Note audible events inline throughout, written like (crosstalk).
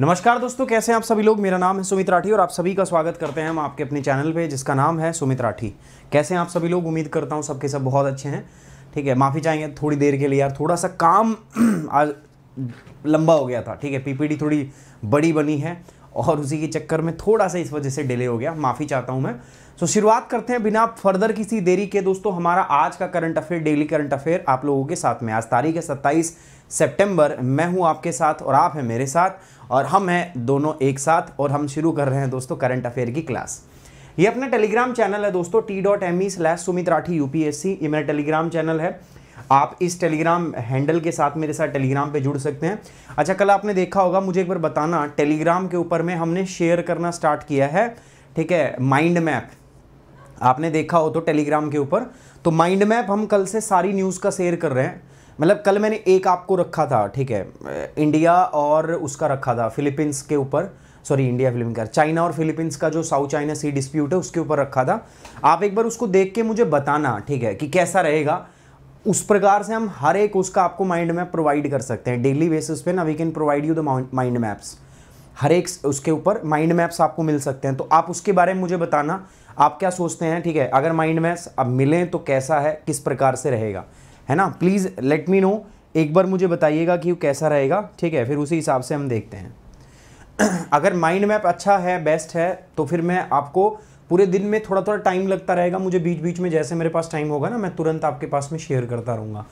नमस्कार दोस्तों कैसे हैं आप सभी लोग मेरा नाम है सुमित राठी और आप सभी का स्वागत करते हैं हम आपके अपने चैनल पे जिसका नाम है सुमित राठी कैसे हैं आप सभी लोग उम्मीद करता हूँ सबके सब बहुत अच्छे हैं ठीक है माफ़ी चाहेंगे थोड़ी देर के लिए यार थोड़ा सा काम (clears throat) आज लंबा हो गया था ठीक है पीपीडी थोड़ी बड़ी बनी है और उसी के चक्कर में थोड़ा सा इस वजह से डिले हो गया माफ़ी चाहता हूँ मैं सो शुरुआत करते हैं बिना फर्दर किसी देरी के दोस्तों हमारा आज का current affair daily current affair आप लोगों के साथ में आज तारीख है सत्ताईस सितंबर मैं हूं आपके साथ और आप हैं मेरे साथ और हम हैं दोनों एक साथ और हम शुरू कर रहे हैं दोस्तों करंट अफेयर की क्लास ये अपना टेलीग्राम चैनल है दोस्तों T dot M E slash Sumit Rathi U P S C ये मेरा टेलीग्राम चैनल है आप इस टेलीग्राम हैंडल के साथ मेरे साथ टेलीग्राम पे जुड़ सकते हैं अच्छा कल आपने देखा होगा मुझे एक बार बताना टेलीग्राम के ऊपर में हमने शेयर करना स्टार्ट किया है ठीक है माइंड मैप आपने देखा हो तो टेलीग्राम के ऊपर तो माइंड मैप हम कल से सारी न्यूज़ का शेयर कर रहे हैं मतलब कल मैंने एक आपको रखा था ठीक है इंडिया और उसका रखा था फिलीपींस के ऊपर सॉरी इंडिया फिल्म का चाइना और फिलीपींस का जो साउथ चाइना सी डिस्प्यूट है उसके ऊपर रखा था आप एक बार उसको देख के मुझे बताना ठीक है कि कैसा रहेगा उस प्रकार से हम हर एक उसका आपको माइंड मैप प्रोवाइड कर सकते हैं डेली बेसिस पे ना we can provide you the mind maps हर एक उसके ऊपर माइंड मैप्स आपको मिल सकते हैं तो आप उसके बारे में मुझे बताना आप क्या सोचते हैं ठीक है अगर माइंड मैप्स अब मिलें तो कैसा है किस प्रकार से रहेगा है ना प्लीज़ लेट मी नो एक बार मुझे बताइएगा कि वो कैसा रहेगा ठीक है फिर उसी हिसाब से हम देखते हैं (clears throat) अगर माइंड मैप अच्छा है बेस्ट है तो फिर मैं आपको पूरे दिन में थोड़ा थोड़ा टाइम लगता रहेगा मुझे बीच बीच में जैसे मेरे पास टाइम होगा ना मैं तुरंत आपके पास में शेयर करता रहूँगा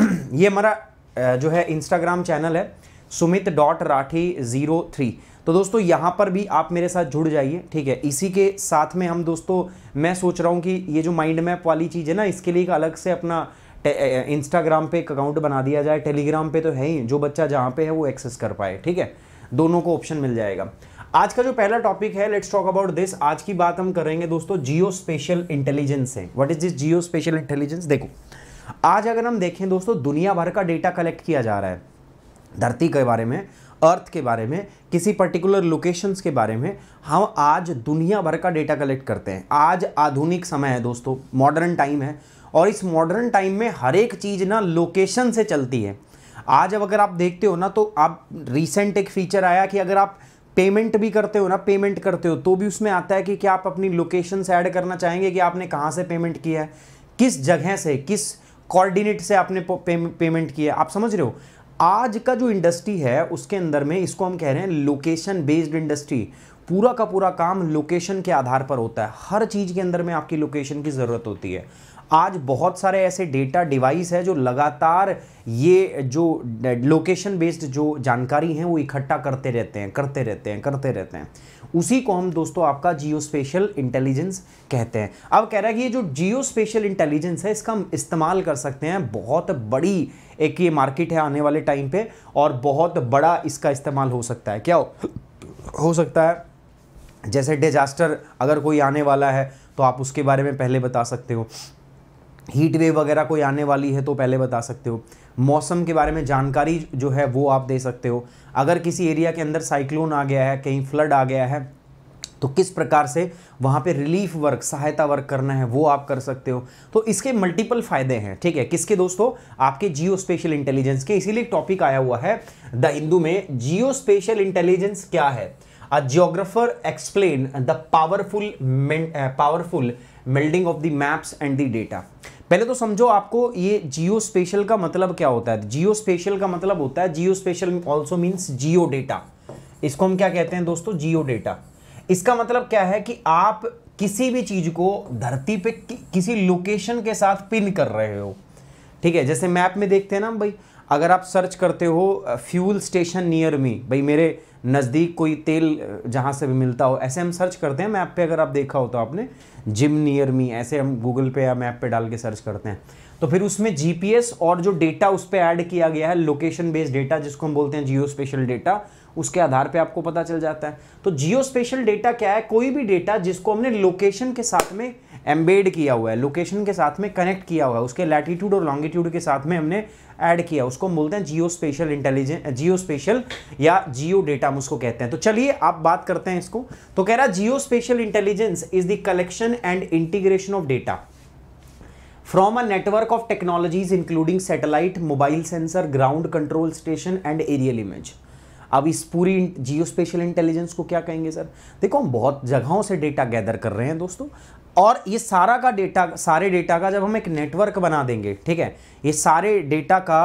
(clears throat) ये हमारा जो है इंस्टाग्राम चैनल है Sumit dot Rathi zero three तो दोस्तों यहाँ पर भी आप मेरे साथ जुड़ जाइए ठीक है इसी के साथ में हम दोस्तों मैं सोच रहा हूँ कि ये जो माइंड मैप वाली चीज़ है ना इसके लिए एक अलग से अपना इंस्टाग्राम पे एक अकाउंट बना दिया जाए टेलीग्राम पे तो है ही जो बच्चा जहाँ पे है वो एक्सेस कर पाए ठीक है दोनों को ऑप्शन मिल जाएगा आज का जो पहला टॉपिक है लेट्स टॉक अबाउट दिस आज की बात हम करेंगे दोस्तों जियो स्पेशल इंटेलिजेंस है what is this Jio special intelligence देखो आज अगर हम देखें दोस्तों दुनिया भर का डेटा कलेक्ट किया जा रहा है धरती के बारे में अर्थ के बारे में किसी पर्टिकुलर लोकेशंस के बारे में हम आज दुनिया भर का डेटा कलेक्ट करते हैं आज आधुनिक समय है दोस्तों मॉडर्न टाइम है और इस मॉडर्न टाइम में हर एक चीज़ ना लोकेशन से चलती है आज अब अगर आप देखते हो ना तो आप रिसेंट एक फीचर आया कि अगर आप पेमेंट भी करते हो ना पेमेंट करते हो तो भी उसमें आता है कि क्या आप अपनी लोकेशन से ऐड करना चाहेंगे कि आपने कहाँ से पेमेंट किया है किस जगह से किस कोऑर्डिनेट से आपने पेमेंट किया आप समझ रहे हो आज का जो इंडस्ट्री है उसके अंदर में इसको हम कह रहे हैं लोकेशन बेस्ड इंडस्ट्री पूरा का पूरा काम लोकेशन के आधार पर होता है हर चीज़ के अंदर में आपकी लोकेशन की ज़रूरत होती है आज बहुत सारे ऐसे डेटा डिवाइस है जो लगातार ये जो लोकेशन बेस्ड जो जानकारी है वो इकट्ठा करते रहते हैं करते रहते हैं करते रहते हैं उसी को हम दोस्तों आपका जियो स्पेशल इंटेलिजेंस कहते हैं अब कह रहा है कि ये जो जियो स्पेशल इंटेलिजेंस है इसका हम इस्तेमाल कर सकते हैं बहुत बड़ी एक ये मार्केट है आने वाले टाइम पे और बहुत बड़ा इसका इस्तेमाल हो सकता है क्या हो, हो सकता है जैसे डिजास्टर अगर कोई आने वाला है तो आप उसके बारे में पहले बता सकते हो हीट वेव वगैरह कोई आने वाली है तो पहले बता सकते हो मौसम के बारे में जानकारी जो है वो आप दे सकते हो अगर किसी एरिया के अंदर साइक्लोन आ गया है कहीं फ्लड आ गया है तो किस प्रकार से वहाँ पे रिलीफ वर्क सहायता वर्क करना है वो आप कर सकते हो तो इसके मल्टीपल फायदे हैं ठीक है किसके दोस्तों आपके जियो स्पेशल इंटेलिजेंस के इसीलिए टॉपिक आया हुआ है द हिंदू में जियो स्पेशल इंटेलिजेंस क्या है a geographer explain the powerful powerful melding of the maps and the data पहले तो समझो आपको ये जियो स्पेशल का मतलब क्या होता है जियो स्पेशल का मतलब होता है geospatial also means geo data इसको हम क्या कहते हैं दोस्तों जियो डेटा इसका मतलब क्या है कि आप किसी भी चीज़ को धरती पे कि, किसी लोकेशन के साथ पिन कर रहे हो ठीक है जैसे मैप में देखते हैं ना भाई अगर आप सर्च करते हो फ्यूल स्टेशन नियर मी भाई मेरे नज़दीक कोई तेल जहाँ से भी मिलता हो ऐसे हम सर्च करते हैं मैप पे अगर आप देखा हो तो आपने जिम नियर मी ऐसे हम गूगल पे या मैप पे डाल के सर्च करते हैं तो फिर उसमें जीपीएस और जो डेटा उस पर ऐड किया गया है लोकेशन बेस्ड डेटा जिसको हम बोलते हैं जियो स्पेशल डेटा उसके आधार पर आपको पता चल जाता है तो जियो स्पेशल डेटा क्या है कोई भी डेटा जिसको हमने लोकेशन के साथ में एम्बेड किया हुआ है लोकेशन के साथ में कनेक्ट किया हुआ है उसके लैटिट्यूड और लॉन्गिट्यूड के साथ में हमने ऐड किया उसको बोलते हैं जियो स्पेशल इंटेलिजेंस जियो स्पेशल या जियो डेटा हम उसको कहते हैं तो चलिए आप बात करते हैं इसको तो कह रहा है जियो special intelligence is the collection and integration of data from a network of technologies including satellite mobile sensor ground control station and aerial image अब इस पूरी जियो स्पेशल इंटेलिजेंस को क्या कहेंगे सर देखो हम बहुत जगहों से डेटा गैदर कर रहे हैं दोस्तों और ये सारा का डेटा सारे डेटा का जब हम एक नेटवर्क बना देंगे ठीक है ये सारे डेटा का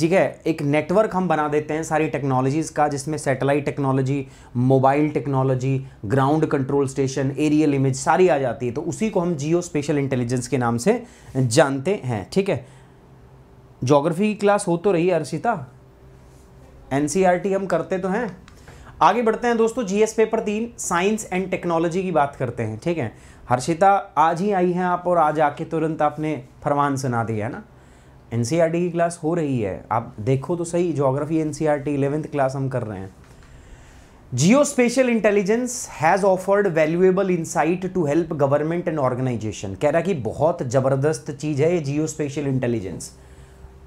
ठीक है एक नेटवर्क हम बना देते हैं सारी टेक्नोलॉजीज़ का जिसमें satellite technology mobile technology ground control station aerial image सारी आ जाती है तो उसी को हम जियो स्पेशल इंटेलिजेंस के नाम से जानते हैं ठीक है जोग्राफी की क्लास हो तो रही है अर्षिता एन e हम करते तो हैं आगे बढ़ते हैं दोस्तों जीएस पेपर तीन साइंस एंड टेक्नोलॉजी की बात करते हैं ठीक है हर्षिता आज ही आई हैं आप और आज आके तुरंत आपने फरमान सुना दिया है ना एन की क्लास हो रही है आप देखो तो सही geography N C R T eleventh class हम कर रहे हैं जियो special intelligence has offered valuable insight to help government and organisation कह रहा कि बहुत ज़बरदस्त चीज़ है ये जियो स्पेशल इंटेलिजेंस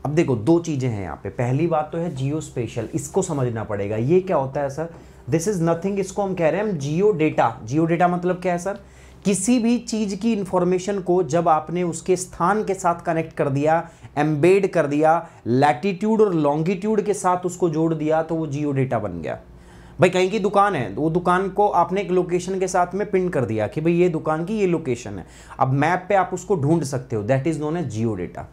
अब देखो दो चीज़ें हैं यहाँ पे पहली बात तो है जियो स्पेशल इसको समझना पड़ेगा ये क्या होता है सर दिस इज़ नथिंग इसको हम कह रहे हैं हम जियो डेटा जियो डेटा मतलब क्या है सर किसी भी चीज़ की इन्फॉर्मेशन को जब आपने उसके स्थान के साथ कनेक्ट कर दिया एम्बेड कर दिया लैटिट्यूड और लॉन्गिट्यूड के साथ उसको जोड़ दिया तो वो जियो डेटा बन गया भाई कहीं की दुकान है वो दुकान को आपने एक लोकेशन के साथ में पिन कर दिया कि भाई ये दुकान की ये लोकेशन है अब मैप पे आप उसको ढूंढ सकते हो that is known as geo data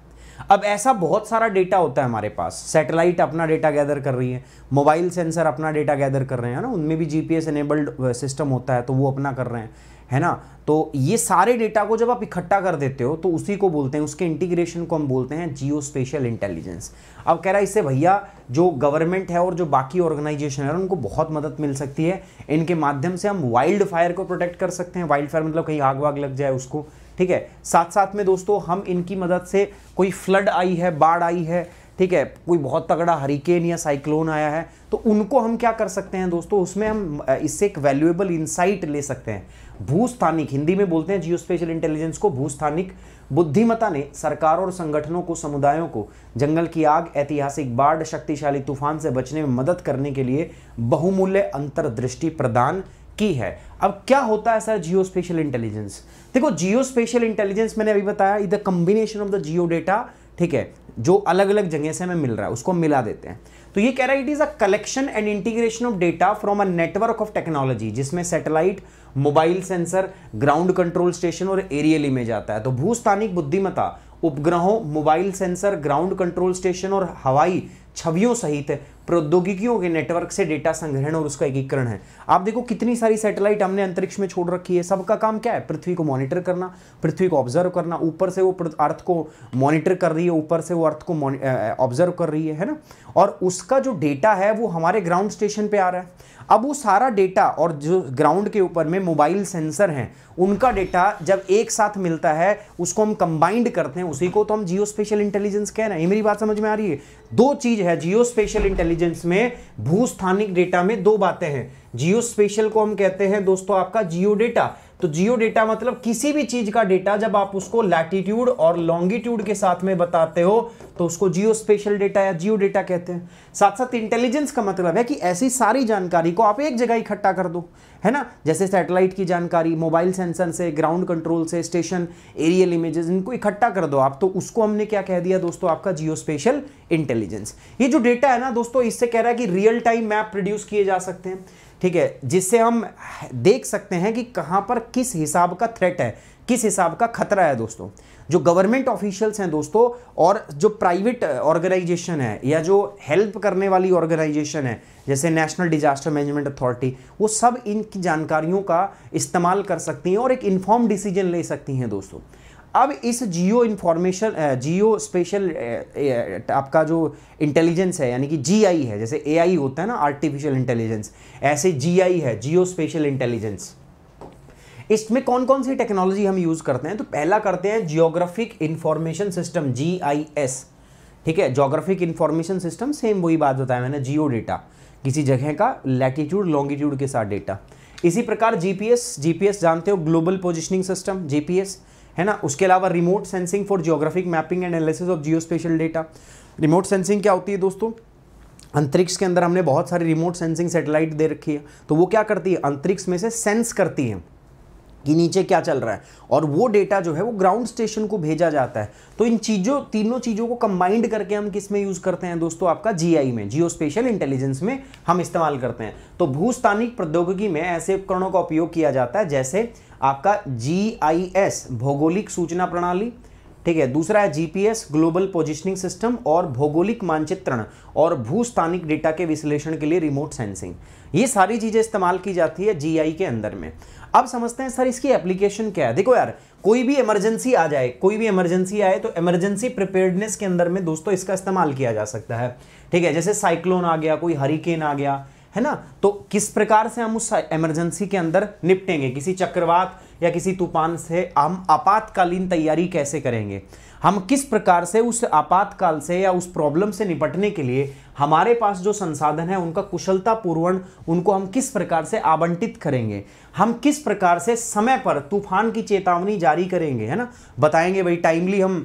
अब ऐसा बहुत सारा डेटा होता है हमारे पास सैटेलाइट अपना डेटा गैदर कर रही है मोबाइल सेंसर अपना डेटा गैदर कर रहे हैं ना उनमें भी जीपीएस एनेबल्ड सिस्टम होता है तो वो अपना कर रहे हैं है ना तो ये सारे डेटा को जब आप इकट्ठा कर देते हो तो उसी को बोलते हैं उसके इंटीग्रेशन को हम बोलते हैं जियो स्पेशल इंटेलिजेंस अब कह रहा है इससे भैया जो गवर्नमेंट है और जो बाकी ऑर्गेनाइजेशन है उनको बहुत मदद मिल सकती है इनके माध्यम से हम वाइल्ड फायर को प्रोटेक्ट कर सकते हैं वाइल्ड फायर मतलब कहीं आग वाग लग जाए उसको ठीक है साथ साथ में दोस्तों हम इनकी मदद से कोई फ्लड आई है बाढ़ आई है ठीक है कोई बहुत तगड़ा हरिकेन या साइक्लोन आया है तो उनको हम क्या कर सकते हैं दोस्तों उसमें हम इससे एक वैल्यूएबल इंसाइट ले सकते हैं भूस्थानिक हिंदी में बोलते हैं जियोस्पेशल इंटेलिजेंस को भूस्थानिक बुद्धिमता ने सरकार और संगठनों को समुदायों को जंगल की आग ऐतिहासिक बाढ़ शक्तिशाली तूफान से बचने में मदद करने के लिए बहुमूल्य अंतर्दृष्टि प्रदान की है अब क्या होता है सर जियो स्पेशल इंटेलिजेंस देखो जियो स्पेशल इंटेलिजेंस मैंने अभी बताया इधर combination combination of the geo data ठीक है जो अलग अलग जगह से हमें मिल रहा है उसको मिला देते हैं तो ये कह रहा है it is a collection and integration of data from a network of technology जिसमें satellite mobile sensor ground control station और एरियल इमेज आता है तो भूस्थानिक बुद्धिमता उपग्रहों mobile sensor ground control station और हवाई छवियों सहित प्रौद्योगिकियों के नेटवर्क से डेटा संग्रहण और उसका एकीकरण है आप देखो कितनी सारी सैटेलाइट हमने अंतरिक्ष में छोड़ रखी है सबका काम क्या है पृथ्वी को मॉनिटर करना पृथ्वी को ऑब्जर्व करना ऊपर से वो अर्थ को मॉनिटर कर रही है ऊपर से वो अर्थ को ऑब्जर्व कर रही है है ना और उसका जो डेटा है वो हमारे ग्राउंड स्टेशन पर आ रहा है अब वो सारा डेटा और जो ग्राउंड के ऊपर में मोबाइल सेंसर हैं उनका डेटा जब एक साथ मिलता है उसको हम कंबाइंड करते हैं उसी को तो हम जियो स्पेशल इंटेलिजेंस कह रहे हैं मेरी बात समझ में आ रही है दो चीज़ है जियो स्पेशल इंटेलिजेंस में भूस्थानिक डेटा में दो बातें हैं जियो स्पेशल को हम कहते हैं दोस्तों आपका जियो डेटा तो जियो डेटा मतलब किसी भी चीज का डेटा जब आप उसको लैटिट्यूड और लॉन्गिट्यूड के साथ में बताते हो तो उसको जियो स्पेशल डेटा या जियो डेटा कहते हैं साथ साथ इंटेलिजेंस का मतलब है कि ऐसी सारी जानकारी को आप एक जगह इकट्ठा कर दो है ना जैसे सैटेलाइट की जानकारी मोबाइल सेंसर से ग्राउंड कंट्रोल से स्टेशन एरियल इमेजेस इनको इकट्ठा कर दो आप तो उसको हमने क्या कह दिया दोस्तों आपका जियो स्पेशल इंटेलिजेंस ये जो डेटा है ना दोस्तों इससे कह रहा है कि रियल टाइम मैप प्रोड्यूस किए जा सकते हैं ठीक है जिससे हम देख सकते हैं कि कहाँ पर किस हिसाब का थ्रेट है किस हिसाब का खतरा है दोस्तों जो गवर्नमेंट ऑफिशियल्स हैं दोस्तों और जो प्राइवेट ऑर्गेनाइजेशन है या जो हेल्प करने वाली ऑर्गेनाइजेशन है जैसे नेशनल डिजास्टर मैनेजमेंट अथॉरिटी वो सब इनकी जानकारियों का इस्तेमाल कर सकती हैं और एक इन्फॉर्म डिसीजन ले सकती हैं दोस्तों अब इस जियो इन्फॉर्मेशन जियो स्पेशल आपका जो इंटेलिजेंस है यानी कि जीआई है जैसे एआई होता है ना आर्टिफिशियल इंटेलिजेंस ऐसे जीआई है जियो स्पेशल इंटेलिजेंस इसमें कौन कौन सी टेक्नोलॉजी हम यूज़ करते हैं तो पहला करते हैं geographic information system G I S ठीक है जोग्राफिक इन्फॉर्मेशन सिस्टम सेम वही बात बताया मैंने जियो डेटा किसी जगह का लैटिट्यूड लॉन्गिट्यूड के साथ डेटा इसी प्रकार जीपीएस जीपीएस जानते हो ग्लोबल पोजिशनिंग सिस्टम जीपीएस है ना उसके अलावा remote sensing for geographic mapping and analysis of geospatial data remote sensing क्या होती है दोस्तों अंतरिक्ष के अंदर हमने बहुत सारी रिमोट सेंसिंग सेटेलाइट दे रखी है तो वो क्या करती है अंतरिक्ष में से सेंस करती है कि नीचे क्या चल रहा है और वो डेटा जो है वो ग्राउंड स्टेशन को भेजा जाता है तो इन चीज़ों तीनों चीज़ों को कंबाइंड करके हम किस में यूज़ करते हैं दोस्तों आपका जीआई में जियो स्पेशल इंटेलिजेंस में हम इस्तेमाल करते हैं तो भूस्थानिक प्रौद्योगिकी में ऐसे उपकरणों का उपयोग किया जाता है जैसे आपका जी भौगोलिक सूचना प्रणाली ठीक है दूसरा है जीपीएस ग्लोबल पोजिशनिंग सिस्टम और भौगोलिक मानचित्रण और भूस्थानिक डेटा के विश्लेषण के लिए रिमोट सेंसिंग ये सारी चीज़ें इस्तेमाल की जाती है जीआई के अंदर में अब समझते हैं सर इसकी एप्लीकेशन क्या है देखो यार कोई भी इमरजेंसी आ जाए कोई भी इमरजेंसी आए तो इमरजेंसी प्रिपेयर्डनेस के अंदर में दोस्तों इसका इस्तेमाल किया जा सकता है ठीक है जैसे साइक्लोन आ गया कोई हरिकेन आ गया है ना तो किस प्रकार से हम उस इमरजेंसी के अंदर निपटेंगे किसी चक्रवात या किसी तूफान से हम आपातकालीन तैयारी कैसे करेंगे हम किस प्रकार से उस आपातकाल से या उस प्रॉब्लम से निपटने के लिए हमारे पास जो संसाधन है उनका कुशलता पूर्वण उनको हम किस प्रकार से आवंटित करेंगे हम किस प्रकार से समय पर तूफान की चेतावनी जारी करेंगे है ना बताएंगे भाई टाइमली हम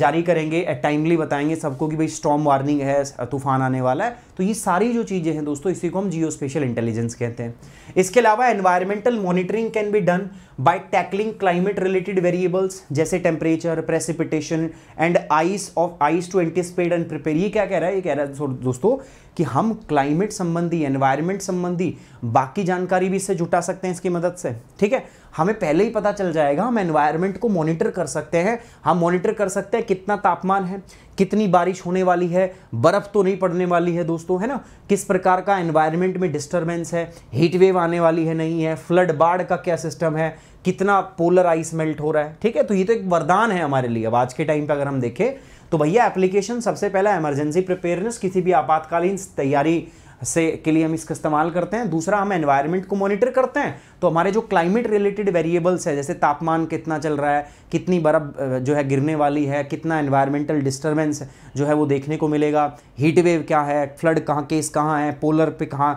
जारी करेंगे टाइमली बताएंगे सबको कि भाई स्टॉम वार्निंग है तूफान आने वाला है तो ये सारी जो चीज़ें हैं दोस्तों इसी को हम जियो स्पेशल इंटेलिजेंस कहते हैं इसके अलावा environmental monitoring can be done by tackling climate related variables जैसे temperature precipitation and ice of ice to anticipate and prepare ये क्या कह रहा है ये कह रहा है दोस्तों कि हम क्लाइमेट संबंधी एनवायरनमेंट संबंधी बाकी जानकारी भी इससे जुटा सकते हैं इसकी मदद से ठीक है हमें पहले ही पता चल जाएगा हम एनवायरनमेंट को मॉनिटर कर सकते हैं हम मॉनिटर कर सकते हैं कितना तापमान है कितनी बारिश होने वाली है बर्फ़ तो नहीं पड़ने वाली है दोस्तों है ना किस प्रकार का एनवायरनमेंट में डिस्टर्बेंस है हीट वेव आने वाली है नहीं है फ्लड बाढ़ का क्या सिस्टम है कितना पोलर आइस मेल्ट हो रहा है ठीक है तो ये तो एक वरदान है हमारे लिए अब आज के टाइम पर अगर हम देखें तो भैया एप्लीकेशन सबसे पहला इमरजेंसी प्रिपेयरनेस किसी भी आपातकालीन तैयारी से के लिए हम इसका इस्तेमाल करते हैं दूसरा हम एनवायरनमेंट को मॉनिटर करते हैं तो हमारे जो क्लाइमेट रिलेटेड वेरिएबल्स है जैसे तापमान कितना चल रहा है कितनी बर्फ जो है गिरने वाली है कितना एनवायरमेंटल डिस्टर्बेंस जो है वो देखने को मिलेगा हीट वेव क्या है फ्लड कहाँ केस कहाँ है पोलर पे कहाँ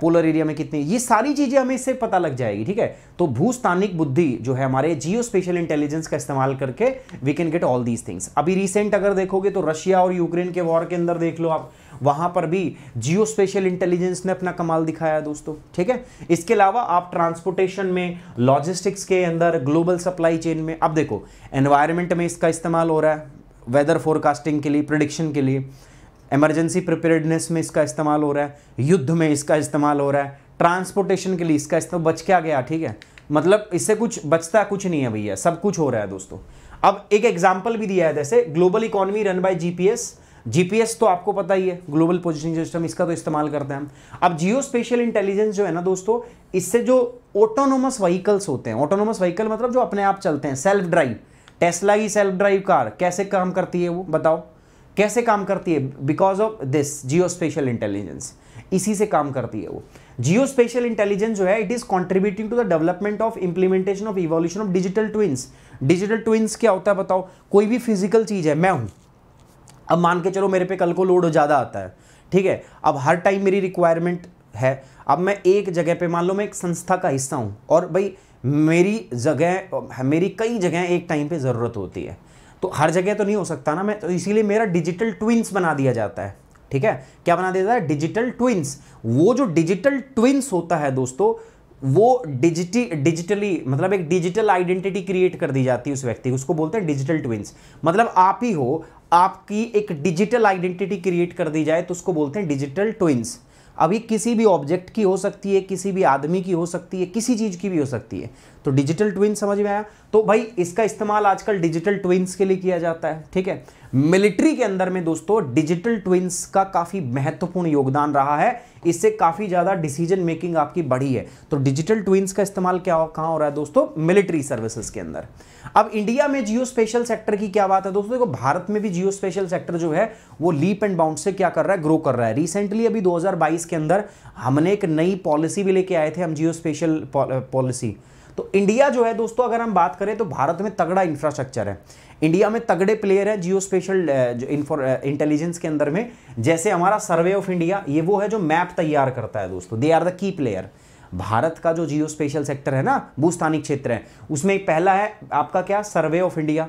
पोलर एरिया में कितनी ये सारी चीज़ें हमें इससे पता लग जाएगी ठीक है तो भूस्थानिक बुद्धि जो है हमारे जियो स्पेशल इंटेलिजेंस का इस्तेमाल करके we can get all these things अभी रिसेंट अगर देखोगे तो रशिया और यूक्रेन के वॉर के अंदर देख लो आप वहां पर भी जियो स्पेशल इंटेलिजेंस ने अपना कमाल दिखाया दोस्तों ठीक है इसके अलावा आप ट्रांसपोर्टेशन में लॉजिस्टिक्स के अंदर ग्लोबल सप्लाई चेन में अब देखो एनवायरमेंट में इसका इस्तेमाल हो रहा है वेदर फोरकास्टिंग के लिए प्रोडिक्शन के लिए एमरजेंसी प्रिपेयर्डनेस में इसका इस्तेमाल हो रहा है युद्ध में इसका इस्तेमाल हो रहा है ट्रांसपोर्टेशन के लिए इसका इस्तेमाल बच क्या गया ठीक है मतलब इससे कुछ बचता कुछ नहीं है भैया सब कुछ हो रहा है दोस्तों अब एक एग्जाम्पल भी दिया है जैसे global economy run by GPS GPS तो आपको पता ही है ग्लोबल पोजिशनिंग सिस्टम इसका तो इस्तेमाल करते हैं हम अब जियो स्पेशल इंटेलिजेंस जो है ना दोस्तों इससे जो ऑटोनोमस व्हीकल्स होते हैं ऑटोनोमस व्हीकल मतलब जो अपने आप चलते हैं सेल्फ ड्राइव टेस्ला की सेल्फ ड्राइव कार कैसे काम करती है वो बताओ कैसे काम करती है because of this Jio special intelligence इसी से काम करती है वो जियो स्पेशल इंटेलिजेंस जो है it is contributing to the development of implementation of evolution of digital twins digital twins क्या होता है बताओ कोई भी फिजिकल चीज है मैं हूं अब मान के चलो मेरे पे कल को लोड ज़्यादा आता है ठीक है अब हर टाइम मेरी रिक्वायरमेंट है अब मैं एक जगह पे मान लो मैं एक संस्था का हिस्सा हूँ और भाई मेरी जगह मेरी कई जगह एक टाइम पे ज़रूरत होती है तो हर जगह तो नहीं हो सकता ना मैं तो इसीलिए मेरा डिजिटल ट्विंस बना दिया जाता है ठीक है क्या बना दिया जाता है डिजिटल ट्विंस वो जो डिजिटल ट्विंस होता है दोस्तों वो डिजिटी डिजिटली मतलब एक डिजिटल आइडेंटिटी क्रिएट कर दी जाती है उस व्यक्ति को उसको बोलते हैं डिजिटल ट्विंस मतलब आप ही हो आपकी एक डिजिटल आइडेंटिटी क्रिएट कर दी जाए तो उसको बोलते हैं डिजिटल ट्विंस अभी किसी भी ऑब्जेक्ट की हो सकती है किसी भी आदमी की हो सकती है किसी चीज़ की भी हो सकती है तो डिजिटल ट्विन समझ में आया तो भाई इसका इस्तेमाल आजकल डिजिटल ट्विन्स के लिए किया जाता है ठीक है मिलिट्री के अंदर में दोस्तों डिजिटल ट्विन्स का काफ़ी महत्वपूर्ण योगदान रहा है इससे काफ़ी ज़्यादा डिसीजन मेकिंग आपकी बढ़ी है तो डिजिटल ट्विन्स का इस्तेमाल क्या हो हो रहा है दोस्तों मिलिट्री सर्विसेज के अंदर अब इंडिया में जियो स्पेशल सेक्टर की क्या बात है दोस्तों देखो भारत में भी जियो स्पेशल सेक्टर जो है वो लीप एंड बाउंड से क्या कर रहा है ग्रो कर रहा है रिसेंटली अभी 2022 के अंदर हमने एक नई पॉलिसी भी लेके आए थे हम जियो स्पेशल पॉलिसी पौ, तो इंडिया जो है दोस्तों अगर हम बात करें तो भारत में तगड़ा इंफ्रास्ट्रक्चर है इंडिया में तगड़े प्लेयर है जियो स्पेशल इंटेलिजेंस के अंदर में जैसे हमारा सर्वे ऑफ इंडिया ये वो है जो मैप तैयार करता है दोस्तों they are the key player Bharat का जो जियो स्पेशल सेक्टर है ना भूस्थानिक क्षेत्र है उसमें पहला है आपका क्या सर्वे ऑफ इंडिया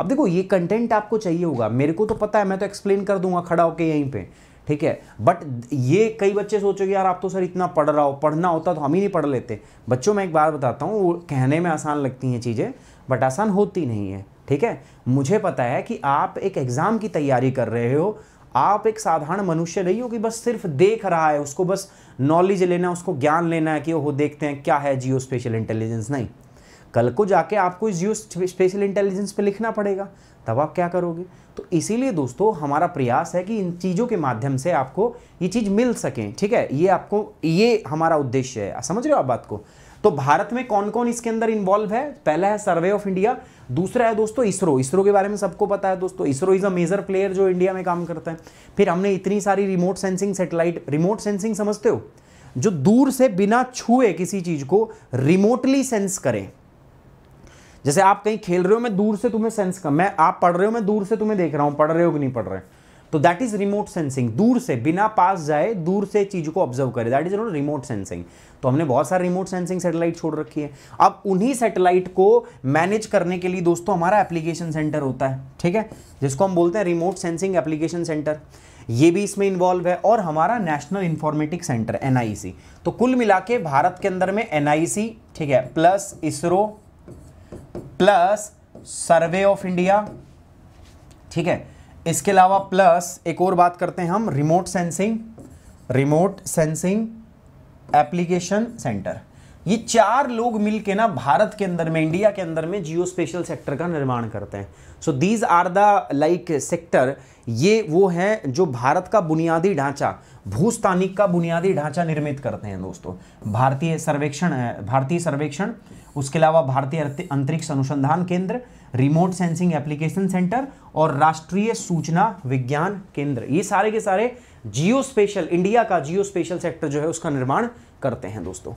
अब देखो ये कंटेंट आपको चाहिए होगा मेरे को तो पता है मैं तो एक्सप्लेन कर दूंगा खड़ा होकर यहीं पर ठीक है बट ये कई बच्चे सोचोगे यार आप तो सर इतना पढ़ रहा हो पढ़ना होता तो हम ही नहीं पढ़ लेते बच्चों मैं एक बार बताता हूँ वो कहने में आसान लगती हैं चीज़ें बट आसान होती नहीं है ठीक है मुझे पता है कि आप एक एग्ज़ाम की तैयारी कर रहे हो आप एक साधारण मनुष्य नहीं हो कि बस सिर्फ देख रहा है उसको बस नॉलेज लेना उसको ज्ञान लेना है कि वो देखते हैं क्या है जियो स्पेशल इंटेलिजेंस नहीं कल को जाके आपको इस जियो स्पेशल इंटेलिजेंस पे लिखना पड़ेगा तब आप क्या करोगे तो इसीलिए दोस्तों हमारा प्रयास है कि इन चीज़ों के माध्यम से आपको ये चीज़ मिल सकें ठीक है ये आपको ये हमारा उद्देश्य है समझ रहे हो आप बात को तो भारत में कौन कौन इसके अंदर इन्वॉल्व है पहला है सर्वे ऑफ इंडिया दूसरा है दोस्तों इसरो इसरो के बारे में सबको पता है दोस्तों ISRO is a major player जो इंडिया में काम करता है फिर हमने इतनी सारी remote sensing satellite remote sensing समझते हो जो दूर से बिना छुए किसी चीज़ को रिमोटली सेंस करें जैसे आप कहीं खेल रहे हो मैं दूर से तुम्हें सेंस कर मैं आप पढ़ रहे हो मैं दूर से तुम्हें देख रहा हूँ पढ़ रहे हो कि नहीं पढ़ रहे तो दैट इज रिमोट सेंसिंग दूर से बिना पास जाए दूर से चीज को ऑब्जर्व करे that is not remote sensing तो हमने बहुत सारे रिमोट सेंसिंग सेटेलाइट छोड़ रखी है अब उन्हीं सेटेलाइट को मैनेज करने के लिए दोस्तों हमारा एप्लीकेशन सेंटर होता है ठीक है जिसको हम बोलते हैं रिमोट सेंसिंग एप्लीकेशन सेंटर ये भी इसमें इन्वॉल्व है और हमारा नेशनल इन्फॉर्मेटिक सेंटर एन तो कुल मिला के भारत के अंदर में एन ठीक है plus ISRO plus survey of India ठीक है इसके अलावा प्लस एक और बात करते हैं हम remote sensing remote sensing application centre ये चार लोग मिलके ना भारत के अंदर में इंडिया के अंदर में जियो स्पेशल सेक्टर का निर्माण करते हैं so these are the like sector ये वो है जो भारत का बुनियादी ढांचा भूस्थानिक का बुनियादी ढांचा निर्मित करते हैं दोस्तों भारतीय सर्वेक्षण भारतीय सर्वेक्षण उसके अलावा भारतीय अंतरिक्ष अनुसंधान केंद्र रिमोट सेंसिंग एप्लीकेशन सेंटर और राष्ट्रीय सूचना विज्ञान केंद्र ये सारे के सारे जियो स्पेशल इंडिया का जियो स्पेशल सेक्टर जो है उसका निर्माण करते हैं दोस्तों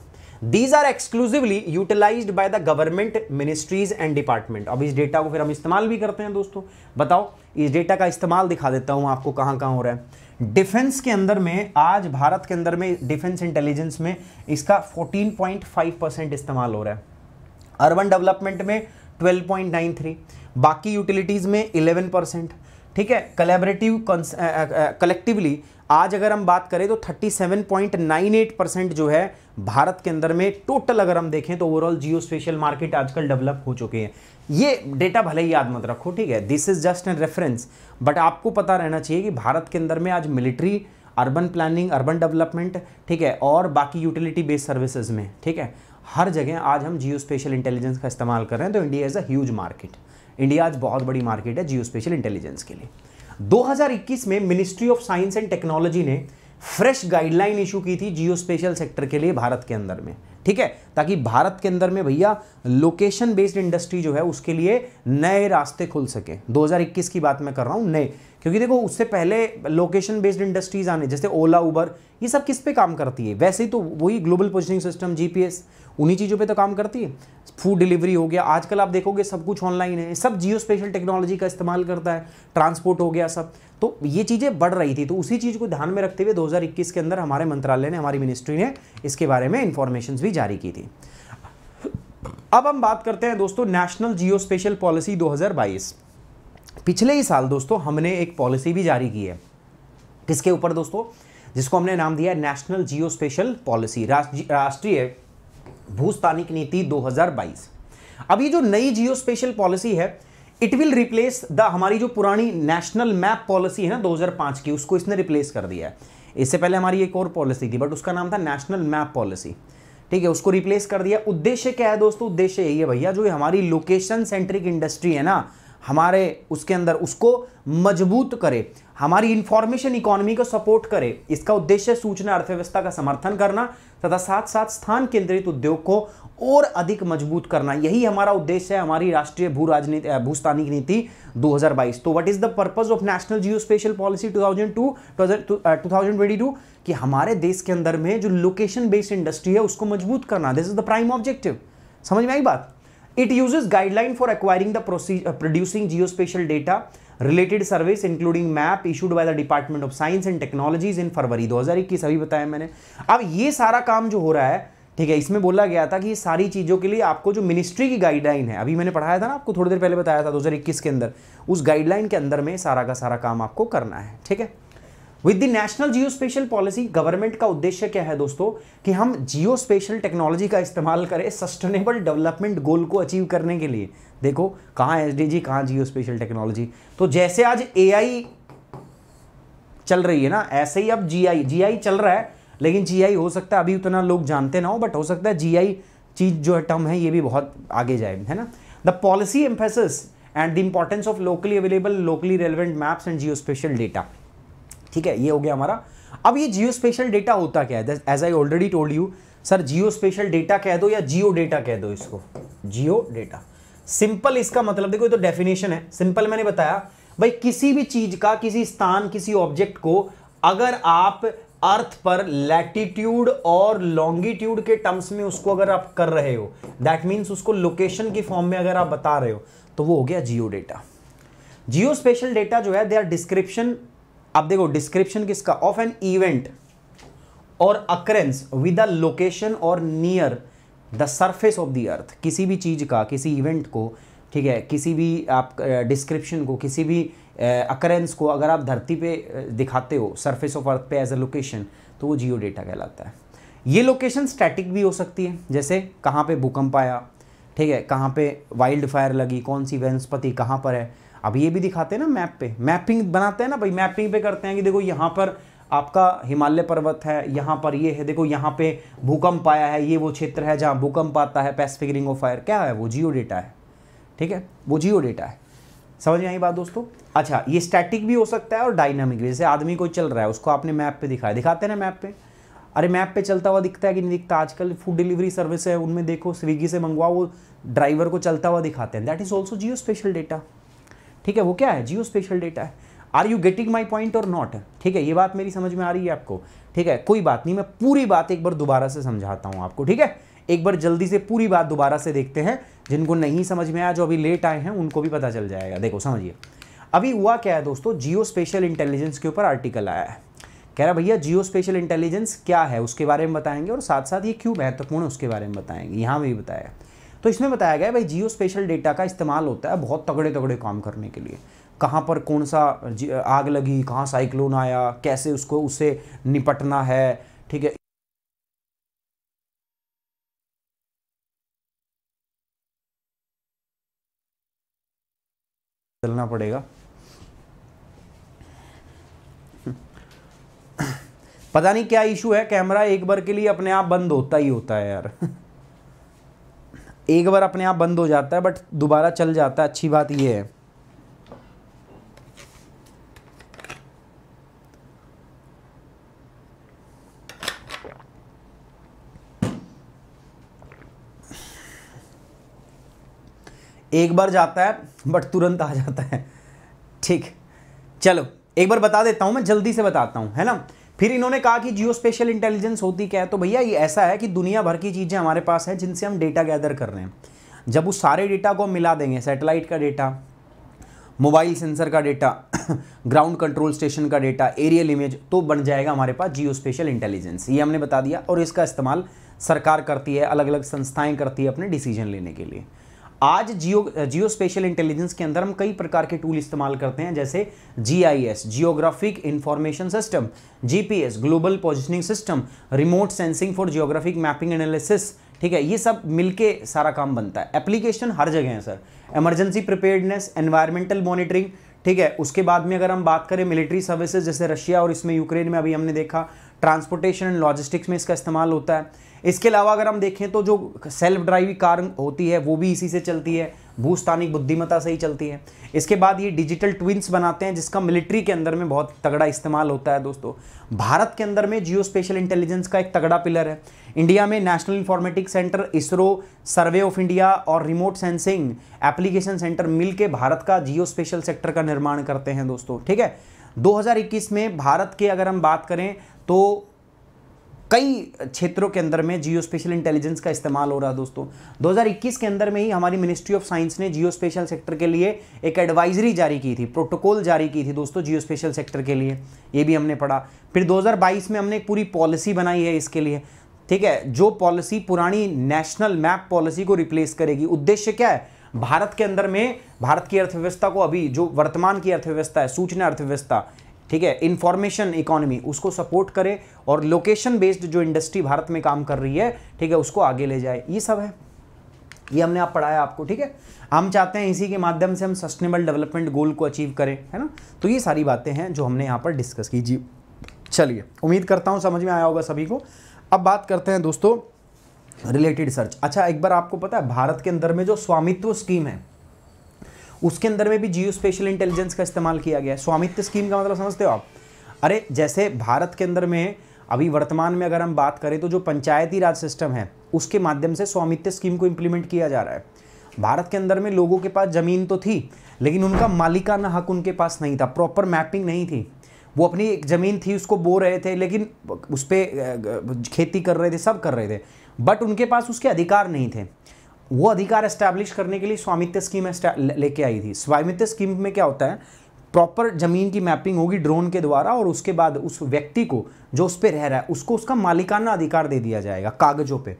these are exclusively utilize by the government ministries and department अब इस डेटा को फिर हम इस्तेमाल भी करते हैं दोस्तों बताओ इस डेटा का इस्तेमाल दिखा देता हूँ आपको कहाँ कहाँ हो रहा है डिफेंस के अंदर में आज भारत के अंदर में डिफेंस इंटेलिजेंस में इसका 14.5 परसेंट इस्तेमाल हो रहा है अर्बन डेवलपमेंट में 12.93 बाकी यूटिलिटीज़ में 11 परसेंट ठीक है कलेबरेटिव कलेक्टिवली आज अगर हम बात करें तो 37.98 परसेंट जो है भारत के अंदर में टोटल अगर हम देखें तो ओवरऑल जियो स्पेशल मार्केट आजकल डेवलप हो चुके हैं ये डेटा भले ही याद मत रखो ठीक है this is just an reference but आपको पता रहना चाहिए कि भारत के अंदर में आज military urban planning urban development ठीक है और बाकी यूटिलिटी बेस्ड सर्विसेज में ठीक है हर जगह आज हम जियो स्पेशल इंटेलिजेंस का इस्तेमाल कर रहे हैं तो India is a huge market India आज बहुत बड़ी मार्केट है जियो स्पेशल इंटेलिजेंस के लिए 2021 में ministry of science and technology ने फ्रेश गाइडलाइन इशू की थी जियो स्पेशल सेक्टर के लिए भारत के अंदर में ठीक है ताकि भारत के अंदर में भैया लोकेशन बेस्ड इंडस्ट्री जो है उसके लिए नए रास्ते खुल सके 2021 की बात मैं कर रहा हूँ नए क्योंकि देखो उससे पहले लोकेशन बेस्ड इंडस्ट्रीज आने जैसे ओला उबर ये सब किस पे काम करती है वैसे ही तो वही ग्लोबल पोजिशनिंग सिस्टम जीपीएस उन्हीं चीज़ों पे तो काम करती है फूड डिलीवरी हो गया आजकल आप देखोगे सब कुछ ऑनलाइन है सब जियो स्पेशल टेक्नोलॉजी का इस्तेमाल करता है ट्रांसपोर्ट हो गया सब तो ये चीज़ें बढ़ रही थी तो उसी चीज़ को ध्यान में रखते हुए दो के अंदर हमारे मंत्रालय ने हमारी मिनिस्ट्री ने इसके बारे में इन्फॉर्मेशन भी जारी की थी अब हम बात करते हैं दोस्तों नेशनल जियो स्पेशल पॉलिसी 2022 पिछले ही साल दोस्तों हमने एक पॉलिसी भी जारी की है किसके ऊपर दोस्तों जिसको हमने नाम दिया नेशनल जियो स्पेशल पॉलिसी राष्ट्रीय भूस्थानिक नीति 2022 अब ये जो नई जियो स्पेशल पॉलिसी है इट विल रिप्लेस द हमारी जो पुरानी नेशनल मैप पॉलिसी है ना 2005 की उसको इसने रिप्लेस कर दिया है इससे पहले हमारी एक और पॉलिसी थी बट उसका नाम था नेशनल मैप पॉलिसी ठीक है उसको रिप्लेस कर दिया उद्देश्य क्या है दोस्तों उद्देश्य यही है भैया जो हमारी लोकेशन सेंट्रिक इंडस्ट्री है ना हमारे उसके अंदर उसको मजबूत करे हमारी इंफॉर्मेशन इकोनॉमी को सपोर्ट करे इसका उद्देश्य सूचना अर्थव्यवस्था का समर्थन करना तथा साथ साथ स्थान केंद्रित उद्योग को और अधिक मजबूत करना यही हमारा उद्देश्य है हमारी राष्ट्रीय भू राजनीति भूस्थानिक नीति 2022 तो what is the purpose of national geospatial policy 2002 2022 कि हमारे देश के अंदर में जो लोकेशन बेस्ड इंडस्ट्री है उसको मजबूत करना this is the prime objective समझ में आई बात It uses guideline for acquiring the uh, producing geospatial data related surveys including map issued by the Department of Science and Technologies in फरवरी 2021 अभी बताया मैंने अब ये सारा काम जो हो रहा है ठीक है इसमें बोला गया था कि ये सारी चीज़ों के लिए आपको जो मिनिस्ट्री की गाइडलाइन है अभी मैंने पढ़ाया था ना आपको थोड़ी देर पहले बताया था 2021 के अंदर उस गाइडलाइन के अंदर में सारा का सारा काम आपको करना है ठीक है with the national geospatial policy government का उद्देश्य क्या है दोस्तों कि हम जियो स्पेशल टेक्नोलॉजी का इस्तेमाल करें सस्टेनेबल डेवलपमेंट गोल को अचीव करने के लिए देखो कहाँ एस डी जी कहाँ जियो स्पेशल टेक्नोलॉजी तो जैसे आज ए आई चल रही है ना ऐसे ही अब जी आई जी आई चल रहा है लेकिन जी आई हो सकता है अभी उतना लोग जानते ना हो बट हो सकता है जी आई चीज़ जो है टर्म है ये भी बहुत आगे जाए है ना the policy emphasis and the importance of locally available locally relevant maps and geospatial data ठीक है ये हो गया हमारा अब ये जियो स्पेशल डेटा होता क्या है as I already told you sir geospatial data कह दो या जियो डेटा कह दो इसको जियो डेटा सिंपल इसका मतलब देखो ये तो डेफिनेशन है सिंपल मैंने बताया भाई किसी भी चीज का किसी स्थान किसी ऑब्जेक्ट को अगर आप अर्थ पर लैटिट्यूड और लॉन्गिट्यूड के टर्म्स में उसको अगर आप कर रहे हो दैट मीन्स उसको लोकेशन की फॉर्म में अगर आप बता रहे हो तो वो हो गया geo data geospatial data जो है दे आर डिस्क्रिप्शन आप देखो डिस्क्रिप्शन किसका ऑफ एन इवेंट और अक्रेंस विद अ लोकेशन और near the surface of the earth किसी भी चीज़ का किसी इवेंट को ठीक है किसी भी आप डिस्क्रिप्शन को किसी भी अक्रेंस को अगर आप धरती पे दिखाते हो सरफेस ऑफ अर्थ पे एज अ लोकेशन तो वो जियो डेटा कहलाता है ये लोकेशन स्टैटिक भी हो सकती है जैसे कहाँ पे भूकंप आया ठीक है कहाँ पे वाइल्ड फायर लगी कौन सी वनस्पति कहाँ पर है अब ये भी दिखाते हैं ना मैप पे मैपिंग बनाते हैं ना भाई मैपिंग पे करते हैं कि देखो यहाँ पर आपका हिमालय पर्वत है यहाँ पर ये है देखो यहाँ पे भूकंप आया है ये वो क्षेत्र है जहाँ भूकंप आता है पैसिफिक रिंग ऑफ फायर क्या है वो जियो डेटा है ठीक है वो जियो डेटा है समझ में आई बात दोस्तों अच्छा ये स्टैटिक भी हो सकता है और डायनामिक भी जैसे आदमी कोई चल रहा है उसको आपने मैप पे दिखाया दिखाते हैं ना मैप पे अरे मैप पे चलता हुआ दिखता है कि नहीं दिखता आजकल फूड डिलीवरी सर्विस है उनमें देखो स्विगी से मंगवाओ वो ड्राइवर को चलता हुआ दिखाते हैं that is also geospatial data ठीक है वो क्या है जियो स्पेशल डेटा है are you getting my point or not ठीक है ये बात मेरी समझ में आ रही है आपको ठीक है कोई बात नहीं मैं पूरी बात एक बार दोबारा से समझाता हूँ आपको ठीक है एक बार जल्दी से पूरी बात दोबारा से देखते हैं जिनको नहीं समझ में आया जो अभी लेट आए हैं उनको भी पता चल जाएगा देखो समझिए अभी हुआ क्या है दोस्तों जियो स्पेशल इंटेलिजेंस के ऊपर आर्टिकल आया है कह रहा भैया जियो स्पेशल इंटेलिजेंस क्या है उसके बारे में बताएंगे और साथ साथ ये क्यों महत्वपूर्ण है उसके बारे में बताएंगे यहाँ भी बताया तो इसमें बताया गया भाई जियो स्पेशल डेटा का इस्तेमाल होता है बहुत तगड़े तगड़े काम करने के लिए कहाँ पर कौन सा आग लगी कहाँ साइक्लोन आया कैसे उसको उससे निपटना है ठीक है चलना पड़ेगा पता नहीं क्या इशू है कैमरा एक बार के लिए अपने आप बंद होता ही होता है यार एक बार अपने आप बंद हो जाता है बट दोबारा चल जाता है अच्छी बात यह है एक बार जाता है बट तुरंत आ जाता है ठीक चलो एक बार बता देता हूं मैं जल्दी से बताता हूं है ना फिर इन्होंने कहा कि जियो स्पेशल इंटेलिजेंस होती क्या है तो भैया ये ऐसा है कि दुनिया भर की चीज़ें हमारे पास हैं जिनसे हम डेटा गैदर कर रहे हैं जब उस सारे डेटा को हम मिला देंगे सैटेलाइट का डेटा मोबाइल सेंसर का डेटा (coughs) ग्राउंड कंट्रोल स्टेशन का डेटा एरियल इमेज तो बन जाएगा हमारे पास जियो स्पेशल इंटेलिजेंस ये हमने बता दिया और इसका इस्तेमाल सरकार करती है अलग अलग संस्थाएं करती है अपने डिसीजन लेने के लिए आज जियो जियो स्पेशल इंटेलिजेंस के अंदर हम कई प्रकार के टूल इस्तेमाल करते हैं जैसे GIS geographic information system GPS global positioning system remote sensing for geographic mapping analysis ठीक है ये सब मिलके सारा काम बनता है एप्लीकेशन हर जगह है sir emergency preparedness environmental monitoring ठीक है उसके बाद में अगर हम बात करें मिलिट्री सर्विसेज जैसे रशिया और इसमें यूक्रेन में अभी हमने देखा ट्रांसपोर्टेशन एंड लॉजिस्टिक्स में इसका इस्तेमाल होता है इसके अलावा अगर हम देखें तो जो सेल्फ ड्राइविंग कार होती है वो भी इसी से चलती है भूस्थानिक बुद्धिमत्ता से ही चलती है इसके बाद ये डिजिटल ट्विंस बनाते हैं जिसका मिलिट्री के अंदर में बहुत तगड़ा इस्तेमाल होता है दोस्तों भारत के अंदर में जियो स्पेशल इंटेलिजेंस का एक तगड़ा पिलर है इंडिया में national informatic centre ISRO survey of India और रिमोट सेंसिंग एप्लीकेशन सेंटर मिल भारत का जियो स्पेशल सेक्टर का निर्माण करते हैं दोस्तों ठीक है दो में भारत के अगर हम बात करें तो कई क्षेत्रों के अंदर में जियो स्पेशल इंटेलिजेंस का इस्तेमाल हो रहा है दोस्तों 2021 के अंदर में ही हमारी मिनिस्ट्री ऑफ साइंस ने जियो स्पेशल सेक्टर के लिए एक एडवाइजरी जारी की थी प्रोटोकॉल जारी की थी दोस्तों जियो स्पेशल सेक्टर के लिए ये भी हमने पढ़ा फिर 2022 में हमने एक पूरी पॉलिसी बनाई है इसके लिए ठीक है जो पॉलिसी पुरानी नेशनल मैप पॉलिसी को रिप्लेस करेगी उद्देश्य क्या है भारत के अंदर में भारत की अर्थव्यवस्था को अभी जो वर्तमान की अर्थव्यवस्था है सूचना अर्थव्यवस्था ठीक है इन्फॉर्मेशन इकोनॉमी उसको सपोर्ट करे और लोकेशन बेस्ड जो इंडस्ट्री भारत में काम कर रही है ठीक है उसको आगे ले जाए ये सब है ये हमने आप पढ़ाया आपको ठीक है हम चाहते हैं इसी के माध्यम से हम सस्टेनेबल डेवलपमेंट गोल को अचीव करें है ना तो ये सारी बातें हैं जो हमने यहाँ पर डिस्कस की जी चलिए उम्मीद करता हूँ समझ में आया होगा सभी को अब बात करते हैं दोस्तों रिलेटेड सर्च अच्छा एक बार आपको पता है भारत के अंदर में जो स्वामित्व स्कीम है उसके अंदर में भी जियो स्पेशल इंटेलिजेंस का इस्तेमाल किया गया है स्वामित्व स्कीम का मतलब समझते हो आप अरे जैसे भारत के अंदर में अभी वर्तमान में अगर हम बात करें तो जो पंचायती राज सिस्टम है उसके माध्यम से स्वामित्व स्कीम को इम्प्लीमेंट किया जा रहा है भारत के अंदर में लोगों के पास ज़मीन तो थी लेकिन उनका मालिकाना हक उनके पास नहीं था प्रॉपर मैपिंग नहीं थी वो अपनी एक ज़मीन थी उसको बो रहे थे लेकिन उस पर खेती कर रहे थे सब कर रहे थे बट उनके पास उसके अधिकार नहीं थे वो अधिकार एस्टैब्लिश करने के लिए स्वामित्व स्कीम लेके आई थी स्वामित्व स्कीम में क्या होता है प्रॉपर जमीन की मैपिंग होगी ड्रोन के द्वारा और उसके बाद उस व्यक्ति को जो उस पर रह रहा है उसको उसका मालिकाना अधिकार दे दिया जाएगा कागजों पे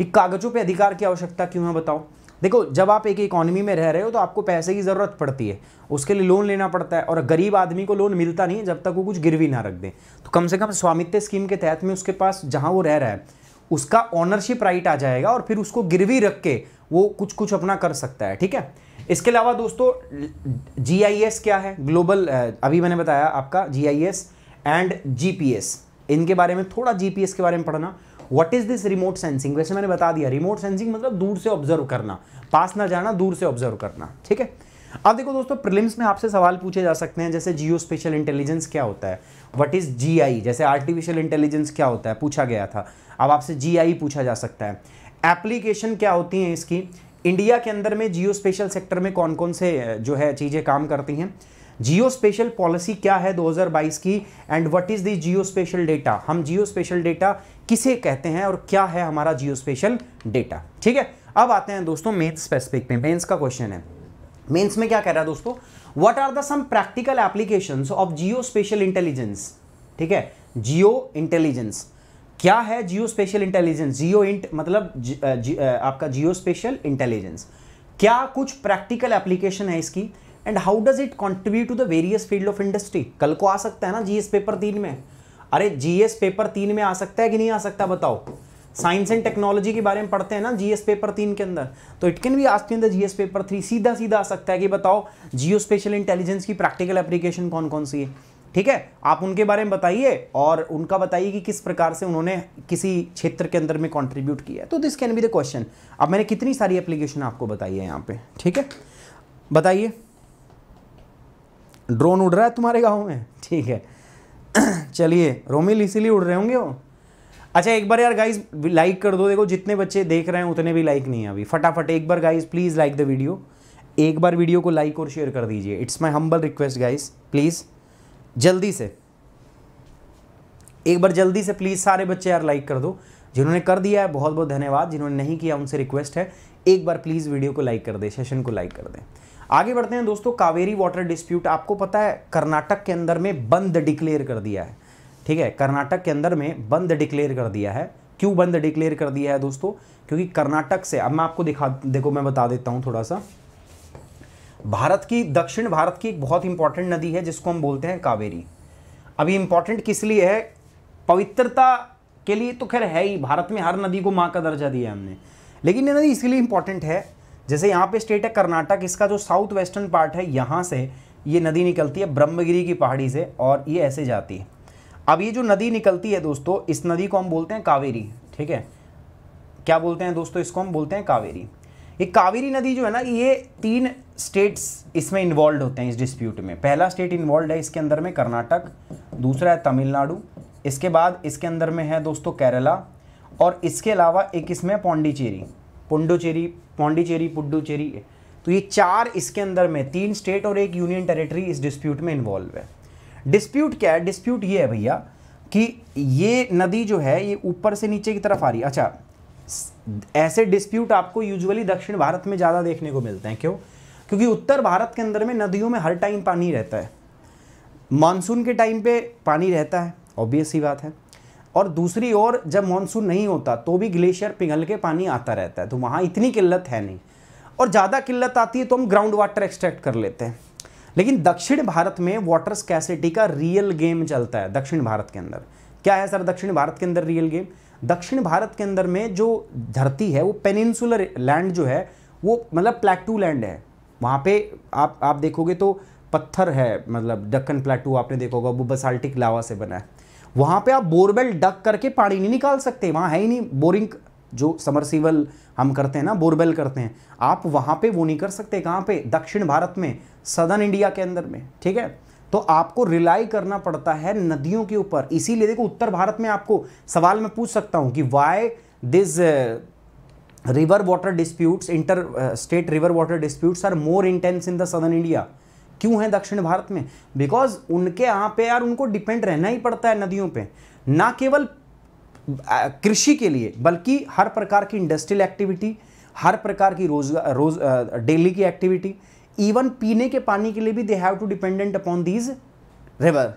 ये कागजों पे अधिकार की आवश्यकता क्यों है बताओ देखो जब आप एक इकोनॉमी में रह रहे हो तो आपको पैसे की ज़रूरत पड़ती है उसके लिए लोन लेना पड़ता है और गरीब आदमी को लोन मिलता नहीं है जब तक वो कुछ गिरवी ना रख दें तो कम से कम स्वामित्व स्कीम के तहत में उसके पास जहाँ वो रह रहा है उसका ऑनरशिप राइट आ जाएगा और फिर उसको गिरवी रख के वो कुछ कुछ अपना कर सकता है ठीक है इसके अलावा दोस्तों जी क्या है ग्लोबल अभी मैंने बताया आपका जी एंड जी इनके बारे में थोड़ा जी के बारे में पढ़ना what is this remote sensing वैसे मैंने बता दिया रिमोट सेंसिंग मतलब दूर से ऑब्जर्व करना पास ना जाना दूर से ऑब्जर्व करना ठीक है अब देखो दोस्तों प्रिलिम्स में आपसे सवाल पूछे जा सकते हैं जैसे जियो स्पेशल इंटेलिजेंस क्या होता है वट इज जी जैसे आर्टिफिशियल इंटेलिजेंस क्या होता है पूछा गया था अब आपसे जी पूछा जा सकता है एप्लीकेशन क्या होती हैं इसकी इंडिया के अंदर में जियो स्पेशल सेक्टर में कौन कौन से जो है चीज़ें काम करती हैं जियो स्पेशल पॉलिसी क्या है 2022 की and what is the geospatial data हम जियो स्पेशल डेटा किसे कहते हैं और क्या है हमारा जियो स्पेशल डेटा ठीक है अब आते हैं दोस्तों मेन्स स्पेसिफिक में मेन्स का क्वेश्चन है मेन्स में क्या कह रहा है दोस्तों what are the some practical application of Jio special intelligence ठीक है जियो इंटेलिजेंस क्या है जियो स्पेशल इंटेलिजेंस जियो इंट मतलब ज, ज, आपका जियो स्पेशल इंटेलिजेंस क्या कुछ प्रैक्टिकल एप्लीकेशन है इसकी and how does it contribute to the various field of industry कल को आ सकता है ना जीएस पेपर तीन में अरे जीएस पेपर तीन में आ सकता है कि नहीं आ सकता बताओ साइंस एंड टेक्नोलॉजी के बारे में पढ़ते हैं ना जीएस पेपर तीन के अंदर तो इट कैन भी ask in the GS paper three सीधा सीधा आ सकता है कि बताओ जियो स्पेशल इंटेलिजेंस की प्रैक्टिकल एप्लीकेशन कौन कौन सी है ठीक है आप उनके बारे में बताइए और उनका बताइए कि किस प्रकार से उन्होंने किसी क्षेत्र के अंदर में कंट्रीब्यूट किया है तो this can be the question अब मैंने कितनी सारी एप्लीकेशन आपको बताई है यहाँ पे ठीक है बताइए ड्रोन उड़ रहा है तुम्हारे गाँव में ठीक है (clears throat) चलिए रोमिल इसीलिए उड़ रहे होंगे वो अच्छा एक बार यार गाइज लाइक कर दो देखो जितने बच्चे देख रहे हैं उतने भी लाइक नहीं है अभी फटाफट एक बार guys please like the video एक बार वीडियो को लाइक और शेयर कर दीजिए it's my humble request guys please जल्दी से एक बार जल्दी से प्लीज़ सारे बच्चे यार लाइक कर दो जिन्होंने कर दिया है बहुत बहुत धन्यवाद जिन्होंने नहीं किया उनसे रिक्वेस्ट है एक बार प्लीज़ वीडियो को लाइक कर दें सेशन को लाइक कर दें आगे बढ़ते हैं दोस्तों कावेरी वाटर डिस्प्यूट आपको पता है कर्नाटक के अंदर में बंद डिक्लेयर कर दिया है ठीक है कर्नाटक के अंदर में बंद डिक्लेयर कर दिया है क्यों बंद डिक्लेयर कर दिया है दोस्तों क्योंकि कर्नाटक से अब मैं आपको दिखा देखो मैं बता देता हूँ थोड़ा सा भारत की दक्षिण भारत की एक बहुत इंपॉर्टेंट नदी है जिसको हम बोलते हैं कावेरी अभी इंपॉर्टेंट किस लिए है पवित्रता के लिए तो खैर है ही भारत में हर नदी को माँ का दर्जा दिया है हमने लेकिन ये नदी इसलिए इंपॉर्टेंट है जैसे यहाँ पे स्टेट है कर्नाटक इसका जो साउथ वेस्टर्न पार्ट है यहाँ से ये नदी निकलती है ब्रह्मगिरी की पहाड़ी से और ये ऐसे जाती है अब ये जो नदी निकलती है दोस्तों इस नदी को हम बोलते हैं कावेरी ठीक है क्या बोलते हैं दोस्तों इसको हम बोलते हैं कावेरी ये कावेरी नदी जो है ना ये तीन स्टेट्स इसमें इन्वॉल्व होते हैं इस डिस्प्यूट में पहला स्टेट इन्वॉल्व है इसके अंदर में कर्नाटक दूसरा है तमिलनाडु इसके बाद इसके अंदर में है दोस्तों केरला और इसके अलावा एक इसमें पौंडीचेरी पुंडुचेरी पौंडीचेरी पुडुचेरी तो ये चार इसके अंदर में तीन स्टेट और एक यूनियन टेरेटरी इस डिस्प्यूट में इन्वॉल्व है डिस्प्यूट क्या है डिस्प्यूट ये है भैया कि ये नदी जो है ये ऊपर से नीचे की तरफ आ रही है अच्छा ऐसे डिस्प्यूट आपको यूजुअली दक्षिण भारत में ज़्यादा देखने को मिलते हैं क्यों क्योंकि उत्तर भारत के अंदर में नदियों में हर टाइम पानी रहता है मानसून के टाइम पे पानी रहता है ऑब्वियस ही बात है और दूसरी ओर जब मानसून नहीं होता तो भी ग्लेशियर पिघल के पानी आता रहता है तो वहाँ इतनी किल्लत है नहीं और ज़्यादा किल्लत आती है तो हम ग्राउंड वाटर एक्सट्रैक्ट कर लेते हैं लेकिन दक्षिण भारत में वाटर स्कैसिटी का रियल गेम चलता है दक्षिण भारत के अंदर क्या है सर दक्षिण भारत के अंदर रियल गेम दक्षिण भारत के अंदर में जो धरती है वो पेनिनसुलर लैंड जो है वो मतलब प्लेटू लैंड है वहाँ पे आप आप देखोगे तो पत्थर है मतलब डक्कन प्लेटू आपने देखा होगा वो बसाल्टिक लावा से बना है वहाँ पे आप बोरवेल डक करके पानी नहीं निकाल सकते वहाँ है ही नहीं बोरिंग जो समरसीवल हम करते हैं ना बोरवेल करते हैं आप वहाँ पे वो नहीं कर सकते कहाँ पे दक्षिण भारत में सदर्न इंडिया के अंदर में ठीक है तो आपको रिलाई करना पड़ता है नदियों के ऊपर इसीलिए देखो उत्तर भारत में आपको सवाल मैं पूछ सकता हूं कि why this river water disputes inter state river water disputes are more intense in the southern India क्यों है दक्षिण भारत में बिकॉज उनके यहाँ पे यार उनको डिपेंड रहना ही पड़ता है नदियों पे ना केवल कृषि के लिए बल्कि हर प्रकार की इंडस्ट्रियल एक्टिविटी हर प्रकार की रोजगार रोज डेली uh, की एक्टिविटी इवन पीने के पानी के लिए भी they have to dependent upon these river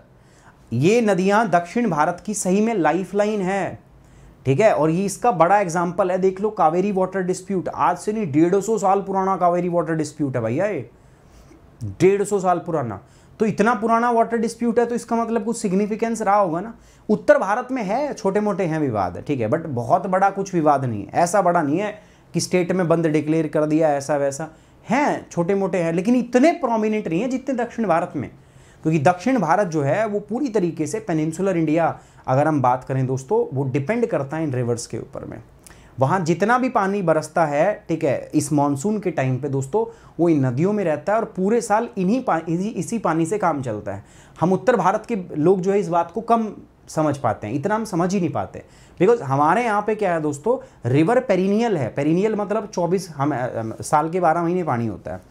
ये नदियाँ दक्षिण भारत की सही में लाइफ लाइन है ठीक है और ये इसका बड़ा एग्जाम्पल है देख लो कावेरी वाटर डिस्प्यूट आज से नहीं डेढ़ सौ साल पुराना कावेरी वाटर डिस्प्यूट है भैया ये डेढ़ सौ साल पुराना तो इतना पुराना वाटर डिस्प्यूट है तो इसका मतलब कुछ सिग्निफिकेंस रहा होगा ना उत्तर भारत में है छोटे मोटे हैं विवाद ठीक है बट बहुत बड़ा कुछ विवाद नहीं है ऐसा बड़ा नहीं है कि स्टेट में बंद डिक्लेयर कर दिया ऐसा वैसा हैं छोटे मोटे हैं लेकिन इतने प्रोमिनेंट नहीं हैं जितने दक्षिण भारत में क्योंकि दक्षिण भारत जो है वो पूरी तरीके से पेनिनसुलर इंडिया अगर हम बात करें दोस्तों वो डिपेंड करता है इन रिवर्स के ऊपर में वहाँ जितना भी पानी बरसता है ठीक है इस मानसून के टाइम पे दोस्तों वो इन नदियों में रहता है और पूरे साल इन्हीं पा, इसी पानी से काम चलता है हम उत्तर भारत के लोग जो है इस बात को कम समझ पाते हैं इतना हम समझ ही नहीं पाते बिकॉज हमारे यहाँ पे क्या है दोस्तों रिवर पेरिनियल है पेरिनियल मतलब 24 हम साल के 12 महीने पानी होता है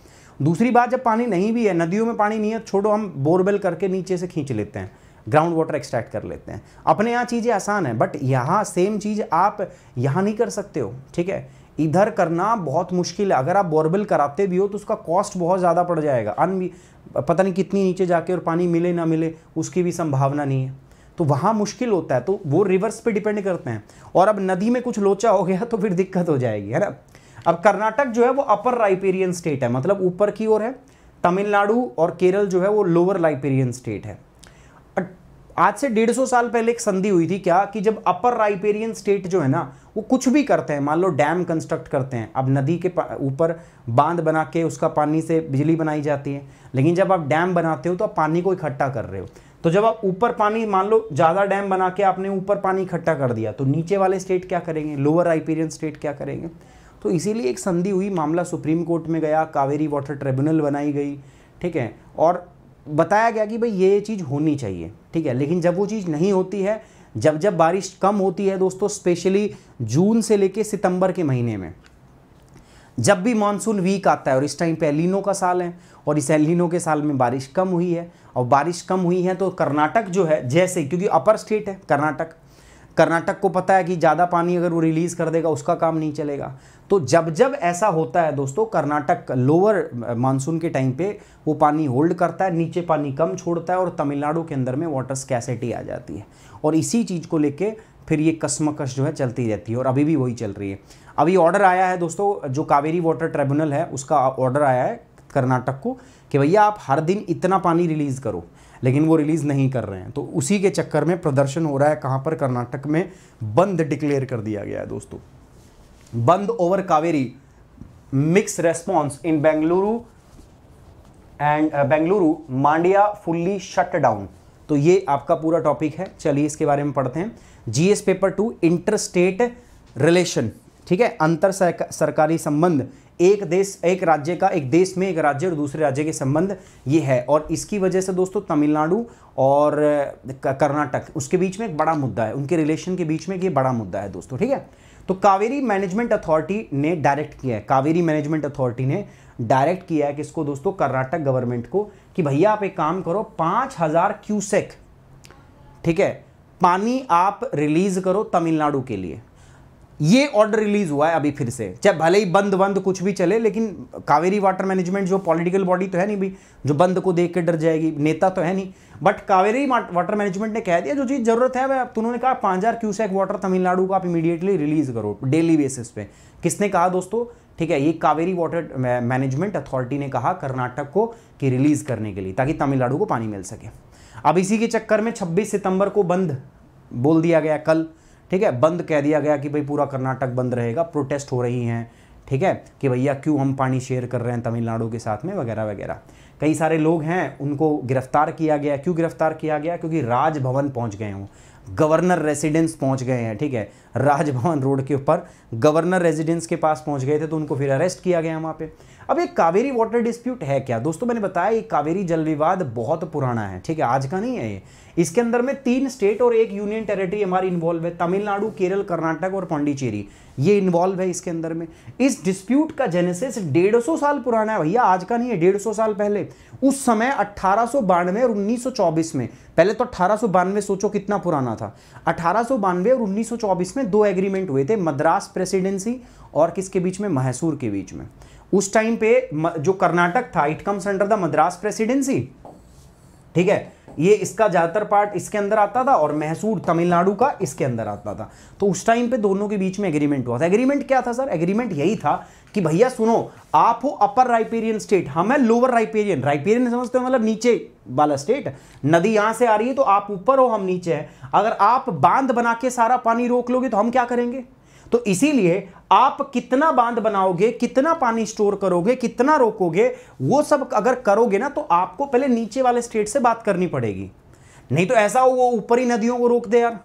दूसरी बात जब पानी नहीं भी है नदियों में पानी नहीं है छोड़ो हम बोरवेल करके नीचे से खींच लेते हैं ग्राउंड वाटर एक्सट्रैक्ट कर लेते हैं अपने यहाँ चीज़ें आसान है बट यहाँ सेम चीज़ आप यहाँ नहीं कर सकते हो ठीक है इधर करना बहुत मुश्किल है अगर आप बोरवेल कराते भी हो तो उसका कॉस्ट बहुत ज़्यादा पड़ जाएगा अन पता नहीं कितनी नीचे जाके और पानी मिले ना मिले उसकी भी संभावना नहीं है तो वहां मुश्किल होता है तो वो रिवर्स पे डिपेंड करते हैं और अब नदी में कुछ लोचा हो गया तो फिर दिक्कत हो जाएगी है ना अब कर्नाटक जो है वो अपर लाइपेरियन स्टेट है मतलब ऊपर की ओर है तमिलनाडु और केरल जो है वो लोअर लाइपेरियन स्टेट है आज से डेढ़ सौ साल पहले एक संधि हुई थी क्या कि जब अपर राइपेरियन स्टेट जो है ना वो कुछ भी करते हैं मान लो डैम कंस्ट्रक्ट करते हैं अब नदी के ऊपर बांध बना के उसका पानी से बिजली बनाई जाती है लेकिन जब आप डैम बनाते हो तो आप पानी को इकट्ठा कर रहे हो तो जब आप ऊपर पानी मान लो ज़्यादा डैम बना के आपने ऊपर पानी इकट्ठा कर दिया तो नीचे वाले स्टेट क्या करेंगे लोअर आईपीरियन स्टेट क्या करेंगे तो इसीलिए एक संधि हुई मामला सुप्रीम कोर्ट में गया कावेरी वाटर ट्रिब्यूनल बनाई गई ठीक है और बताया गया कि भाई ये चीज़ होनी चाहिए ठीक है लेकिन जब वो चीज़ नहीं होती है जब जब बारिश कम होती है दोस्तों स्पेशली जून से लेके सितंबर के महीने में जब भी मानसून वीक आता है और इस टाइम पे एलिनो का साल है और इस एलिनो के साल में बारिश कम हुई है और बारिश कम हुई है तो कर्नाटक जो है जैसे क्योंकि अपर स्टेट है कर्नाटक कर्नाटक को पता है कि ज़्यादा पानी अगर वो रिलीज़ कर देगा उसका काम नहीं चलेगा तो जब जब ऐसा होता है दोस्तों कर्नाटक लोअर मानसून के टाइम पे वो पानी होल्ड करता है नीचे पानी कम छोड़ता है और तमिलनाडु के अंदर में वाटर स्कैसिटी आ जाती है और इसी चीज़ को लेके फिर ये कसमकश जो है चलती रहती है और अभी भी वही चल रही है अभी ऑर्डर आया है दोस्तों जो कावेरी वाटर ट्रिब्यूनल है उसका ऑर्डर आया है कर्नाटक को कि भैया आप हर दिन इतना पानी रिलीज़ करो लेकिन वो रिलीज़ नहीं कर रहे हैं तो उसी के चक्कर में प्रदर्शन हो रहा है कहाँ पर कर्नाटक में बंद डिक्लेयर कर दिया गया है दोस्तों बंद over Kaveri mix response in Bengaluru and Bengaluru Mandya fully shut down तो ये आपका पूरा टॉपिक है चलिए इसके बारे में पढ़ते हैं GS paper two inter state relation ठीक है अंतर सरकारी संबंध एक देश एक राज्य का एक देश में एक राज्य और दूसरे राज्य के संबंध ये है और इसकी वजह से दोस्तों तमिलनाडु और कर्नाटक उसके बीच में एक बड़ा मुद्दा है उनके रिलेशन के बीच में ये बड़ा मुद्दा है दोस्तों ठीक है तो कावेरी मैनेजमेंट अथॉरिटी ने डायरेक्ट किया है कावेरी मैनेजमेंट अथॉरिटी ने डायरेक्ट किया है कि इसको दोस्तों कर्नाटक गवर्नमेंट को कि भैया आप एक काम करो पाँच हज़ार क्यूसेक ठीक है पानी आप रिलीज़ करो तमिलनाडु के लिए ये ऑर्डर रिलीज हुआ है अभी फिर से चाहे भले ही बंद बंद कुछ भी चले लेकिन कावेरी वाटर मैनेजमेंट जो पॉलिटिकल बॉडी तो है नहीं भाई जो बंद को देख के डर जाएगी नेता तो है नहीं बट कावेरी वाटर मैनेजमेंट ने कह दिया जो चीज़ ज़रूरत है तो उन्होंने कहा पाँच हज़ार क्यूसेक वाटर तमिलनाडु को आप इमीडिएटली रिलीज़ करो डेली बेसिस पे किसने कहा दोस्तों ठीक है ये कावेरी वाटर मैनेजमेंट अथॉरिटी ने कहा कर्नाटक को कि रिलीज़ करने के लिए ताकि तमिलनाडु को पानी मिल सके अब इसी के चक्कर में 26 सितंबर को बंद बोल दिया गया कल ठीक है बंद कह दिया गया कि भाई पूरा कर्नाटक बंद रहेगा प्रोटेस्ट हो रही हैं ठीक है कि भैया क्यों हम पानी शेयर कर रहे हैं तमिलनाडु के साथ में वगैरह वगैरह कई सारे लोग हैं उनको गिरफ्तार किया गया क्यों गिरफ्तार किया गया क्योंकि राजभवन पहुंच गए हों गवर्नर रेजिडेंस पहुंच गए हैं ठीक है राजभवन रोड के ऊपर गवर्नर रेजिडेंस के पास पहुंच गए थे तो उनको फिर अरेस्ट किया गया वहां पे अब ये कावेरी वाटर डिस्प्यूट है क्या दोस्तों मैंने बताया ये कावेरी जल विवाद बहुत पुराना है ठीक है आज का नहीं है ये इसके अंदर में तीन स्टेट और एक यूनियन टेरिटरी हमारी इन्वॉल्व है तमिलनाडु केरल कर्नाटक और पांडिचेरी ये इन्वॉल्व है इसके अंदर में इस डिस्प्यूट का जेनेसिस सौ साल पुराना है भैया आज का नहीं है डेढ़ सौ साल पहले उस समय अट्ठारह और 1924 में पहले तो अट्ठारह सोचो कितना पुराना था अठारह और 1924 में दो एग्रीमेंट हुए थे मद्रास प्रेसिडेंसी और किसके बीच में मैसूर के बीच में उस टाइम पे जो कर्नाटक था it comes under the Madras presidency ठीक है ये इसका ज़्यादातर पार्ट इसके अंदर आता था और मैसूर तमिलनाडु का इसके अंदर आता था तो उस टाइम पे दोनों के बीच में एग्रीमेंट हुआ था एग्रीमेंट क्या था सर एग्रीमेंट यही था कि भैया सुनो आप हो अपर राइपेरियन स्टेट हम है लोअर राइपेरियन राइपेरियन समझते हो मतलब नीचे वाला स्टेट नदी यहां से आ रही है तो आप ऊपर हो हम नीचे हैं अगर आप बांध बना के सारा पानी रोक लोगे तो हम क्या करेंगे तो इसीलिए आप कितना बांध बनाओगे कितना पानी स्टोर करोगे कितना रोकोगे वो सब अगर करोगे ना तो आपको पहले नीचे वाले स्टेट से बात करनी पड़ेगी नहीं तो ऐसा हो वो ऊपरी नदियों को रोक दे यार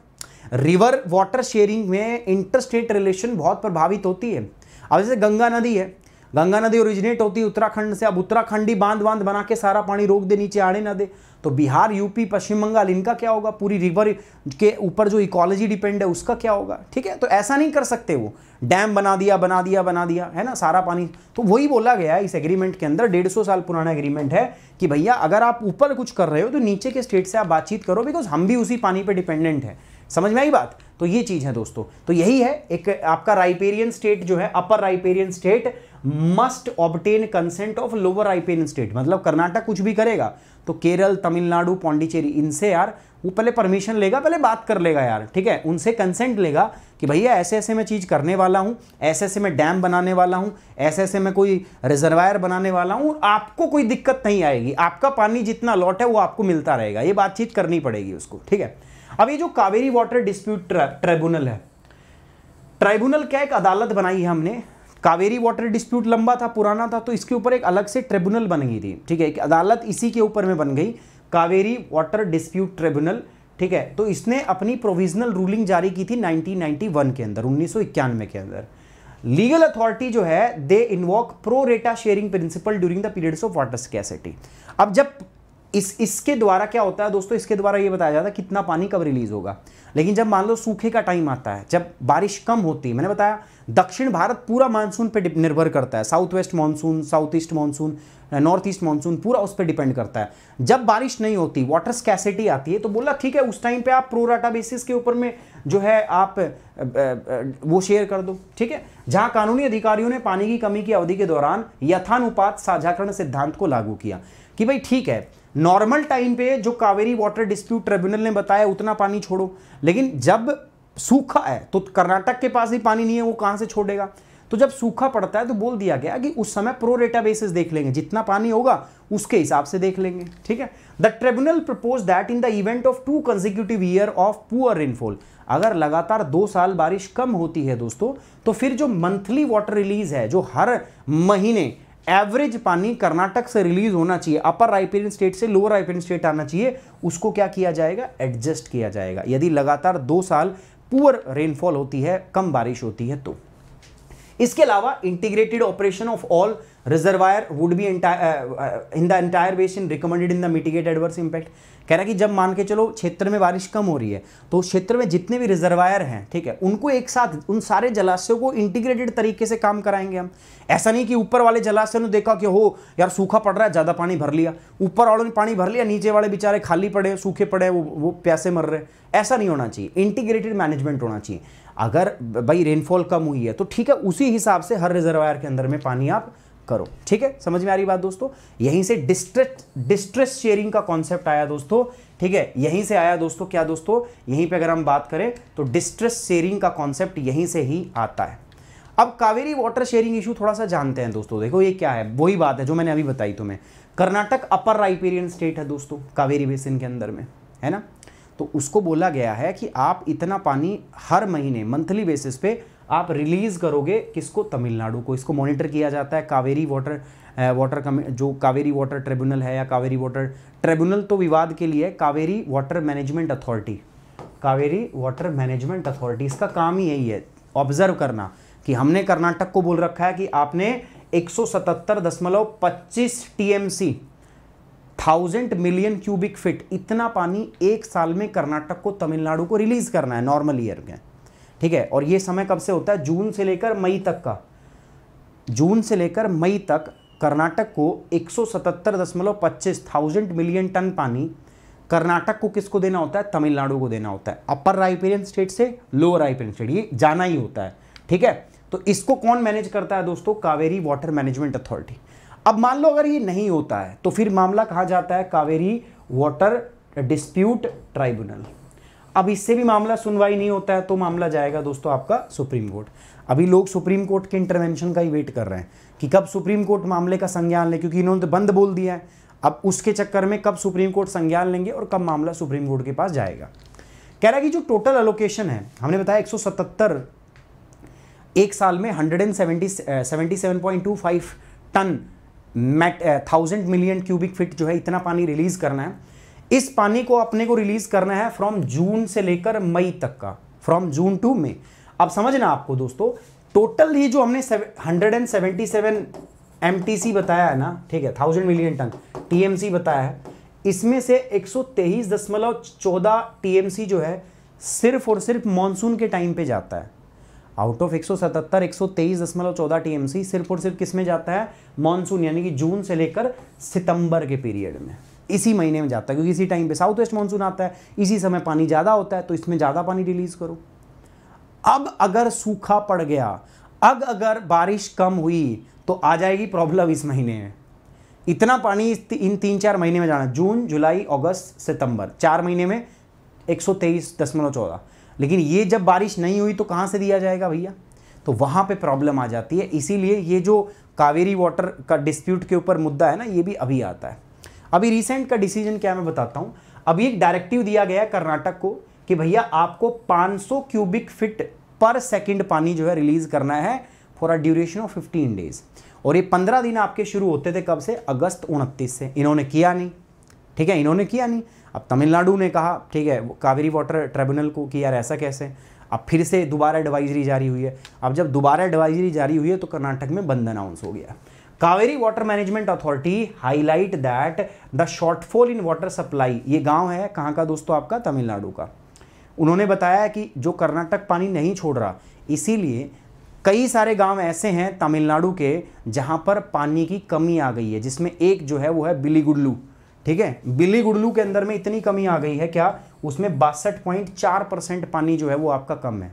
रिवर वाटर शेयरिंग में इंटर स्टेट रिलेशन बहुत प्रभावित होती है अब जैसे गंगा नदी है गंगा नदी ओरिजिनेट होती है उत्तराखंड से अब उत्तराखंडी बांध बांध बना के सारा पानी रोक दे नीचे आने ना दे तो बिहार यूपी पश्चिम बंगाल इनका क्या होगा पूरी रिवर के ऊपर जो इकोलॉजी डिपेंड है उसका क्या होगा ठीक है तो ऐसा नहीं कर सकते वो डैम बना दिया बना दिया बना दिया है ना सारा पानी तो वही बोला गया है इस एग्रीमेंट के अंदर डेढ़ सौ साल पुराना एग्रीमेंट है कि भैया अगर आप ऊपर कुछ कर रहे हो तो नीचे के स्टेट से आप बातचीत करो बिकॉज हम भी उसी पानी पर डिपेंडेंट है समझ में आई बात तो ये चीज़ है दोस्तों तो यही है एक आपका राइपेरियन स्टेट जो है upper riparian state must obtain consent of lower riparian state मतलब कर्नाटक कुछ भी करेगा तो केरल तमिलनाडु पौंडीचेरी इनसे यार वो पहले परमिशन लेगा पहले बात कर लेगा यार ठीक है उनसे कंसेंट लेगा कि भैया ऐसे ऐसे मैं चीज़ करने वाला हूँ ऐसे ऐसे मैं डैम बनाने वाला हूँ ऐसे ऐसे मैं कोई रिजर्वायर बनाने वाला हूँ आपको कोई दिक्कत नहीं आएगी आपका पानी जितना लॉट है वो आपको मिलता रहेगा ये बातचीत करनी पड़ेगी उसको ठीक है अब ये जो कावेरी वाटर डिस्प्यूट ट्रिब्यूनल है ट्राइब्यूनल क्या एक अदालत बनाई है हमने कावेरी वाटर डिस्प्यूट लंबा था पुराना था तो इसके ऊपर एक अलग से ट्रिब्यूनल बन गई थी ठीक है एक अदालत इसी के ऊपर में बन गई कावेरी वाटर डिस्प्यूट ट्रिब्यूनल ठीक है तो इसने अपनी प्रोविजनल रूलिंग जारी की थी 1991 के अंदर उन्नीस के अंदर लीगल अथॉरिटी जो है they invoke pro rata sharing principle during the periods of water scarcity अब जब इस इसके द्वारा क्या होता है दोस्तों इसके द्वारा ये बताया जाता है कितना पानी कब रिलीज होगा लेकिन जब मान लो सूखे का टाइम आता है जब बारिश कम होती है मैंने बताया दक्षिण भारत पूरा मानसून पे निर्भर करता है south west monsoon south east monsoon north east monsoon पूरा उस पर डिपेंड करता है जब बारिश नहीं होती वाटर स्कैसिटी आती है तो बोला ठीक है उस टाइम पे आप प्रोराटा बेसिस के ऊपर में जो है आप वो शेयर कर दो ठीक है जहां कानूनी अधिकारियों ने पानी की कमी की अवधि के दौरान यथानुपात साझाकरण सिद्धांत को लागू किया कि भाई ठीक है नॉर्मल टाइम पे जो कावेरी वाटर डिस्प्यूट ट्रिब्यूनल ने बताया उतना पानी छोड़ो लेकिन जब सूखा है तो कर्नाटक के पास ही पानी नहीं है वो कहां से छोड़ेगा तो जब सूखा पड़ता है तो बोल दिया गया कि उस समय प्रो रेटा बेसिस देख लेंगे जितना पानी होगा उसके हिसाब से देख लेंगे ठीक है the tribunal propose that in the event of two consecutive year of poor rainfall अगर लगातार दो साल बारिश कम होती है दोस्तों तो फिर जो मंथली वाटर रिलीज है जो हर महीने एवरेज पानी कर्नाटक से रिलीज होना चाहिए अपर राइपेरियन स्टेट से लोअर राइपेरियन स्टेट आना चाहिए उसको क्या किया जाएगा एडजस्ट किया जाएगा यदि लगातार दो साल पुअर रेनफॉल होती है कम बारिश होती है तो इसके अलावा integrated operation of all reservoir would be in the entire basin recommended in the mitigate adverse impact कह रहा है कि जब मान के चलो क्षेत्र में बारिश कम हो रही है तो क्षेत्र में जितने भी रिजर्वायर हैं ठीक है उनको एक साथ उन सारे जलाशयों को इंटीग्रेटेड तरीके से काम कराएंगे हम ऐसा नहीं कि ऊपर वाले जलाशय ने देखा कि हो यार सूखा पड़ रहा है ज़्यादा पानी भर लिया ऊपर वालों ने पानी भर लिया नीचे वाले बेचारे खाली पड़े सूखे पड़े वो वो प्यासे मर रहे ऐसा नहीं होना चाहिए इंटीग्रेटेड मैनेजमेंट होना चाहिए अगर भाई रेनफॉल कम हुई है तो ठीक है उसी हिसाब से हर रिजर्वायर के अंदर में पानी आप करो ठीक है समझ में आ रही बात दोस्तों यहीं से डिस्ट्रेस डिस्ट्रेस शेयरिंग का कॉन्सेप्ट आया दोस्तों ठीक है यहीं से आया दोस्तों क्या दोस्तों यहीं पे अगर हम बात करें तो डिस्ट्रेस शेयरिंग का कॉन्सेप्ट यहीं से ही आता है अब कावेरी वाटर शेयरिंग इशू थोड़ा सा जानते हैं दोस्तों देखो ये क्या है वही बात है जो मैंने अभी बताई तुम्हें कर्नाटक अपर राइपेरियन स्टेट है दोस्तों कावेरी बेसिन के अंदर में है ना तो उसको बोला गया है कि आप इतना पानी हर महीने मंथली बेसिस पे आप रिलीज़ करोगे किसको तमिलनाडु को इसको मॉनिटर किया जाता है कावेरी वाटर वाटर कम जो कावेरी वाटर ट्रिब्यूनल है या कावेरी वाटर ट्रिब्यूनल तो विवाद के लिए Kaveri water management authority Kaveri water management authority इसका काम ही यही है ऑब्जर्व करना कि हमने कर्नाटक को बोल रखा है कि आपने 177.25 TMC thousand million cubic feet इतना पानी एक साल में कर्नाटक को तमिलनाडु को रिलीज करना है नॉर्मल ईयर में ठीक है और ये समय कब से होता है जून से लेकर मई तक का जून से लेकर मई तक कर्नाटक को एक थाउजेंड मिलियन टन पानी कर्नाटक को किसको देना होता है तमिलनाडु को देना होता है अपर राइपेरियन स्टेट से लोअर राइपेरियन स्टेट ये जाना ही होता है ठीक है तो इसको कौन मैनेज करता है दोस्तों कावेरी वाटर मैनेजमेंट अथॉरिटी अब मान लो अगर ये नहीं होता है तो फिर मामला कहा जाता है कावेरी वाटर डिस्प्यूट ट्राइब्यूनल अब इससे भी मामला सुनवाई नहीं होता है तो मामला जाएगा दोस्तों आपका सुप्रीम कोर्ट अभी लोग सुप्रीम कोर्ट के इंटरवेंशन का ही वेट कर रहे हैं कि कब सुप्रीम कोर्ट मामले का संज्ञान ले क्योंकि इन्होंने तो बंद बोल दिया है अब उसके चक्कर में कब सुप्रीम कोर्ट संज्ञान लेंगे और कब मामला सुप्रीम कोर्ट के पास जाएगा कह रहा है कि जो टोटल अलोकेशन है हमने बताया एक एक साल में 177.25 टन मैट थाउजेंड मिलियन क्यूबिक फिट जो है इतना पानी रिलीज करना है इस पानी को अपने को रिलीज करना है फ्रॉम जून से लेकर मई तक का फ्रॉम जून टू मई अब समझना आपको दोस्तों टोटल ही जो हमने hundred and seventy seven M बताया है ना ठीक है थाउजेंड मिलियन टन टी बताया है इसमें से एक सौ तेईस दशमलव चौदह टी जो है सिर्फ और सिर्फ मानसून के टाइम पे जाता है आउट ऑफ 177 तेईस दशमलव चौदह टी सिर्फ और सिर्फ किस में जाता है मानसून यानी कि जून से लेकर सितंबर के पीरियड में इसी महीने में जाता है क्योंकि इसी टाइम पे साउथ वेस्ट मानसून आता है इसी समय पानी ज़्यादा होता है तो इसमें ज़्यादा पानी रिलीज़ करो अब अगर सूखा पड़ गया अब अगर बारिश कम हुई तो आ जाएगी प्रॉब्लम इस महीने में इतना पानी इन तीन चार महीने में जाना जून जुलाई अगस्त सितंबर चार महीने में एक सौ तेईस दशमलव चौदह लेकिन ये जब बारिश नहीं हुई तो कहाँ से दिया जाएगा भैया तो वहाँ पे प्रॉब्लम आ जाती है इसीलिए ये जो कावेरी वाटर का डिस्प्यूट के ऊपर मुद्दा है ना ये भी अभी आता है अभी रिसेंट का डिसीजन क्या मैं बताता हूँ अभी एक डायरेक्टिव दिया गया कर्नाटक को कि भैया आपको 500 क्यूबिक फिट पर सेकंड पानी जो है रिलीज करना है for a duration of 15 days और ये 15 दिन आपके शुरू होते थे कब से अगस्त उनतीस से इन्होंने किया नहीं ठीक है इन्होंने किया नहीं अब तमिलनाडु ने कहा ठीक है कावेरी वाटर ट्रिब्यूनल को कि यार ऐसा कैसे अब फिर से दोबारा एडवाइजरी जारी हुई है अब जब दोबारा एडवाइजरी जारी हुई है तो कर्नाटक में बंद अनाउंस हो गया Kaveri water management authority highlight that the shortfall in water supply ये गांव है कहाँ का दोस्तों आपका तमिलनाडु का उन्होंने बताया कि जो कर्नाटक पानी नहीं छोड़ रहा इसीलिए कई सारे गांव ऐसे हैं तमिलनाडु के जहाँ पर पानी की कमी आ गई है जिसमें एक जो है वो है बिलीगुडलू ठीक है बिलीगुडलू के अंदर में इतनी कमी आ गई है क्या उसमें बासठ पॉइंट चार परसेंट पानी जो है वो आपका कम है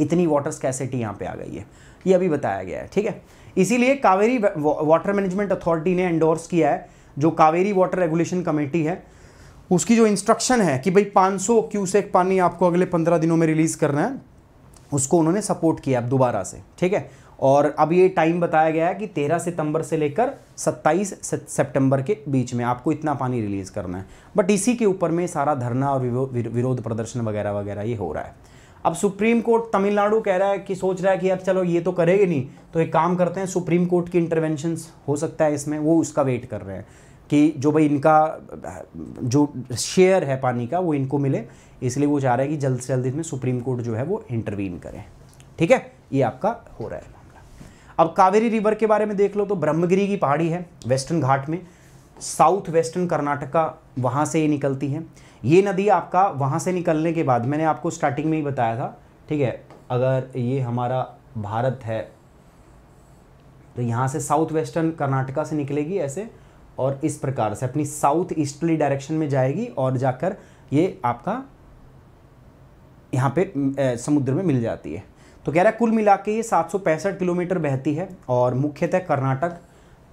इतनी वाटर स्कैसिटी यहाँ पर आ गई है ये अभी बताया गया है ठीक है इसीलिए कावेरी वाटर मैनेजमेंट अथॉरिटी ने एंडोर्स किया है जो कावेरी वाटर रेगुलेशन कमेटी है उसकी जो इंस्ट्रक्शन है कि भाई 500 सौ क्यूसेक पानी आपको अगले 15 दिनों में रिलीज़ करना है उसको उन्होंने सपोर्ट किया अब दोबारा से ठीक है और अब ये टाइम बताया गया है कि 13 सितंबर से लेकर 27 सितंबर के बीच में आपको इतना पानी रिलीज़ करना है बट इसी के ऊपर में सारा धरना और विरोध प्रदर्शन वगैरह वगैरह ये हो रहा है अब सुप्रीम कोर्ट तमिलनाडु कह रहा है कि सोच रहा है कि अब चलो ये तो करेगी नहीं तो एक काम करते हैं सुप्रीम कोर्ट की इंटरवेंशन हो सकता है इसमें वो उसका वेट कर रहे हैं कि जो भाई इनका जो शेयर है पानी का वो इनको मिले इसलिए वो चाह रहा है कि जल्द से जल्द इसमें सुप्रीम कोर्ट जो है वो इंटरवीन करें ठीक है ये आपका हो रहा है मामला अब कावेरी रिवर के बारे में देख लो तो ब्रह्मगिरी की पहाड़ी है वेस्टर्न घाट में साउथ वेस्टर्न कर्नाटका वहाँ से ही निकलती है ये नदी आपका वहाँ से निकलने के बाद मैंने आपको स्टार्टिंग में ही बताया था ठीक है अगर ये हमारा भारत है तो यहाँ से साउथ वेस्टर्न कर्नाटका से निकलेगी ऐसे और इस प्रकार से अपनी साउथ ईस्टली डायरेक्शन में जाएगी और जाकर ये आपका यहाँ पे समुद्र में मिल जाती है तो कह रहा है कुल मिला के ये सात किलोमीटर बहती है और मुख्यतः कर्नाटक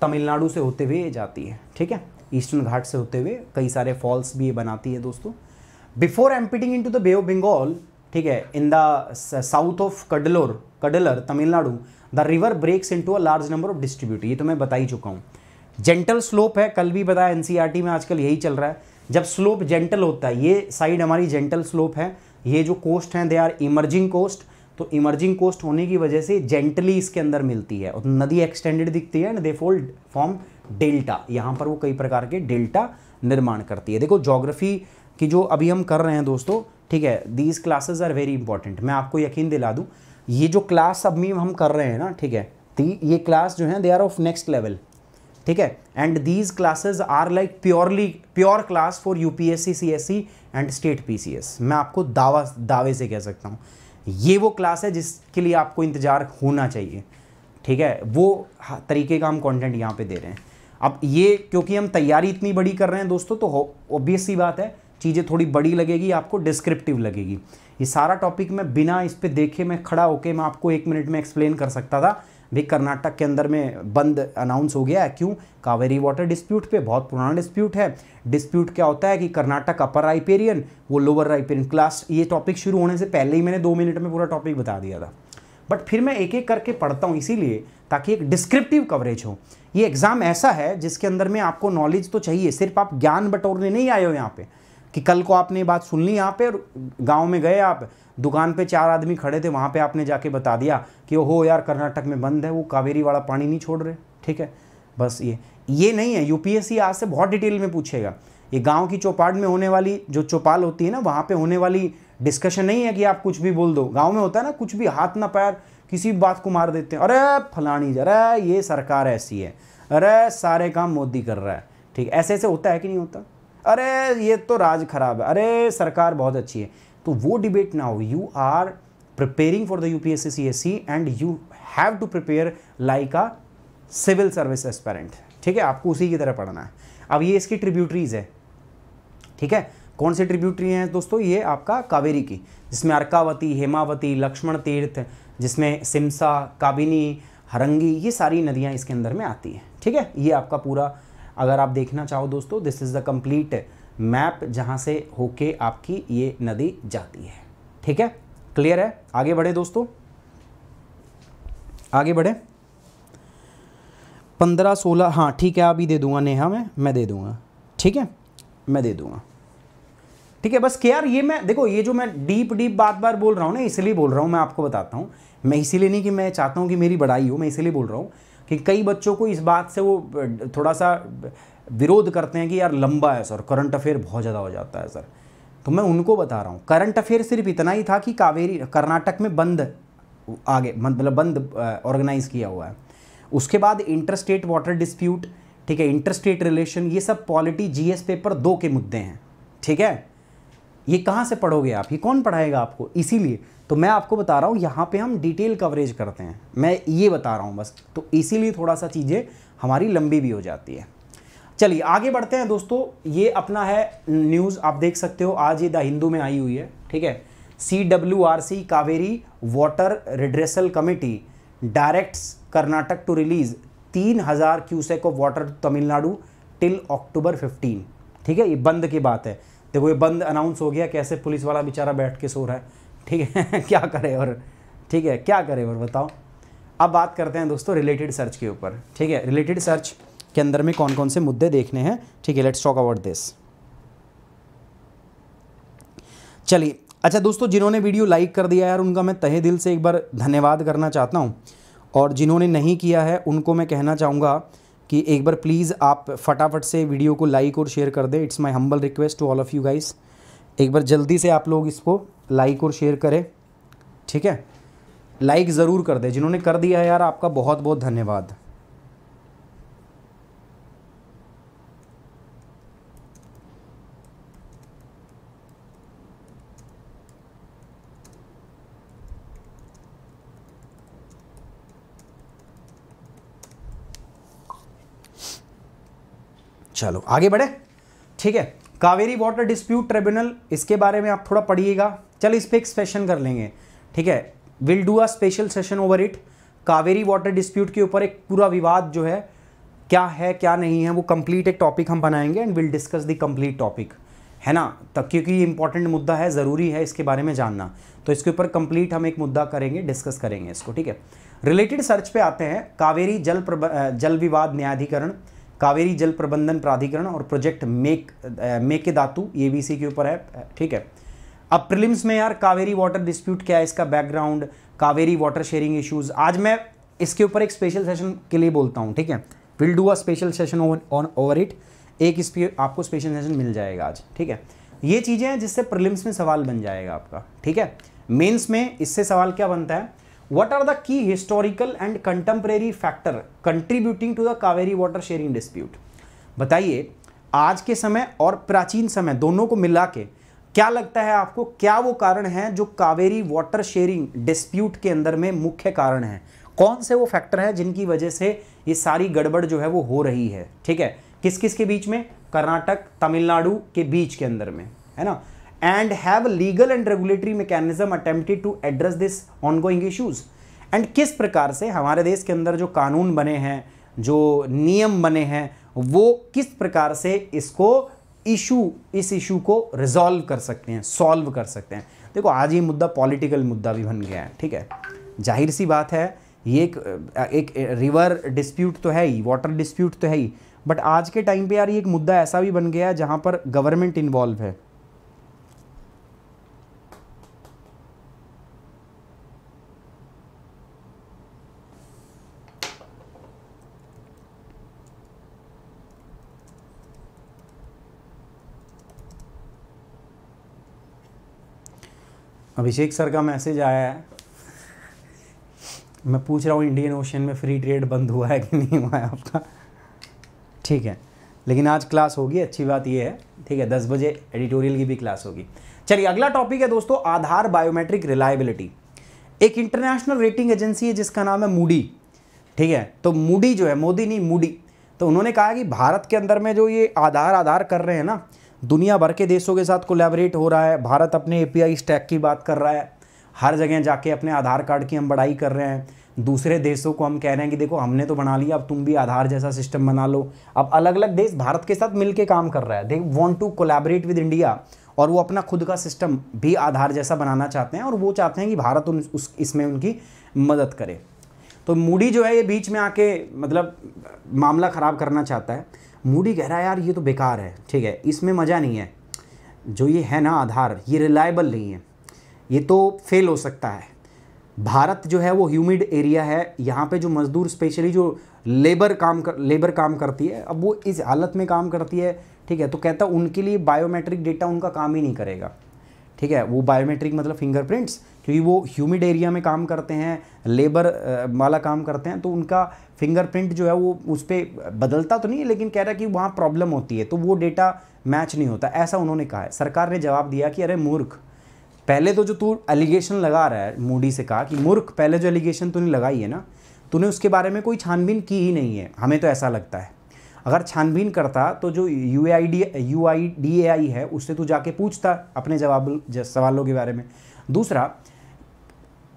तमिलनाडु से होते हुए जाती है ठीक है ईस्टर्न घाट से होते हुए कई सारे फॉल्स भी ये बनाती है दोस्तों before emptying into the bay of Bengal ठीक है in the south of Cuddalore Cuddalore Tamil Nadu the river breaks into a large number of distribute ये तो मैं बता ही चुका हूँ जेंटल स्लोप है कल भी बताया एन e में आजकल यही चल रहा है जब स्लोप जेंटल होता है ये साइड हमारी जेंटल स्लोप है ये जो कोस्ट हैं दे आर इमर्जिंग कोस्ट तो इमर्जिंग कोस्ट होने की वजह से जेंटली इसके अंदर मिलती है और नदी एक्सटेंडेड दिखती है and they fold form delta यहाँ पर वो कई प्रकार के डेल्टा निर्माण करती है देखो जोग्राफी की जो अभी हम कर रहे हैं दोस्तों ठीक है these classes are very important मैं आपको यकीन दिला दूँ ये जो क्लास अब हम कर रहे हैं ना ठीक है ये क्लास जो है they are of next level ठीक है and these classes are like purely pure class for U P S C C S C and state P C S मैं आपको दावा दावे से कह सकता हूँ ये वो क्लास है जिसके लिए आपको इंतज़ार होना चाहिए ठीक है वो तरीके का हम कंटेंट यहाँ पे दे रहे हैं अब ये क्योंकि हम तैयारी इतनी बड़ी कर रहे हैं दोस्तों तो ऑब्वियस सी बात है चीज़ें थोड़ी बड़ी लगेगी आपको डिस्क्रिप्टिव लगेगी ये सारा टॉपिक मैं बिना इस पर देखे मैं खड़ा होके मैं आपको एक मिनट में एक्सप्लेन कर सकता था भी कर्नाटक के अंदर में बंद अनाउंस हो गया है क्यों कावेरी वाटर डिस्प्यूट पे बहुत पुराना डिस्प्यूट है डिस्प्यूट क्या होता है कि कर्नाटक अपर राइपेरियन वो लोअर राइपेरियन क्लास ये टॉपिक शुरू होने से पहले ही मैंने दो मिनट में पूरा टॉपिक बता दिया था बट फिर मैं एक एक करके पढ़ता हूँ इसीलिए ताकि एक डिस्क्रिप्टिव कवरेज हो ये एग्ज़ाम ऐसा है जिसके अंदर में आपको नॉलेज तो चाहिए सिर्फ आप ज्ञान बटोरने नहीं आए हो यहाँ पर कि कल को आपने ये बात सुन ली यहाँ पे गांव में गए आप दुकान पे चार आदमी खड़े थे वहाँ पे आपने जाके बता दिया कि हो यार कर्नाटक में बंद है वो कावेरी वाला पानी नहीं छोड़ रहे ठीक है बस ये ये नहीं है यूपीएससी आज से बहुत डिटेल में पूछेगा ये गाँव की चौपाट में होने वाली जो चौपाल होती है ना वहाँ पर होने वाली डिस्कशन नहीं है कि आप कुछ भी बोल दो गाँव में होता है ना कुछ भी हाथ ना पैर किसी भी बात को मार देते हैं अरे फलानी अरे ये सरकार ऐसी है अरे सारे काम मोदी कर रहा है ठीक ऐसे ऐसे होता है कि नहीं होता अरे ये तो राज खराब है अरे सरकार बहुत अच्छी है तो वो डिबेट ना हो you are preparing for the U P S C S C and you have to prepare like a civil service aspirant ठीक है आपको उसी की तरह पढ़ना है अब ये इसकी ट्रिब्यूटरीज है ठीक है कौन सी ट्रिब्यूटरी हैं दोस्तों ये आपका कावेरी की जिसमें अर्कावती हेमावती लक्ष्मण तीर्थ जिसमें सिमसा काबिनी हरंगी ये सारी नदियाँ इसके अंदर में आती हैं ठीक है ये आपका पूरा अगर आप देखना चाहो दोस्तों this is the complete map जहां से होके आपकी ये नदी जाती है ठीक है क्लियर है आगे बढ़े दोस्तों आगे बढ़े पंद्रह सोलह हाँ ठीक है अभी दे दूंगा नेहा मैं मैं दे दूंगा ठीक है मैं दे दूंगा ठीक है बस के यार ये मैं देखो ये जो मैं डीप डीप बात बार बोल रहा हूँ ना इसलिए बोल रहा हूँ मैं आपको बताता हूँ मैं इसीलिए नहीं कि मैं चाहता हूँ कि मेरी बड़ाई हो मैं इसीलिए बोल रहा हूँ कि कई बच्चों को इस बात से वो थोड़ा सा विरोध करते हैं कि यार लंबा है सर करंट अफेयर बहुत ज़्यादा हो जाता है सर तो मैं उनको बता रहा हूँ करंट अफेयर सिर्फ इतना ही था कि कावेरी कर्नाटक में बंद आगे मतलब बंद ऑर्गेनाइज़ किया हुआ है उसके बाद इंटर स्टेट वाटर डिस्प्यूट ठीक है इंटर स्टेट रिलेशन ये सब पॉलिटी जी पेपर दो के मुद्दे हैं ठीक है ये कहाँ से पढ़ोगे आप ये कौन पढ़ाएगा आपको इसीलिए तो मैं आपको बता रहा हूँ यहाँ पे हम डिटेल कवरेज करते हैं मैं ये बता रहा हूँ बस तो इसीलिए थोड़ा सा चीज़ें हमारी लंबी भी हो जाती है चलिए आगे बढ़ते हैं दोस्तों ये अपना है न्यूज़ आप देख सकते हो आज ये द हिंदू में आई हुई है ठीक है C W R C Cauvery water redressal committee directs Karnataka to release तीन हज़ार cusec of water Tamil Nadu till October fifteen ठीक है ये बंद की बात है देखो ये बंद अनाउंस हो गया कैसे पुलिस वाला बेचारा बैठ के सो रहा है ठीक है (laughs) क्या करें और ठीक है क्या करें और बताओ अब बात करते हैं दोस्तों रिलेटेड सर्च के ऊपर ठीक है रिलेटेड सर्च के अंदर में कौन कौन से मुद्दे देखने हैं ठीक है लेट्स टॉक अबाउट दिस चलिए अच्छा दोस्तों जिन्होंने वीडियो लाइक कर दिया यार उनका मैं तहे दिल से एक बार धन्यवाद करना चाहता हूँ और जिन्होंने नहीं किया है उनको मैं कहना चाहूँगा कि एक बार प्लीज़ आप फटाफट से वीडियो को लाइक और शेयर कर दें it's my humble request to all of you guys एक बार जल्दी से आप लोग इसको लाइक और शेयर करें ठीक है लाइक ज़रूर कर दें जिन्होंने कर दिया है यार आपका बहुत बहुत धन्यवाद चलो आगे बढ़े ठीक है कावेरी वाटर डिस्प्यूट ट्रिब्यूनल इसके बारे में आप थोड़ा पढ़िएगा चल इस पर एक सेशन कर लेंगे ठीक है will do a special session over it Cauvery water dispute के ऊपर एक पूरा विवाद जो है क्या है क्या नहीं है वो कंप्लीट एक टॉपिक हम बनाएंगे and will discuss the complete topic है ना तो क्योंकि ये इंपॉर्टेंट मुद्दा है ज़रूरी है इसके बारे में जानना तो इसके ऊपर कंप्लीट हम एक मुद्दा करेंगे डिस्कस करेंगे इसको ठीक है रिलेटेड सर्च पे आते हैं कावेरी जल जल विवाद न्यायाधिकरण कावेरी जल प्रबंधन प्राधिकरण और प्रोजेक्ट मेक मेके दातु ए के ऊपर है ठीक है अब प्रिलिम्स में यार कावेरी वाटर डिस्प्यूट क्या है इसका background Cauvery water sharing issues आज मैं इसके ऊपर एक स्पेशल सेशन के लिए बोलता हूँ ठीक है will do a special session on over it एक इस आपको स्पेशल सेशन मिल जाएगा आज ठीक है ये चीज़ें हैं जिससे प्रिलिम्स में सवाल बन जाएगा आपका ठीक है मेन्स में इससे सवाल क्या बनता है what are the key historical and contemporary factor contributing to the Cauvery water sharing dispute बताइए आज के समय और प्राचीन समय दोनों को मिला के क्या लगता है आपको क्या वो कारण है जो कावेरी वाटर शेयरिंग डिस्प्यूट के अंदर में मुख्य कारण है कौन से वो फैक्टर हैं जिनकी वजह से ये सारी गड़बड़ जो है वो हो रही है ठीक है किस किस के बीच में कर्नाटक तमिलनाडु के बीच के अंदर में है ना and have legal and regulatory mechanism attempted to address this ongoing issues and किस प्रकार से हमारे देश के अंदर जो कानून बने हैं जो नियम बने हैं वो किस प्रकार से इसको इशू इस इशू को रिजॉल्व कर सकते हैं सॉल्व कर सकते हैं देखो आज ये मुद्दा पॉलिटिकल मुद्दा भी बन गया है ठीक है जाहिर सी बात है ये एक एक रिवर डिस्प्यूट तो है ही वाटर डिस्प्यूट तो है ही बट आज के टाइम पे यार ये एक मुद्दा ऐसा भी बन गया है जहाँ पर गवर्नमेंट इन्वॉल्व है अभिषेक सर का मैसेज आया है मैं पूछ रहा हूँ इंडियन ओशन में फ्री ट्रेड बंद हुआ है कि नहीं हुआ है आपका ठीक है लेकिन आज क्लास होगी अच्छी बात यह है ठीक है दस बजे एडिटोरियल की भी क्लास होगी चलिए अगला टॉपिक है दोस्तों आधार बायोमेट्रिक रिलायबिलिटी एक इंटरनेशनल रेटिंग एजेंसी है जिसका नाम है मूडी ठीक है तो मूडी जो है मोदी नहीं मूडी तो उन्होंने कहा कि भारत के अंदर में जो ये आधार आधार कर रहे हैं ना दुनिया भर के देशों के साथ कोलेबरेट हो रहा है भारत अपने ए स्टैक की बात कर रहा है हर जगह जाके अपने आधार कार्ड की हम बढ़ाई कर रहे हैं दूसरे देशों को हम कह रहे हैं कि देखो हमने तो बना लिया अब तुम भी आधार जैसा सिस्टम बना लो अब अलग अलग देश भारत के साथ मिलके काम कर रहा है they want to collaborate with India और वो अपना खुद का सिस्टम भी आधार जैसा बनाना चाहते हैं और वो चाहते हैं कि भारत उन उस इसमें उनकी मदद करे तो मूडी जो है ये बीच में आके मतलब मामला ख़राब करना चाहता है मूडी कह रहा है यार ये तो बेकार है ठीक है इसमें मज़ा नहीं है जो ये है ना आधार ये रिलायबल नहीं है ये तो फेल हो सकता है भारत जो है वो ह्यूमिड एरिया है यहाँ पे जो मज़दूर स्पेशली जो लेबर काम कर लेबर काम करती है अब वो इस हालत में काम करती है ठीक है तो कहता उनके लिए बायोमेट्रिक डेटा उनका काम ही नहीं करेगा ठीक है वो बायोमेट्रिक मतलब फिंगरप्रिंट्स क्योंकि वो ह्यूमिड एरिया में काम करते हैं लेबर वाला काम करते हैं तो उनका फिंगरप्रिंट जो है वो उस पर बदलता तो नहीं है लेकिन कह रहा है कि वहाँ प्रॉब्लम होती है तो वो डेटा मैच नहीं होता ऐसा उन्होंने कहा है सरकार ने जवाब दिया कि अरे मूर्ख पहले तो जो तू एलिगेशन लगा रहा है मूडी से कहा कि मूर्ख पहले जो एलिगेशन तूने लगाई है ना तूने उसके बारे में कोई छानबीन की ही नहीं है हमें तो ऐसा लगता है अगर छानबीन करता तो जो U I D U I D A I है उससे तू जाके पूछता अपने जवाब सवालों के बारे में दूसरा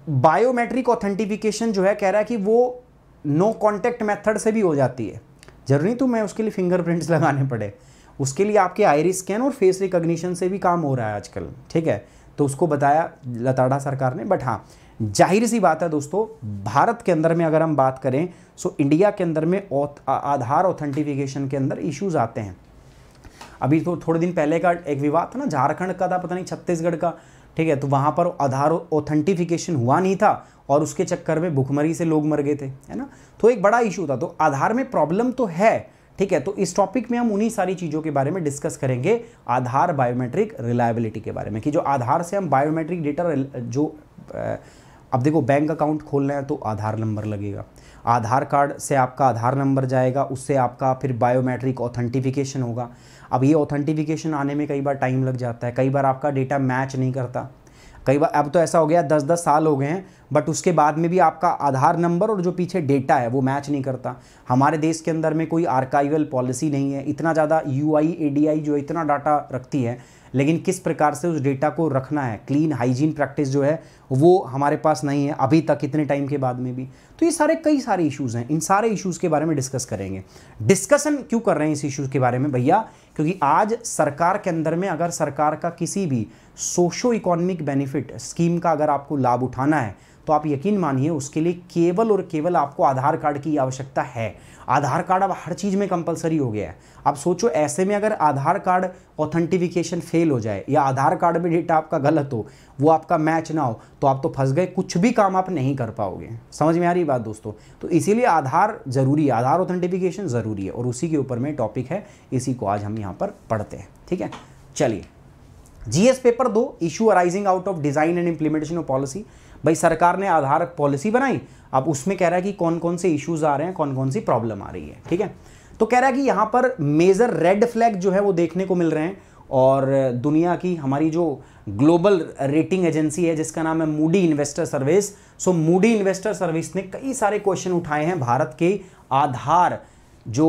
बायोमेट्रिक ऑथेंटिफिकेशन जो है कह रहा है कि वो नो कॉन्टैक्ट मेथड से भी हो जाती है जरूरी तो मैं उसके लिए फिंगरप्रिंट्स (laughs) लगाने पड़े उसके लिए आपके आयरिस स्कैन और फेस रिकॉग्निशन से भी काम हो रहा है आजकल ठीक है तो उसको बताया लताड़ा सरकार ने बट हाँ जाहिर सी बात है दोस्तों भारत के अंदर में अगर हम बात करें सो इंडिया के अंदर में आधार ऑथेंटिफिकेशन के अंदर इश्यूज आते हैं अभी तो थोड़े दिन पहले का एक विवाद था ना झारखंड का था पता नहीं छत्तीसगढ़ का ठीक है तो वहाँ पर आधार ऑथेंटिफिकेशन हुआ नहीं था और उसके चक्कर में भुखमरी से लोग मर गए थे है ना तो एक बड़ा इशू था तो आधार में प्रॉब्लम तो है ठीक है तो इस टॉपिक में हम उन्हीं सारी चीज़ों के बारे में डिस्कस करेंगे आधार बायोमेट्रिक रिलायबिलिटी के बारे में कि जो आधार से हम बायोमेट्रिक डेटा जो अब देखो बैंक अकाउंट खोलना है तो आधार नंबर लगेगा आधार कार्ड से आपका आधार नंबर जाएगा उससे आपका फिर बायोमेट्रिक ऑथेंटिफिकेशन होगा अब ये ऑथेंटिफिकेशन आने में कई बार टाइम लग जाता है कई बार आपका डेटा मैच नहीं करता कई बार अब तो ऐसा हो गया दस दस साल हो गए हैं बट उसके बाद में भी आपका आधार नंबर और जो पीछे डेटा है वो मैच नहीं करता हमारे देश के अंदर में कोई आर्काइवल पॉलिसी नहीं है इतना ज़्यादा यू आई जो इतना डाटा रखती है लेकिन किस प्रकार से उस डेटा को रखना है क्लीन हाइजीन प्रैक्टिस जो है वो हमारे पास नहीं है अभी तक इतने टाइम के बाद में भी तो ये सारे कई सारे इश्यूज़ हैं इन सारे इश्यूज़ के बारे में डिस्कस करेंगे डिस्कसन क्यों कर रहे हैं इस इश्यूज़ के बारे में भैया क्योंकि आज सरकार के अंदर में अगर सरकार का किसी भी सोशो इकोनॉमिक बेनिफिट स्कीम का अगर आपको लाभ उठाना है तो आप यकीन मानिए उसके लिए केवल और केवल आपको आधार कार्ड की आवश्यकता है आधार कार्ड अब हर चीज़ में कंपलसरी हो गया है आप सोचो ऐसे में अगर आधार कार्ड ऑथेंटिफिकेशन फेल हो जाए या आधार कार्ड में डेटा आपका गलत हो वो आपका मैच ना हो तो आप तो फंस गए कुछ भी काम आप नहीं कर पाओगे समझ में आ रही बात दोस्तों तो इसीलिए आधार ज़रूरी है आधार ऑथेंटिफिकेशन ज़रूरी है और उसी के ऊपर में टॉपिक है इसी को आज हम यहाँ पर पढ़ते हैं ठीक है चलिए जीएस पेपर दो issue arising out of design and implementation of policy भाई सरकार ने आधार पॉलिसी बनाई अब उसमें कह रहा है कि कौन कौन से इश्यूज आ रहे हैं कौन कौन सी प्रॉब्लम आ रही है ठीक है तो कह रहा है कि यहाँ पर मेजर रेड फ्लैग जो है वो देखने को मिल रहे हैं और दुनिया की हमारी जो ग्लोबल रेटिंग एजेंसी है जिसका नाम है Moody investor service so Moody investor service ने कई सारे क्वेश्चन उठाए हैं भारत के आधार जो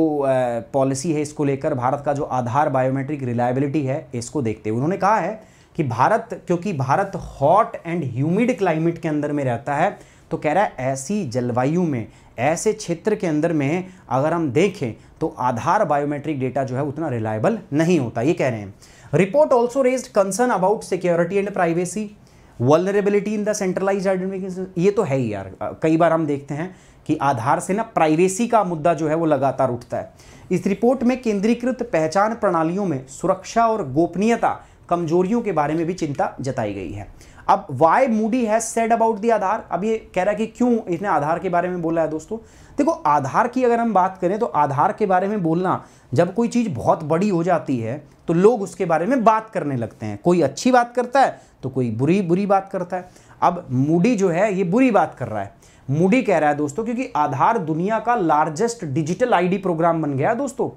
पॉलिसी है इसको लेकर भारत का जो आधार बायोमेट्रिक रिलायबिलिटी है इसको देखते हुए उन्होंने कहा है कि भारत क्योंकि Bharat hot and humid climate के अंदर में रहता है तो कह रहा है ऐसी जलवायु में ऐसे क्षेत्र के अंदर में अगर हम देखें तो आधार बायोमेट्रिक डेटा जो है उतना रिलायबल नहीं होता ये कह रहे हैं report also raise concern about security and privacy vulnerability in the centralize identification ये तो है ही यार कई बार हम देखते हैं कि आधार से ना प्राइवेसी का मुद्दा जो है वो लगातार उठता है इस रिपोर्ट में केंद्रीकृत पहचान प्रणालियों में सुरक्षा और गोपनीयता कमजोरियों के बारे में भी चिंता जताई गई है अब why Moody has said about the Aadhaar अब ये कह रहा है कि क्यों इसने आधार के बारे में बोला है दोस्तों देखो आधार की अगर हम बात करें तो आधार के बारे में बोलना जब कोई चीज़ बहुत बड़ी हो जाती है तो लोग उसके बारे में बात करने लगते हैं कोई अच्छी बात करता है तो कोई बुरी बुरी बात करता है अब मूडी जो है ये बुरी बात कर रहा है मूडी कह रहा है दोस्तों क्योंकि आधार दुनिया का लार्जेस्ट डिजिटल आईडी प्रोग्राम बन गया है दोस्तों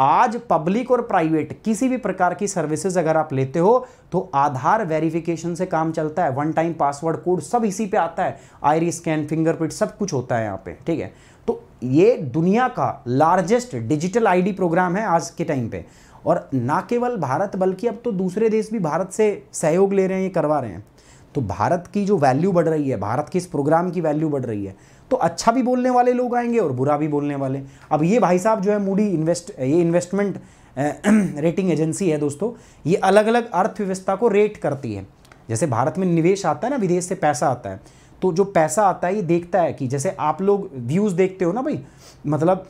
आज पब्लिक और प्राइवेट किसी भी प्रकार की सर्विसेज अगर आप लेते हो तो आधार वेरिफिकेशन से काम चलता है वन टाइम पासवर्ड कोड सब इसी पे आता है आईरी स्कैन फिंगरप्रिंट सब कुछ होता है यहाँ पे ठीक है तो ये दुनिया का लार्जेस्ट डिजिटल आईडी प्रोग्राम है आज के टाइम पे और ना केवल भारत बल्कि अब तो दूसरे देश भी भारत से सहयोग ले रहे हैं ये करवा रहे हैं तो भारत की जो वैल्यू बढ़ रही है भारत के इस प्रोग्राम की वैल्यू बढ़ रही है तो अच्छा भी बोलने वाले लोग आएंगे और बुरा भी बोलने वाले अब ये भाई साहब जो है मूडी इन्वेस्ट ये इन्वेस्टमेंट रेटिंग एजेंसी है दोस्तों ये अलग अलग अर्थव्यवस्था को रेट करती है जैसे भारत में निवेश आता है ना विदेश से पैसा आता है तो जो पैसा आता है ये देखता है कि जैसे आप लोग व्यूज़ देखते हो ना भाई मतलब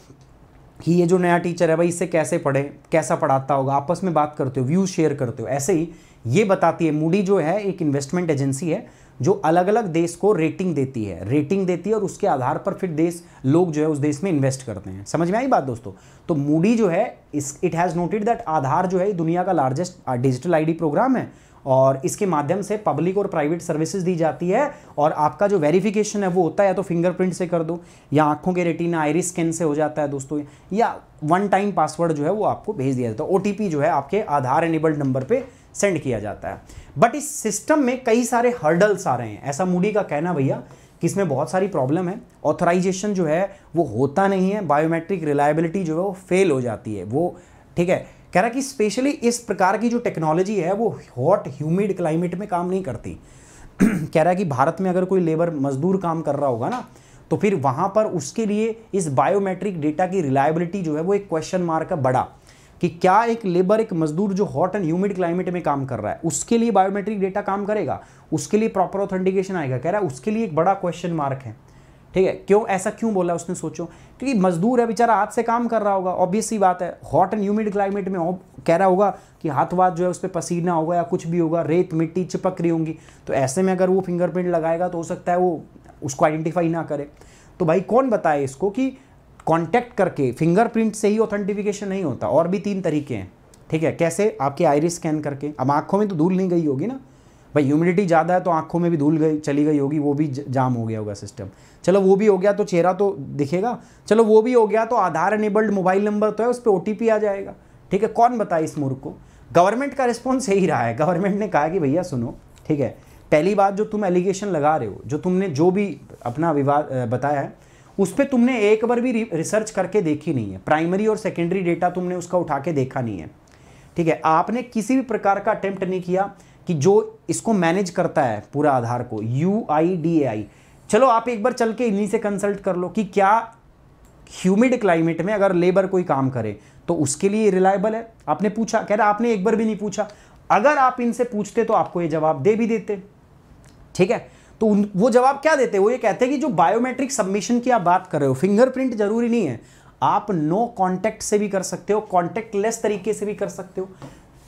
कि ये जो नया टीचर है भाई इससे कैसे पढ़े कैसा पढ़ाता होगा आपस में बात करते हो व्यूज़ शेयर करते हो ऐसे ही ये बताती है मूडी जो है एक इन्वेस्टमेंट एजेंसी है जो अलग अलग देश को रेटिंग देती है रेटिंग देती है और उसके आधार पर फिर देश लोग जो है उस देश में इन्वेस्ट करते हैं समझ में आई बात दोस्तों तो मूडी जो है इस it has noted that Aadhaar जो है दुनिया का लार्जेस्ट डिजिटल आईडी प्रोग्राम है और इसके माध्यम से पब्लिक और प्राइवेट सर्विसेज दी जाती है और आपका जो वेरिफिकेशन है वो होता है या तो फिंगरप्रिंट से कर दो या आंखों के रेटिना आयरिस स्कैन से हो जाता है दोस्तों या वन टाइम पासवर्ड जो है वो आपको भेज दिया जाता है ओ जो है आपके आधार एनेबल्ड नंबर पर सेंड किया जाता है बट इस सिस्टम में कई सारे हर्डल्स आ रहे हैं ऐसा मूडी का कहना भैया कि इसमें बहुत सारी प्रॉब्लम है ऑथराइजेशन जो है वो होता नहीं है बायोमेट्रिक रिलायबिलिटी जो है वो फेल हो जाती है वो ठीक है कह रहा कि स्पेशली इस प्रकार की जो टेक्नोलॉजी है वो हॉट ह्यूमिड क्लाइमेट में काम नहीं करती (clears throat) कह रहा है कि भारत में अगर कोई लेबर मजदूर काम कर रहा होगा ना तो फिर वहाँ पर उसके लिए इस बायोमेट्रिक डेटा की रिलायबिलिटी जो है वो एक क्वेश्चन मार्क का बड़ा कि क्या एक लेबर एक मजदूर जो हॉट एंड ह्यूमिड क्लाइमेट में काम कर रहा है उसके लिए बायोमेट्रिक डेटा काम करेगा उसके लिए प्रॉपर ऑथेंटिकेशन आएगा कह रहा है उसके लिए एक बड़ा क्वेश्चन मार्क है ठीक है क्यों ऐसा क्यों बोला उसने सोचो क्योंकि मजदूर है बेचारा हाथ से काम कर रहा होगा ऑब्वियस बात है हॉट एंड ह्यूमिड क्लाइमेट में कह रहा होगा कि हाथ वाथ जो है उस पर पसीना होगा या कुछ भी होगा रेत मिट्टी चिपक रही होंगी तो ऐसे में अगर वो फिंगरप्रिंट लगाएगा तो हो सकता है वो उसको आइडेंटिफाई ना करे तो भाई कौन बताए इसको कि कॉन्टैक्ट करके फिंगरप्रिंट से ही ऑथेंटिफिकेशन नहीं होता और भी तीन तरीके हैं ठीक है कैसे आपके आयरिस स्कैन करके अब आँखों में तो धूल नहीं गई होगी ना भाई ह्यूमिडिटी ज़्यादा है तो आँखों में भी धूल गई चली गई होगी वो भी जाम हो गया होगा सिस्टम चलो वो भी हो गया तो चेहरा तो दिखेगा चलो वो भी हो गया तो आधार एनेबल्ड मोबाइल नंबर तो है उस पर ओ आ जाएगा ठीक है कौन बताए इस मूर्ख को गवर्नमेंट का रिस्पॉन्स यही रहा है गवर्नमेंट ने कहा कि भैया सुनो ठीक है पहली बात जो तुम एलिगेशन लगा रहे हो जो तुमने जो भी अपना विवाद बताया है उस पर तुमने एक बार भी रिसर्च करके देखी नहीं है प्राइमरी और सेकेंडरी डेटा तुमने उसका उठा के देखा नहीं है ठीक है आपने किसी भी प्रकार का अटेम्प्ट नहीं किया कि जो इसको मैनेज करता है पूरा आधार को यू आई डी आई चलो आप एक बार चल के इन्हीं से कंसल्ट कर लो कि क्या ह्यूमिड क्लाइमेट में अगर लेबर कोई काम करे तो उसके लिए रिलायबल है आपने पूछा कह रहा आपने एक बार भी नहीं पूछा अगर आप इनसे पूछते तो आपको ये जवाब दे भी देते ठीक है तो उन वो जवाब क्या देते हैं वो ये कहते हैं कि जो बायोमेट्रिक सबमिशन की आप बात कर रहे हो फिंगरप्रिंट जरूरी नहीं है आप नो कॉन्टैक्ट से भी कर सकते हो लेस तरीके से भी कर सकते हो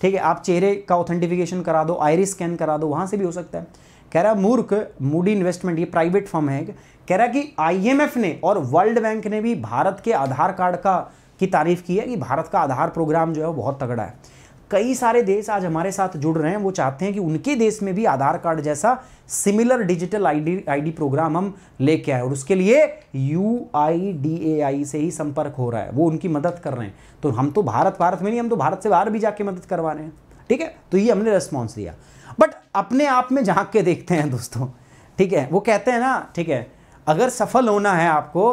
ठीक है आप चेहरे का ऑथेंटिफिकेशन करा दो आयरिस स्कैन करा दो वहाँ से भी हो सकता है कह रहा मूर्ख मूडी इन्वेस्टमेंट ये प्राइवेट फर्म है कह रहा कि आईएमएफ ने और वर्ल्ड बैंक ने भी भारत के आधार कार्ड का की तारीफ की है कि भारत का आधार प्रोग्राम जो है वो बहुत तगड़ा है कई सारे देश आज हमारे साथ जुड़ रहे हैं वो चाहते हैं कि उनके देश में भी आधार कार्ड जैसा similar digital ID ID program हम लेके आए और उसके लिए यू आई डी ए आई से ही संपर्क हो रहा है वो उनकी मदद कर रहे हैं तो हम तो भारत भारत में नहीं हम तो भारत से बाहर भी जाके मदद करवा रहे हैं ठीक है तो ये हमने रेस्पॉन्स दिया बट अपने आप में झांक के देखते हैं दोस्तों ठीक है वो कहते हैं ना ठीक है अगर सफल होना है आपको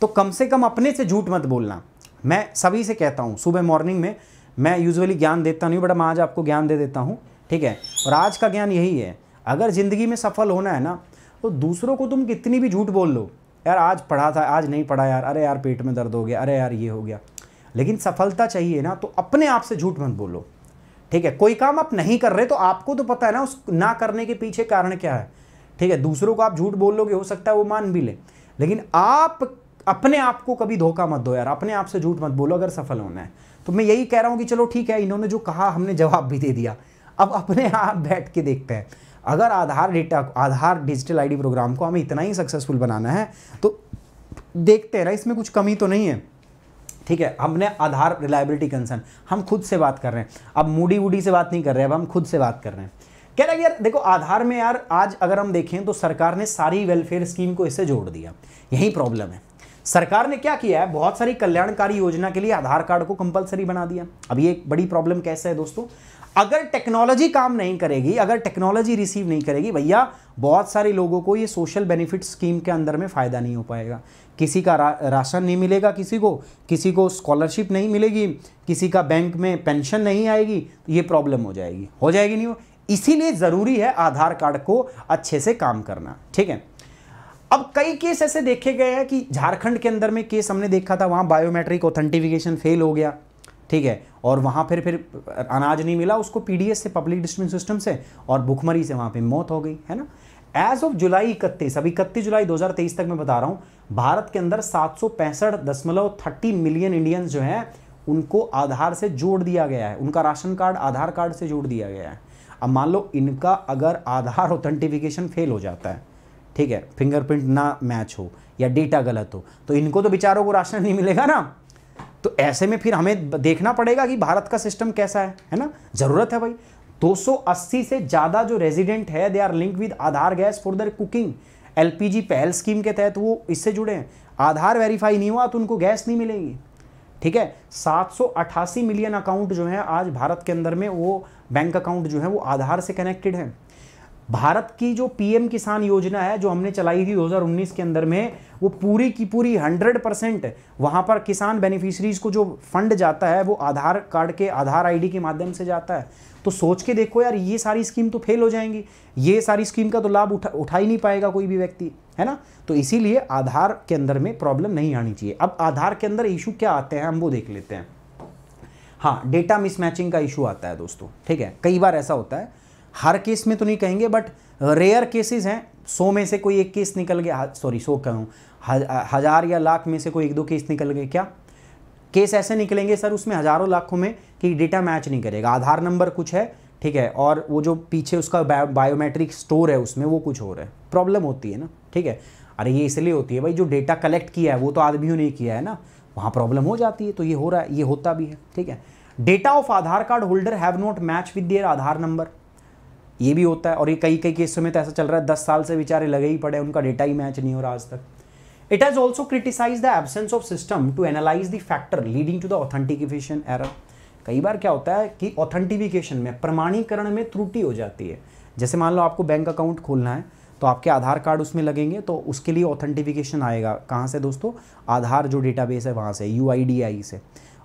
तो कम से कम अपने से झूठ मत बोलना मैं सभी से कहता हूँ सुबह मॉर्निंग में मैं यूजुअली ज्ञान देता नहीं हूँ बट मैं आज आपको ज्ञान दे देता हूँ ठीक है और आज का ज्ञान यही है अगर ज़िंदगी में सफल होना है ना तो दूसरों को तुम कितनी भी झूठ बोल लो यार आज पढ़ा था आज नहीं पढ़ा यार अरे यार पेट में दर्द हो गया अरे यार ये हो गया लेकिन सफलता चाहिए ना तो अपने आप से झूठ मत बोलो ठीक है कोई काम आप नहीं कर रहे तो आपको तो पता है ना उस ना करने के पीछे कारण क्या है ठीक है दूसरों को आप झूठ बोल लोगे हो सकता है वो मान भी ले लेकिन आप अपने आप को कभी धोखा मत दो यार अपने आप से झूठ मत बोलो अगर सफल होना है तो मैं यही कह रहा हूं कि चलो ठीक है इन्होंने जो कहा हमने जवाब भी दे दिया अब अपने आप बैठ के देखते हैं अगर Aadhaar data Aadhaar digital ID program को हमें इतना ही सक्सेसफुल बनाना है तो देखते हैं ना इसमें कुछ कमी तो नहीं है ठीक है हमने आधार रिलायबिलिटी कंसर्न हम खुद से बात कर रहे हैं अब मूडी वूडी से बात नहीं कर रहे अब हम खुद से बात कर रहे हैं कह रहा यार देखो आधार में यार आज अगर हम देखें तो सरकार ने सारी वेलफेयर स्कीम को इससे जोड़ दिया यही प्रॉब्लम है सरकार ने क्या किया है बहुत सारी कल्याणकारी योजना के लिए आधार कार्ड को कंपलसरी बना दिया अब ये एक बड़ी प्रॉब्लम कैसे है दोस्तों अगर टेक्नोलॉजी काम नहीं करेगी अगर टेक्नोलॉजी रिसीव नहीं करेगी भैया बहुत सारे लोगों को ये सोशल बेनिफिट स्कीम के अंदर में फ़ायदा नहीं हो पाएगा किसी का रा, राशन नहीं मिलेगा किसी को किसी को स्कॉलरशिप नहीं मिलेगी किसी का बैंक में पेंशन नहीं आएगी तो ये प्रॉब्लम हो जाएगी हो जाएगी नहीं हो इसीलिए ज़रूरी है आधार कार्ड को अच्छे से काम करना ठीक है अब कई केस ऐसे देखे गए हैं कि झारखंड के अंदर में केस हमने देखा था वहाँ बायोमेट्रिक ऑथेंटिफिकेशन फेल हो गया ठीक है और वहाँ फिर फिर अनाज नहीं मिला उसको पीडीएस से पब्लिक डिस्ट्रीब्यूशन सिस्टम से और भुखमरी से वहाँ पे मौत हो गई है ना एज ऑफ जुलाई इकतीस अभी इकतीस जुलाई 2023 तक मैं बता रहा हूँ भारत के अंदर सात मिलियन इंडियंस जो हैं उनको आधार से जोड़ दिया गया है उनका राशन कार्ड आधार कार्ड से जोड़ दिया गया है अब मान लो इनका अगर आधार ऑथेंटिफिकेशन फेल हो जाता है ठीक है फिंगरप्रिंट ना मैच हो या डेटा गलत हो तो इनको तो बेचारों को राशन नहीं मिलेगा ना तो ऐसे में फिर हमें देखना पड़ेगा कि भारत का सिस्टम कैसा है है ना ज़रूरत है भाई 280 से ज़्यादा जो रेजिडेंट है they are link with Aadhaar gas for their cooking LPG Pahal scheme के तहत वो इससे जुड़े हैं आधार वेरीफाई नहीं हुआ तो उनको गैस नहीं मिलेगी ठीक है 788 मिलियन अकाउंट जो है आज भारत के अंदर में वो बैंक अकाउंट जो है वो आधार से कनेक्टेड है भारत की जो पीएम किसान योजना है जो हमने चलाई थी 2019 के अंदर में वो पूरी की पूरी 100 परसेंट वहाँ पर किसान बेनिफिशरीज को जो फंड जाता है वो आधार कार्ड के आधार आईडी के माध्यम से जाता है तो सोच के देखो यार ये सारी स्कीम तो फेल हो जाएंगी ये सारी स्कीम का तो लाभ उठा उठा ही नहीं पाएगा कोई भी व्यक्ति है ना तो इसीलिए आधार के अंदर में प्रॉब्लम नहीं आनी चाहिए अब आधार के अंदर इशू क्या आते हैं हम वो देख लेते हैं हाँ डेटा मिसमैचिंग का इशू आता है दोस्तों ठीक है कई बार ऐसा होता है हर केस में तो नहीं कहेंगे बट रेयर केसेस हैं सौ में से कोई एक केस निकल गया सॉरी हाँ, सौ कहूँ हज़ार या लाख में से कोई एक दो केस निकल गए क्या केस ऐसे निकलेंगे सर उसमें हज़ारों लाखों में कि डेटा मैच नहीं करेगा आधार नंबर कुछ है ठीक है और वो जो पीछे उसका बायोमेट्रिक स्टोर है उसमें वो कुछ हो रहा है प्रॉब्लम होती है ना ठीक है अरे ये इसलिए होती है भाई जो डेटा कलेक्ट किया है वो तो आदमियों ने किया है ना वहाँ प्रॉब्लम हो जाती है तो ये हो रहा है ये होता भी है ठीक है data of Aadhaar card holder have not match with their Aadhaar number ये भी होता है और ये कई कई केसों में तो ऐसा चल रहा है दस साल से बेचारे लगे ही पड़े उनका डेटा ही मैच नहीं हो रहा आज तक it has also criticize the absence of system to analyze the factor leading to the authentication error कई बार क्या होता है कि ऑथेंटिफिकेशन में प्रमाणीकरण में त्रुटि हो जाती है जैसे मान लो आपको बैंक अकाउंट खोलना है तो आपके आधार कार्ड उसमें लगेंगे तो उसके लिए ऑथेंटिफिकेशन आएगा कहाँ से दोस्तों आधार जो डेटाबेस है वहाँ से यू से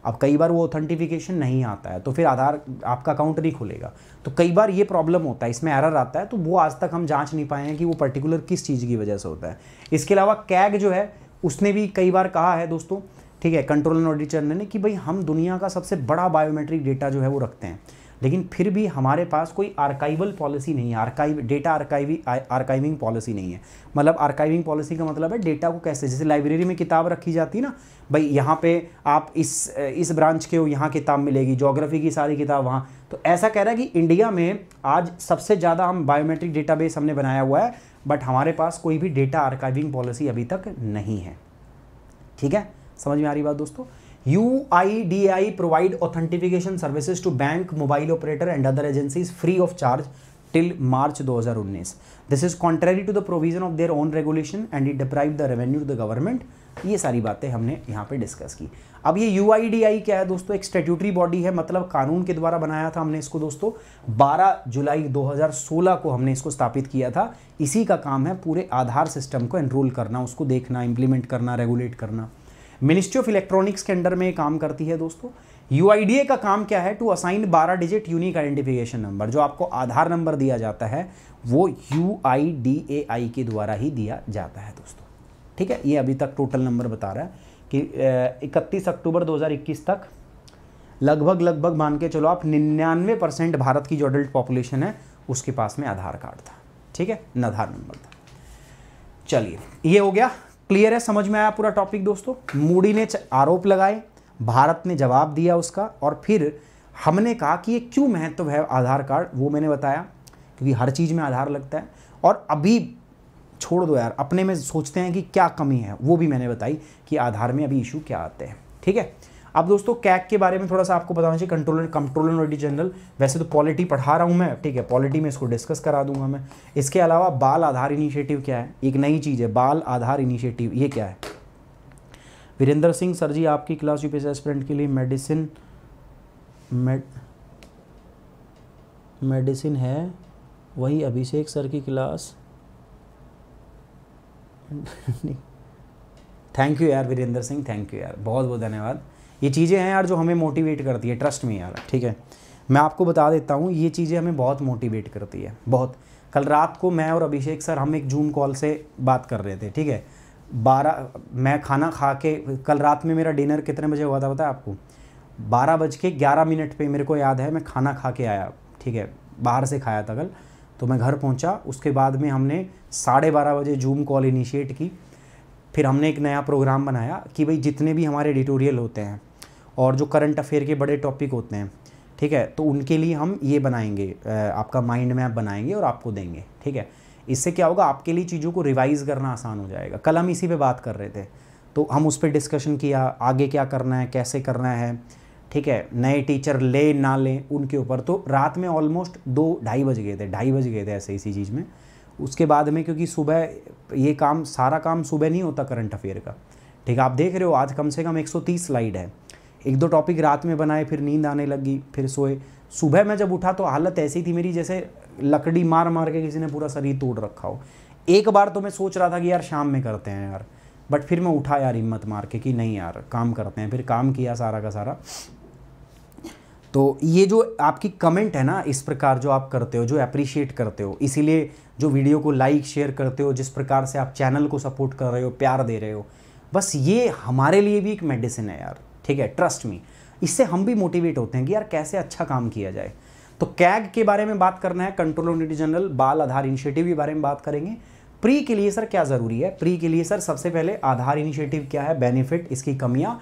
अब कई बार वो ऑथेंटिफिकेशन नहीं आता है तो फिर आधार आपका अकाउंट नहीं खुलेगा तो कई बार ये प्रॉब्लम होता है इसमें एरर आता है तो वो आज तक हम जांच नहीं पाए हैं कि वो पर्टिकुलर किस चीज़ की वजह से होता है इसके अलावा कैग जो है उसने भी कई बार कहा है दोस्तों ठीक है कंट्रोल एंड ऑडिटर ने कि भाई हम दुनिया का सबसे बड़ा बायोमेट्रिक डेटा जो है वो रखते हैं लेकिन फिर भी हमारे पास कोई आर्काइवल पॉलिसी नहीं है archive data archive archiving policy नहीं है मतलब आर्काइविंग पॉलिसी का मतलब है डेटा को कैसे जैसे लाइब्रेरी में किताब रखी जाती है ना भाई यहाँ पे आप इस इस ब्रांच के हो यहाँ किताब मिलेगी जोग्राफी की सारी किताब वहाँ तो ऐसा कह रहा है कि इंडिया में आज सबसे ज़्यादा हम बायोमेट्रिक डेटा हमने बनाया हुआ है बट हमारे पास कोई भी डेटा आर्काइविंग पॉलिसी अभी तक नहीं है ठीक है समझ में आ रही बात दोस्तों U I D I provide authentication services to bank mobile operator and other agencies free of charge till March 2019. This is contrary to the provision of their own regulation and it deprived the revenue to the government. ये सारी बातें हमने यहाँ पे discuss की अब ये you क्या है दोस्तों एक स्टेट्यूटरी बॉडी है मतलब कानून के द्वारा बनाया था हमने इसको दोस्तों 12 जुलाई 2016 को हमने इसको स्थापित किया था इसी का काम है पूरे आधार सिस्टम को एनरोल करना उसको देखना इम्प्लीमेंट करना रेगुलेट करना मिनिस्ट्री ऑफ इलेक्ट्रॉनिक्स के अंडर में काम करती है दोस्तों यू का काम क्या है टू असाइन बारह डिजिट यूनिक आइडेंटिफिकेशन नंबर जो आपको आधार नंबर दिया जाता है वो यू के द्वारा ही दिया जाता है दोस्तों ठीक है ये अभी तक टोटल नंबर बता रहा है कि इकतीस अक्टूबर 2021 तक लगभग लगभग मान के चलो आप निन्यानवे परसेंट भारत की जो अडल्ट पॉपुलेशन है उसके पास में आधार कार्ड था ठीक है न आधार नंबर था चलिए ये हो गया क्लियर है समझ में आया पूरा टॉपिक दोस्तों मूडी ने आरोप लगाए भारत ने जवाब दिया उसका और फिर हमने कहा कि ये क्यों महत्व है आधार कार्ड वो मैंने बताया क्योंकि हर चीज़ में आधार लगता है और अभी छोड़ दो यार अपने में सोचते हैं कि क्या कमी है वो भी मैंने बताई कि आधार में अभी इशू क्या आते हैं ठीक है अब दोस्तों कैक के बारे में थोड़ा सा आपको बताना चाहिए कंट्रोलर कंट्रोलर डी जनरल वैसे तो पॉलिटी पढ़ा रहा हूँ मैं ठीक है पॉलिटी में इसको डिस्कस करा दूंगा मैं इसके अलावा बाल आधार इनिशिएटिव क्या है एक नई चीज़ है बाल आधार इनिशिएटिव ये क्या है वीरेंद्र सिंह सर जी आपकी क्लास यू पी के लिए मेडिसिन मेड मेडिसिन है वही अभिषेक सर की क्लास थैंक यू यार वीरेंद्र सिंह थैंक यू यार बहुत बहुत धन्यवाद ये चीज़ें हैं यार जो हमें मोटिवेट करती है ट्रस्ट में यार ठीक है मैं आपको बता देता हूँ ये चीज़ें हमें बहुत मोटिवेट करती है बहुत कल रात को मैं और अभिषेक सर हम एक जूम कॉल से बात कर रहे थे ठीक है बारह मैं खाना खा के कल रात में मेरा डिनर कितने बजे हुआ था बताया आपको बारह बज के ग्यारह मिनट पर मेरे को याद है मैं खाना खा के आया ठीक है बाहर से खाया था कल तो मैं घर पहुंचा उसके बाद में हमने साढ़े बारह बजे जूम कॉल इनिशिएट की फिर हमने एक नया प्रोग्राम बनाया कि भाई जितने भी हमारे एडिटोरियल होते हैं और जो करंट अफेयर के बड़े टॉपिक होते हैं ठीक है तो उनके लिए हम ये बनाएंगे आपका माइंड मैप बनाएंगे और आपको देंगे ठीक है इससे क्या होगा आपके लिए चीज़ों को रिवाइज़ करना आसान हो जाएगा कल हम इसी पे बात कर रहे थे तो हम उस पर डिस्कशन किया आगे क्या करना है कैसे करना है ठीक है नए टीचर ले ना लें उनके ऊपर तो रात में ऑलमोस्ट दो ढाई बज गए थे ढाई बज गए थे ऐसे इसी चीज़ में उसके बाद में क्योंकि सुबह ये काम सारा काम सुबह नहीं होता करंट अफेयर का ठीक है आप देख रहे हो आज कम से कम 130 स्लाइड है एक दो टॉपिक रात में बनाए फिर नींद आने लगी फिर सोए सुबह मैं जब उठा तो हालत ऐसी थी मेरी जैसे लकड़ी मार मार के किसी ने पूरा शरीर तोड़ रखा हो एक बार तो मैं सोच रहा था कि यार शाम में करते हैं यार बट फिर मैं उठा यार हिम्मत मार के कि नहीं यार काम करते हैं फिर काम किया सारा का सारा तो ये जो आपकी कमेंट है ना इस प्रकार जो आप करते हो जो अप्रिशिएट करते हो इसीलिए जो वीडियो को लाइक शेयर करते हो जिस प्रकार से आप चैनल को सपोर्ट कर रहे हो प्यार दे रहे हो बस ये हमारे लिए भी एक मेडिसिन है यार ठीक है ट्रस्ट मी इससे हम भी मोटिवेट होते हैं कि यार कैसे अच्छा काम किया जाए तो कैग के बारे में बात करना है कंट्रोल यूनिट जनरल बाल आधार इनिशिएटिव के बारे में बात करेंगे प्री के लिए सर क्या ज़रूरी है प्री के लिए सर सबसे पहले आधार इनिशिएटिव क्या है बेनिफिट इसकी कमियां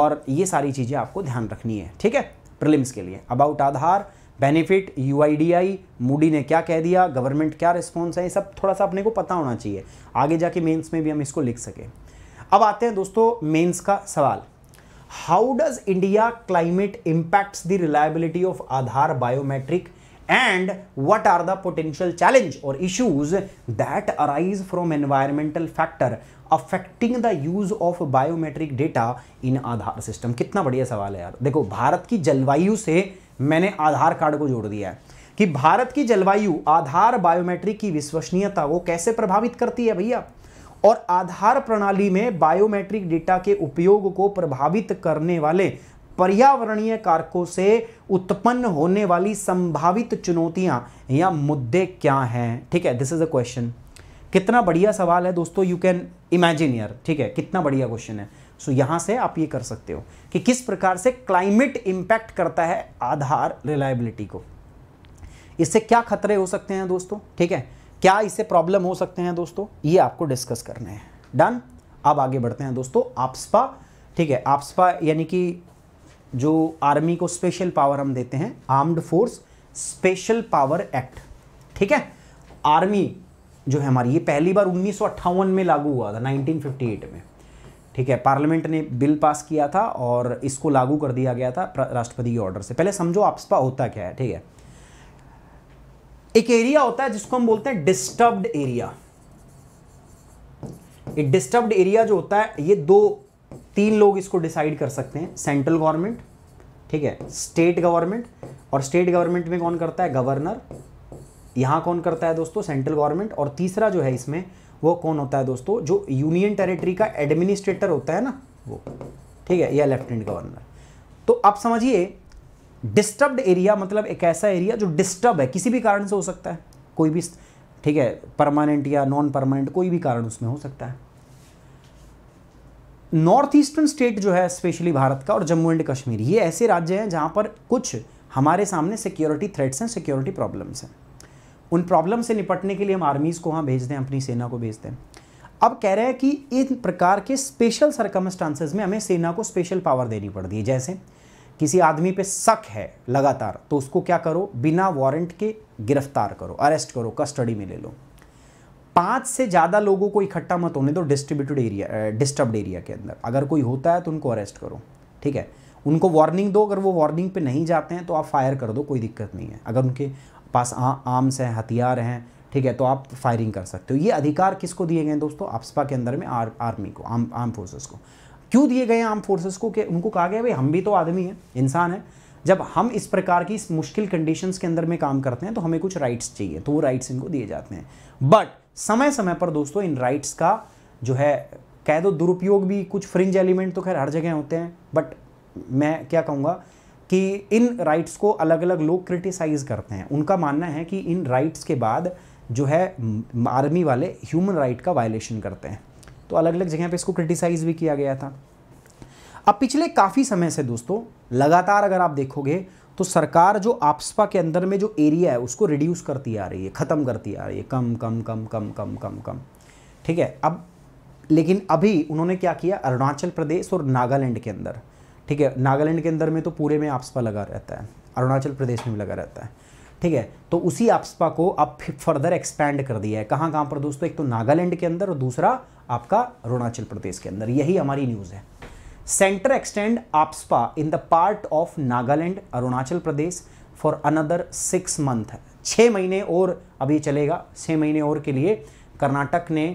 और ये सारी चीज़ें आपको ध्यान रखनी है ठीक है प्रिलिम्स के लिए about Aadhaar benefit you Moody ने क्या कह दिया गवर्नमेंट क्या रिस्पॉन्स है ये सब थोड़ा सा अपने को पता होना चाहिए आगे जाके मेन्स में भी हम इसको लिख सकें अब आते हैं दोस्तों मेन्स का सवाल how does India climate impact the reliability of Aadhaar biometric and what are the potential challenge और issues that arise from environmental factor affecting the use of biometric data in Aadhaar system कितना बढ़िया सवाल है यार देखो भारत की जलवायु से मैंने आधार कार्ड को जोड़ दिया है कि भारत की जलवायु आधार बायोमेट्रिक की विश्वसनीयता को कैसे प्रभावित करती है भैया और आधार प्रणाली में बायोमेट्रिक डेटा के उपयोग को प्रभावित करने वाले पर्यावरणीय कारकों से उत्पन्न होने वाली संभावित चुनौतियां या मुद्दे क्या हैं ठीक है दिस इज अ क्वेश्चन कितना बढ़िया सवाल है दोस्तों यू कैन इमेजिन यर ठीक है कितना बढ़िया क्वेश्चन है सो so, यहां से आप ये कर सकते हो कि किस प्रकार से क्लाइमेट इम्पैक्ट करता है आधार रिलायबिलिटी को इससे क्या खतरे हो सकते हैं दोस्तों ठीक है क्या इससे प्रॉब्लम हो सकते हैं दोस्तों ये आपको डिस्कस करने हैं डन अब आगे बढ़ते हैं दोस्तों आपस्पा ठीक है आपस्पा यानी कि जो आर्मी को स्पेशल पावर हम देते हैं armed force special power act ठीक है आर्मी जो है हमारी ये पहली बार उन्नीस में लागू हुआ था 1958 में ठीक है पार्लियामेंट ने बिल पास किया था और इसको लागू कर दिया गया था राष्ट्रपति के ऑर्डर से पहले समझो आपस्पा होता क्या है ठीक है एक एरिया होता है जिसको हम बोलते हैं डिस्टर्ब्ड एरिया ये डिस्टर्ब्ड एरिया जो होता है ये दो तीन लोग इसको डिसाइड कर सकते हैं सेंट्रल गवर्नमेंट ठीक है स्टेट गवर्नमेंट और स्टेट गवर्नमेंट में कौन करता है गवर्नर यहां कौन करता है दोस्तों सेंट्रल गवर्नमेंट और तीसरा जो है इसमें वो कौन होता है दोस्तों जो यूनियन टेरिटरी का एडमिनिस्ट्रेटर होता है ना वो ठीक है या लेफ्टिनेंट गवर्नर तो आप समझिए डिस्टर्ब्ड एरिया मतलब एक ऐसा एरिया जो डिस्टर्ब है किसी भी कारण से हो सकता है कोई भी ठीक है परमानेंट या नॉन परमानेंट कोई भी कारण उसमें हो सकता है नॉर्थ ईस्टर्न स्टेट जो है स्पेशली भारत का और जम्मू एंड कश्मीर ये ऐसे राज्य हैं जहां पर कुछ हमारे सामने सिक्योरिटी थ्रेट्स हैं सिक्योरिटी प्रॉब्लम्स हैं उन प्रॉब्लम से निपटने के लिए हम आर्मीज़ को वहां भेजते हैं अपनी सेना को भेजते हैं अब कह रहे हैं कि इन प्रकार के स्पेशल सरकमस्टांसेस में हमें सेना को स्पेशल पावर देनी पड़ती है जैसे किसी आदमी पे शक है लगातार तो उसको क्या करो बिना वारंट के गिरफ्तार करो अरेस्ट करो कस्टडी में ले लो पाँच से ज़्यादा लोगों को इकट्ठा मत होने दो डिस्ट्रीब्यूटेड एरिया डिस्टर्ब एरिया के अंदर अगर कोई होता है तो उनको अरेस्ट करो ठीक है उनको वार्निंग दो अगर वो वार्निंग पे नहीं जाते हैं तो आप फायर कर दो कोई दिक्कत नहीं है अगर उनके पास आर्म्स हैं हथियार हैं ठीक है तो आप फायरिंग कर सकते हो ये अधिकार किसको दिए गए दोस्तों आपसपा के अंदर में आर, आर्मी को आर्म आर्म फोर्सेस को क्यों दिए गए आर्म फोर्सेस को कि उनको कहा गया भाई हम भी तो आदमी हैं इंसान है जब हम इस प्रकार की इस मुश्किल कंडीशंस के अंदर में काम करते हैं तो हमें कुछ राइट्स चाहिए तो वो राइट्स इनको दिए जाते हैं बट समय समय पर दोस्तों इन राइट्स का जो है कह दो दुरुपयोग भी कुछ फ्रिंज एलिमेंट तो खैर हर जगह होते हैं बट मैं क्या कहूँगा कि इन राइट्स को अलग अलग लोग क्रिटिसाइज़ करते हैं उनका मानना है कि इन राइट्स के बाद जो है आर्मी वाले ह्यूमन राइट का वायलेशन करते हैं तो अलग अलग जगह पे इसको क्रिटिसाइज़ भी किया गया था अब पिछले काफ़ी समय से दोस्तों लगातार अगर आप देखोगे तो सरकार जो आपसपा के अंदर में जो एरिया है उसको रिड्यूस करती आ रही है ख़त्म करती आ रही है कम कम कम कम कम कम कम ठीक है अब लेकिन अभी उन्होंने क्या किया अरुणाचल प्रदेश और नागालैंड के अंदर ठीक है नागालैंड के अंदर में तो पूरे में आपसपा लगा रहता है अरुणाचल प्रदेश में भी लगा रहता है ठीक है तो उसी आपसपा को अब फर्दर एक्सपैंड कर दिया है कहाँ कहाँ पर दोस्तों एक तो नागालैंड के अंदर और दूसरा आपका अरुणाचल प्रदेश के अंदर यही हमारी न्यूज़ है center extend AFSPA in the part of Nagaland Arunachal Pradesh for another six month छः महीने और अभी चलेगा छः महीने और के लिए कर्नाटक ने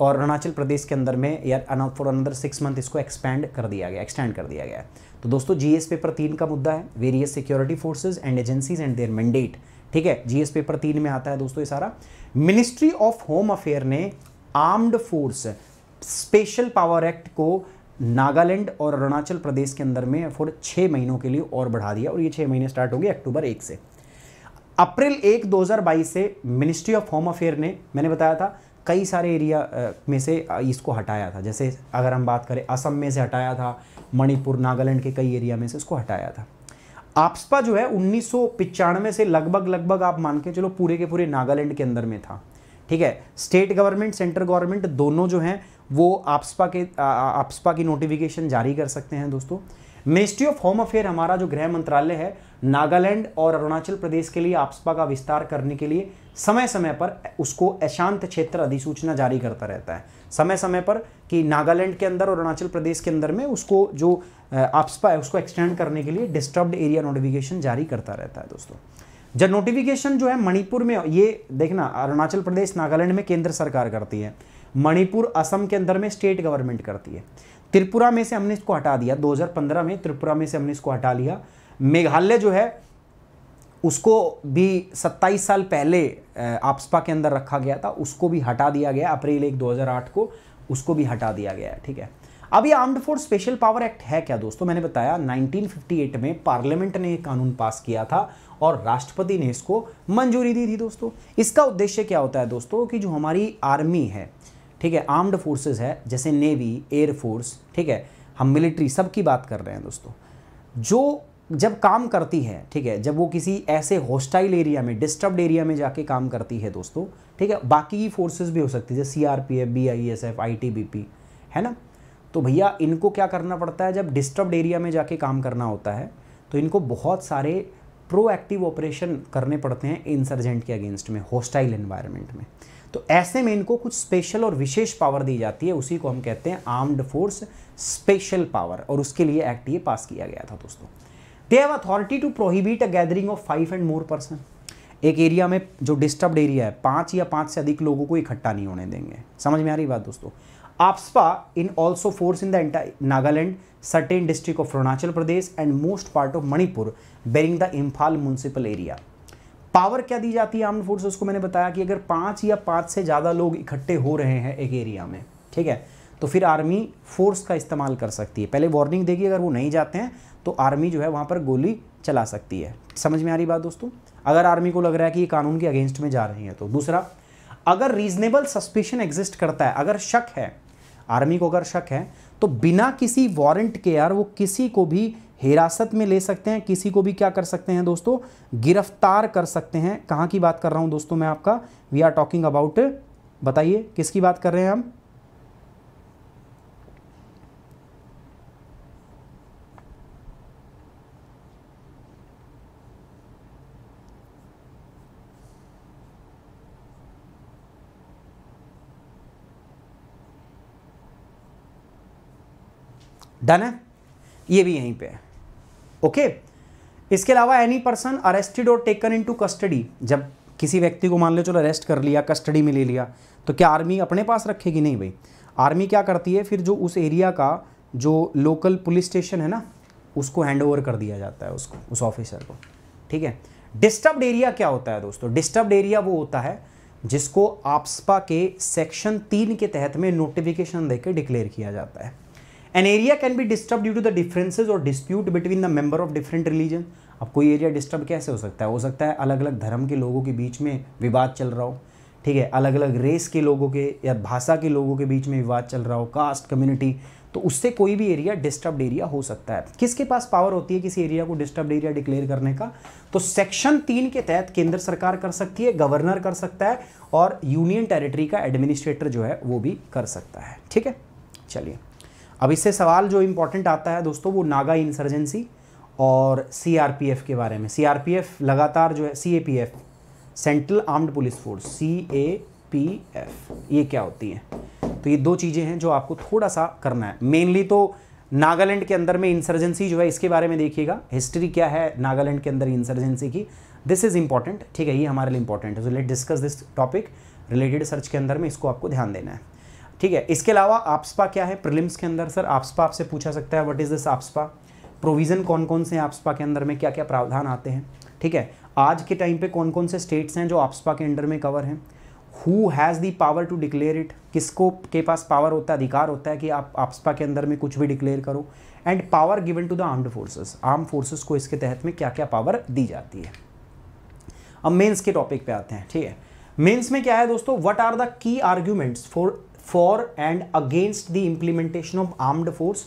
और अरुणाचल प्रदेश के अंदर में या फॉर अनदर सिक्स मंथ इसको एक्सपेंड कर दिया गया एक्सटेंड कर दिया गया तो दोस्तों जीएस पेपर तीन का मुद्दा है various security forces and agencies and their mandate ठीक है जीएस पेपर तीन में आता है दोस्तों ये सारा मिनिस्ट्री ऑफ होम अफेयर ने armed force special power act को नागालैंड और अरुणाचल प्रदेश के अंदर में फॉर छः महीनों के लिए और बढ़ा दिया और ये छः महीने स्टार्ट होंगे अक्टूबर एक से अप्रैल एक 2022 से मिनिस्ट्री ऑफ होम अफेयर ने मैंने बताया था कई सारे एरिया में से इसको हटाया था जैसे अगर हम बात करें असम में से हटाया था मणिपुर नागालैंड के कई एरिया में से इसको हटाया था आपसपा जो है उन्नीस से लगभग लगभग आप मान के चलो पूरे के पूरे नागालैंड के अंदर में था ठीक है स्टेट गवर्नमेंट सेंट्रल गवर्नमेंट दोनों जो हैं वो आपसपा के आपसपा की नोटिफिकेशन जारी कर सकते हैं दोस्तों मिनिस्ट्री ऑफ होम अफेयर हमारा जो गृह मंत्रालय है नागालैंड और अरुणाचल प्रदेश के लिए आपसपा का विस्तार करने के लिए समय समय पर उसको अशांत क्षेत्र अधिसूचना जारी करता रहता है समय समय पर कि नागालैंड के अंदर और अरुणाचल प्रदेश के अंदर में उसको जो आपसपा है उसको एक्सटेंड करने के लिए डिस्टर्ब्ड एरिया नोटिफिकेशन जारी करता रहता है दोस्तों जब नोटिफिकेशन जो है मणिपुर में ये देखना अरुणाचल प्रदेश नागालैंड में केंद्र सरकार करती है मणिपुर असम के अंदर में स्टेट गवर्नमेंट करती है त्रिपुरा में से हमने इसको हटा दिया 2015 में त्रिपुरा में से हमने इसको हटा लिया मेघालय जो है उसको भी 27 साल पहले आपसपा के अंदर रखा गया था उसको भी हटा दिया गया अप्रैल एक 2008 को उसको भी हटा दिया गया ठीक है अब ये armed force special power act है क्या दोस्तों मैंने बताया 1958 में पार्लियामेंट ने ये कानून पास किया था और राष्ट्रपति ने इसको मंजूरी दी थी दोस्तों इसका उद्देश्य क्या होता है दोस्तों कि जो हमारी आर्मी है ठीक है आर्म्ड फोर्सेज है जैसे नेवी एयरफोर्स ठीक है हम मिलिट्री सब की बात कर रहे हैं दोस्तों जो जब काम करती है ठीक है जब वो किसी ऐसे हॉस्टाइल एरिया में डिस्टर्ब एरिया में जाके काम करती है दोस्तों ठीक है बाकी की फोर्सेज भी हो सकती है जैसे C R P F B I S F I T B P है ना तो भैया इनको क्या करना पड़ता है जब डिस्टर्ब एरिया में जाके काम करना होता है तो इनको बहुत सारे प्रोएक्टिव ऑपरेशन करने पड़ते हैं इंसर्जेंट के अगेंस्ट में होस्टाइल एनवायरनमेंट में तो ऐसे में इनको कुछ स्पेशल और विशेष पावर दी जाती है उसी को हम कहते हैं आर्म्ड फोर्स स्पेशल पावर और उसके लिए एक्ट ये पास किया गया था दोस्तों they have authority to prohibit a gathering of five and more person एक एरिया में जो डिस्टर्ब एरिया है पाँच या पाँच से अधिक लोगों को इकट्ठा नहीं होने देंगे समझ में आ रही बात दोस्तों AFSPA in also force in the Nagaland certain district of Arunachal Pradesh and most part of Manipur barring the Imphal municipal area power क्या दी जाती है आर्म फोर्स को मैंने बताया कि अगर पांच या पांच से ज़्यादा लोग इकट्ठे हो रहे हैं एक एरिया में ठीक है तो फिर आर्मी फोर्स का इस्तेमाल कर सकती है पहले वार्निंग देगी अगर वो नहीं जाते हैं तो आर्मी जो है वहाँ पर गोली चला सकती है समझ में आ रही बात दोस्तों अगर आर्मी को लग रहा है कि ये कानून के अगेंस्ट में जा रही है तो दूसरा अगर रीजनेबल सस्पिशन एग्जिस्ट करता है अगर शक है आर्मी को अगर शक है तो बिना किसी वारंट के यार वो किसी को भी हिरासत में ले सकते हैं किसी को भी क्या कर सकते हैं दोस्तों गिरफ्तार कर सकते हैं कहाँ की बात कर रहा हूँ दोस्तों मैं आपका वी आर टॉकिंग अबाउट बताइए किसकी बात कर रहे हैं हम डन है ये भी यहीं पे है ओके इसके अलावा एनी पर्सन अरेस्टेड और टेकन इनटू कस्टडी जब किसी व्यक्ति को मान लो चलो अरेस्ट कर लिया कस्टडी में ले लिया तो क्या आर्मी अपने पास रखेगी नहीं भाई आर्मी क्या करती है फिर जो उस एरिया का जो लोकल पुलिस स्टेशन है ना उसको हैंड ओवर कर दिया जाता है उसको उस ऑफिसर को ठीक है डिस्टर्ब्ड एरिया क्या होता है दोस्तों डिस्टर्ब्ड एरिया वो होता है जिसको आपसपा के सेक्शन तीन के तहत में नोटिफिकेशन देकर डिक्लेयर किया जाता है an area can be disturb due to the differences और dispute between the member of different religion अब कोई एरिया डिस्टर्ब कैसे हो सकता है हो सकता है अलग अलग धर्म के लोगों के बीच में विवाद चल रहा हो ठीक है अलग अलग रेस के लोगों के या भाषा के लोगों के बीच में विवाद चल रहा हो कास्ट कम्युनिटी तो उससे कोई भी एरिया डिस्टर्ब एरिया हो सकता है किसके पास पावर होती है किसी एरिया को डिस्टर्ब एरिया डिक्लेयर करने का तो सेक्शन तीन के तहत केंद्र सरकार कर सकती है गवर्नर कर सकता है और यूनियन टेरिटरी का एडमिनिस्ट्रेटर जो है वो भी कर सकता है ठीक है चलिए अब इससे सवाल जो इम्पोर्टेंट आता है दोस्तों वो नागा इंसर्जेंसी और सी के बारे में सी लगातार जो है C central armed police force C A P F ये क्या होती है तो ये दो चीज़ें हैं जो आपको थोड़ा सा करना है मेनली तो नागालैंड के अंदर में इंसर्जेंसी जो है इसके बारे में देखिएगा हिस्ट्री क्या है नागालैंड के अंदर इंसर्जेंसी की दिस इज़ इंपॉर्टेंट ठीक है ये हमारे लिए इंपॉर्टेंट है so let discuss this topic related search के अंदर में इसको आपको ध्यान देना है ठीक है इसके अलावा आपस्पा क्या है प्रिलिम्स के अंदर सर आपस्पा आपसे पूछा सकता है what is this AFSPA provision कौन कौन से हैं आपस्पा के अंदर में क्या क्या प्रावधान आते हैं ठीक है आज के टाइम पे कौन कौन से स्टेट्स हैं जो आपस्पा के अंडर में कवर हैं who has the power to declare it किसको के पास पावर होता है अधिकार होता है कि आप आपस्पा के अंदर में कुछ भी डिक्लेयर करो and power given to the armed forces arm forces को इसके तहत में क्या क्या पावर दी जाती है अब मेन्स के टॉपिक पे आते हैं ठीक है मेंस में क्या है दोस्तों what are the key arguments for for and against the implementation of armed force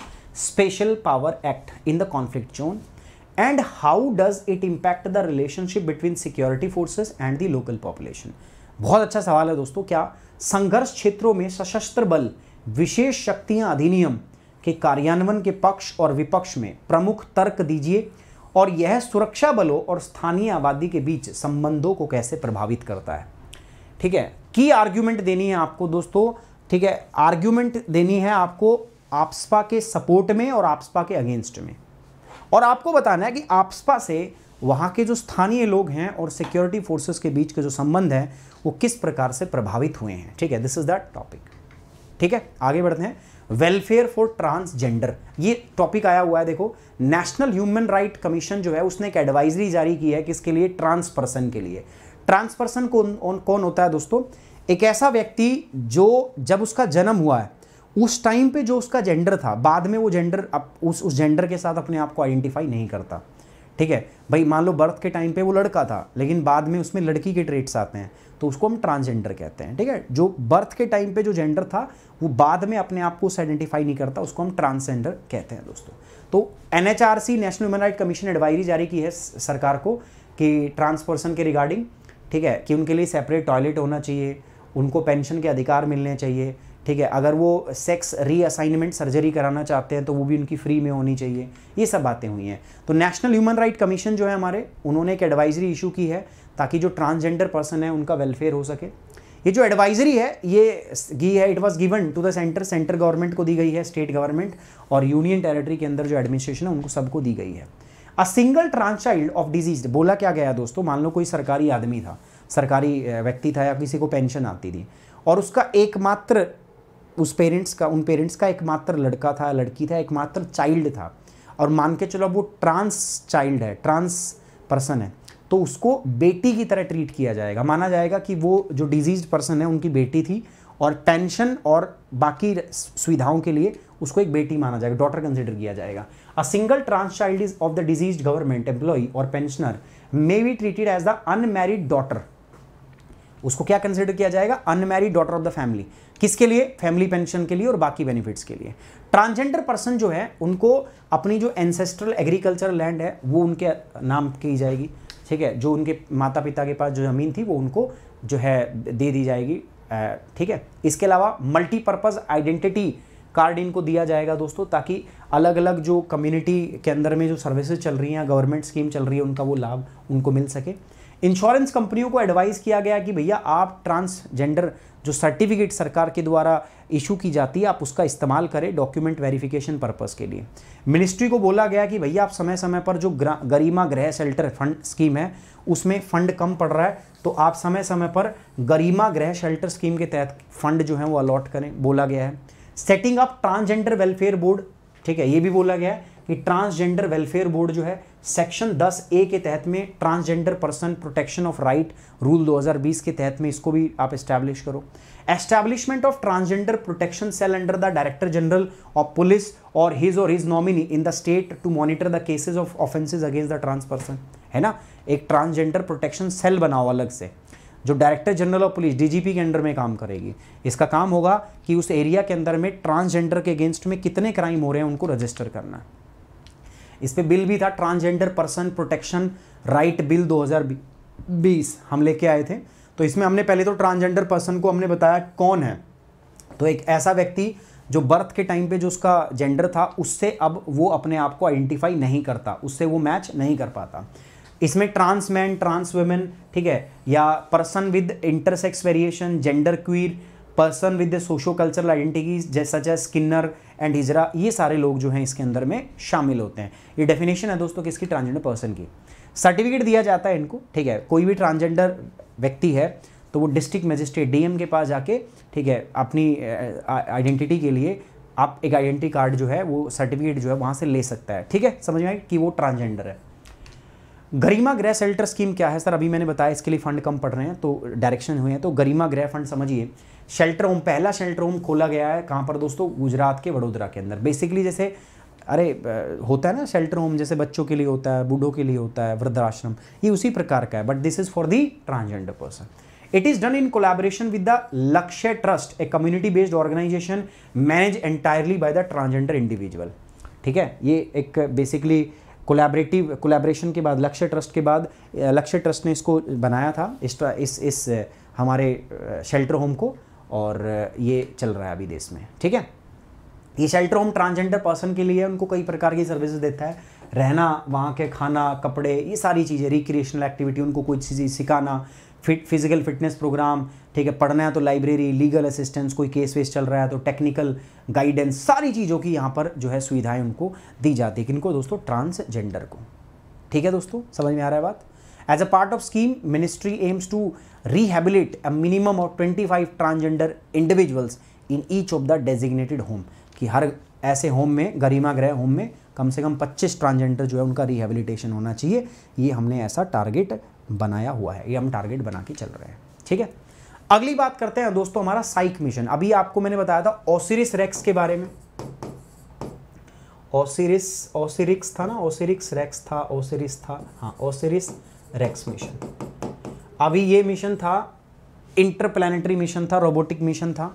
special power act in the conflict zone and how does it impact the relationship between security forces and the local population बहुत अच्छा सवाल है दोस्तों क्या संघर्ष क्षेत्रों में सशस्त्र बल विशेष शक्तियां अधिनियम के कार्यान्वयन के पक्ष और विपक्ष में प्रमुख तर्क दीजिए और यह सुरक्षा बलों और स्थानीय आबादी के बीच संबंधों को कैसे प्रभावित करता है ठीक है की आर्ग्यूमेंट देनी है आपको दोस्तों ठीक है आर्ग्यूमेंट देनी है आपको आपसपा के सपोर्ट में और आपसपा के अगेंस्ट में और आपको बताना है कि आपसपा से वहां के जो स्थानीय लोग हैं और सिक्योरिटी फोर्सेस के बीच के जो संबंध हैं वो किस प्रकार से प्रभावित हुए हैं ठीक है दिस इज दैट टॉपिक ठीक है आगे बढ़ते हैं वेलफेयर फॉर ट्रांसजेंडर ये टॉपिक आया हुआ है देखो नेशनल ह्यूमन राइट कमीशन जो है उसने एक एडवाइजरी जारी की है किसके लिए ट्रांस पर्सन के लिए ट्रांस पर्सन कौन कौन होता है दोस्तों एक ऐसा व्यक्ति जो जब उसका जन्म हुआ है उस टाइम पे जो उसका जेंडर था बाद में वो जेंडर अप, उस उस जेंडर के साथ अपने आप को आइडेंटिफाई नहीं करता ठीक है भाई मान लो बर्थ के टाइम पे वो लड़का था लेकिन बाद में उसमें लड़की के ट्रेट्स आते हैं तो उसको हम ट्रांसजेंडर कहते हैं ठीक है जो बर्थ के टाइम पे जो जेंडर था वो बाद में अपने आप को उस आइडेंटिफाई नहीं करता उसको हम ट्रांसजेंडर कहते हैं दोस्तों तो an National Human Right Commission advisory जारी की है सरकार को कि ट्रांसपर्सन के रिगार्डिंग ठीक है कि उनके लिए सेपरेट टॉयलेट होना चाहिए उनको पेंशन के अधिकार मिलने चाहिए ठीक है अगर वो सेक्स रीअसाइनमेंट सर्जरी कराना चाहते हैं तो वो भी उनकी फ्री में होनी चाहिए ये सब बातें हुई हैं तो नेशनल ह्यूमन राइट कमीशन जो है हमारे उन्होंने एक एडवाइजरी इशू की है ताकि जो ट्रांसजेंडर पर्सन है उनका वेलफेयर हो सके ये जो एडवाइजरी है ये गी है it was given to the centre centre government को दी गई है स्टेट गवर्नमेंट और यूनियन टेरिटरी के अंदर जो एडमिनिस्ट्रेशन है उनको सबको दी गई है a single trans child of deceased बोला क्या गया दोस्तों मान लो कोई सरकारी आदमी था सरकारी व्यक्ति था या किसी को पेंशन आती थी और उसका एकमात्र उस पेरेंट्स का उन पेरेंट्स का एकमात्र लड़का था लड़की था एकमात्र चाइल्ड था और मान के चलो वो ट्रांस चाइल्ड है ट्रांस पर्सन है तो उसको बेटी की तरह ट्रीट किया जाएगा माना जाएगा कि वो जो डिजीज पर्सन है उनकी बेटी थी और पेंशन और बाकी सुविधाओं के लिए उसको एक बेटी माना जाएगा डॉटर कंसिडर किया जाएगा a single trans child is of the deceased government employee और pensioner may be treated as the unmarried daughter उसको क्या कंसिडर किया जाएगा unmarried daughter of the family किसके लिए फैमिली पेंशन के लिए और बाकी बेनिफिट्स के लिए ट्रांसजेंडर पर्सन जो है उनको अपनी जो एंसेस्ट्रल एग्रीकल्चर लैंड है वो उनके नाम की जाएगी ठीक है जो उनके माता पिता के पास जो ज़मीन थी वो उनको जो है दे दी जाएगी ठीक है इसके अलावा मल्टीपर्पज़ आइडेंटिटी कार्ड इनको दिया जाएगा दोस्तों ताकि अलग अलग जो कम्युनिटी के अंदर में जो सर्विसेज चल रही हैं गवर्नमेंट स्कीम चल रही है उनका वो लाभ उनको मिल सके इंश्योरेंस कंपनियों को एडवाइस किया गया कि भैया आप ट्रांसजेंडर जो सर्टिफिकेट सरकार के द्वारा इशू की जाती है आप उसका इस्तेमाल करें डॉक्यूमेंट वेरिफिकेशन पर्पज़ के लिए मिनिस्ट्री को बोला गया कि भैया आप समय समय पर जो गरिमा गृह शेल्टर फंड स्कीम है उसमें फंड कम पड़ रहा है तो आप समय समय पर गरिमा गृह शेल्टर स्कीम के तहत फंड जो है वो अलॉट करें बोला गया है setting up transgender welfare board ठीक है ये भी बोला गया है कि ट्रांसजेंडर वेलफेयर बोर्ड जो है सेक्शन 10 ए के तहत में transgender person protection of right rule 2020 के तहत में इसको भी आप इस्टेब्लिश करो establishment of transgender protection cell under the director general of police और हिज और his nominee in the state to monitor the cases of offences against the trans person है ना एक ट्रांसजेंडर प्रोटेक्शन सेल बनाओ अलग से जो director general of police DGP के अंडर में काम करेगी इसका काम होगा कि उस एरिया के अंदर में ट्रांसजेंडर के अगेंस्ट में कितने क्राइम हो रहे हैं उनको रजिस्टर करना इस पर बिल भी था transgender person protection right bill 2020 हम लेके आए थे तो इसमें हमने पहले तो ट्रांसजेंडर पर्सन को हमने बताया कौन है तो एक ऐसा व्यक्ति जो बर्थ के टाइम पे जो उसका जेंडर था उससे अब वो अपने आप को आइडेंटिफाई नहीं करता उससे वो मैच नहीं कर पाता इसमें ट्रांसमैन ट्रांस वुमेन ठीक है या person with intersex variation gender queer person with the socio cultural identity जैसा चाहे स्किनर एंड हिजरा ये सारे लोग जो हैं इसके अंदर में शामिल होते हैं ये डेफिनेशन है दोस्तों किसकी ट्रांसजेंडर पर्सन की सर्टिफिकेट दिया जाता है इनको ठीक है कोई भी ट्रांसजेंडर व्यक्ति है तो वो डिस्ट्रिक्ट मजिस्ट्रेट डी के पास जाके ठीक है अपनी आइडेंटिटी के लिए आप एक आइडेंटिटी कार्ड जो है वो सर्टिफिकेट जो है वहाँ से ले सकता है ठीक है समझ में आए कि वो ट्रांसजेंडर है गरिमा ग्रह सेल्टर स्कीम क्या है सर अभी मैंने बताया इसके लिए फंड कम पड़ रहे हैं तो डायरेक्शन हुए हैं तो गरिमा ग्रह फंड समझिए शेल्टर होम पहला शेल्टर होम खोला गया है कहाँ पर दोस्तों गुजरात के वडोदरा के अंदर बेसिकली जैसे अरे होता है ना शेल्टर होम जैसे बच्चों के लिए होता है बूढ़ों के लिए होता है वृद्धाश्रम ये उसी प्रकार का है but this is for the transgender person it is done in collaboration with the Lakshya trust a community based organisation manage entirely by the transgender individual ठीक है ये एक बेसिकली कोलैबरेटिव कोलैबोरेशन के बाद लक्ष्य ट्रस्ट के बाद लक्ष्य ट्रस्ट ने इसको बनाया था इस इस, इस हमारे शेल्टर होम को और ये चल रहा है अभी देश में ठीक है ये शेल्टर होम ट्रांसजेंडर पर्सन के लिए उनको कई प्रकार की सर्विसेज देता है रहना वहाँ के खाना कपड़े ये सारी चीज़ें रिक्रिएशनल एक्टिविटी उनको कोई चीज सिखाना फिट फिजिकल फिटनेस प्रोग्राम ठीक है पढ़ना है तो लाइब्रेरी लीगल असिस्टेंस कोई केस वेस चल रहा है तो टेक्निकल गाइडेंस सारी चीज़ों की यहाँ पर जो है सुविधाएं उनको दी जाती है किनको दोस्तों ट्रांसजेंडर को ठीक है दोस्तों समझ में आ रहा है बात as a part of scheme ministry aims to rehabilitate minimum minimum of 25 transgender individuals in each of the designated home कि हर ऐसे होम में गरिमा गृह होम में कम से कम 25 ट्रांसजेंडर जो है उनका रिहेबिलिटेशन होना चाहिए ये हमने ऐसा टारगेट बनाया हुआ है ये हम टारगेट बना के चल रहे हैं ठीक है अगली बात करते हैं दोस्तों हमारा साइक मिशन अभी आपको मैंने बताया था ओसिरिस रेक्स के बारे में ओसिरिस ओसिरिक्स था ना ओसिरिक्स रेक्स था ओसिरिस था हाँ ओसिरिस रेक्स मिशन अभी ये मिशन था इंटरप्लानिटरी मिशन था रोबोटिक मिशन था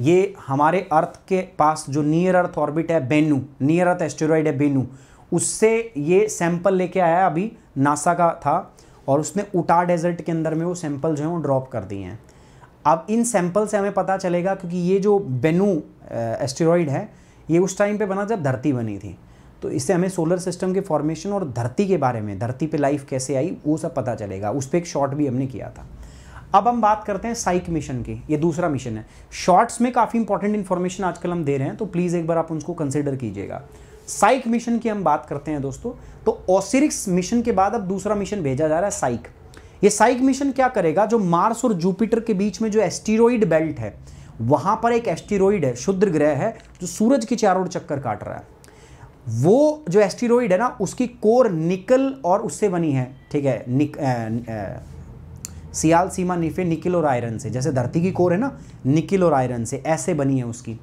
ये हमारे अर्थ के पास जो नियर अर्थ ऑर्बिट है बेनू नियर अर्थ एस्टेरॉयड है बेनू उससे ये सैंपल लेके आया अभी नासा का था और उसने उटा डेजर्ट के अंदर में वो सैंपल जो हैं वो ड्रॉप कर दिए हैं अब इन सैंपल से हमें पता चलेगा क्योंकि ये जो बेनू एस्टेरॉयड है ये उस टाइम पे बना जब धरती बनी थी तो इससे हमें सोलर सिस्टम के फॉर्मेशन और धरती के बारे में धरती पे लाइफ कैसे आई वो सब पता चलेगा उस पर एक शॉर्ट भी हमने किया था अब हम बात करते हैं साइक मिशन की ये दूसरा मिशन है शॉर्ट्स में काफ़ी इंपॉर्टेंट इन्फॉर्मेशन आजकल हम दे रहे हैं तो प्लीज़ एक बार आप उसको कंसिडर कीजिएगा साइक मिशन की हम बात करते हैं दोस्तों तो ओसिरिक्स मिशन के बाद अब दूसरा मिशन भेजा जा रहा है साइक ये साइक मिशन क्या करेगा जो मार्स और जुपिटर के बीच में जो एस्टीरोइड बेल्ट है वहां पर एक एस्टीरोइड है शुद्र ग्रह है जो सूरज के चारों चक्कर काट रहा है वो जो एस्टीरोइड है ना उसकी कोर निकल और उससे बनी है ठीक है निक आ, आ, सियाल सीमा निफे निकिल और आयरन से जैसे धरती की कोर है ना निकिल और आयरन से ऐसे बनी है उसकी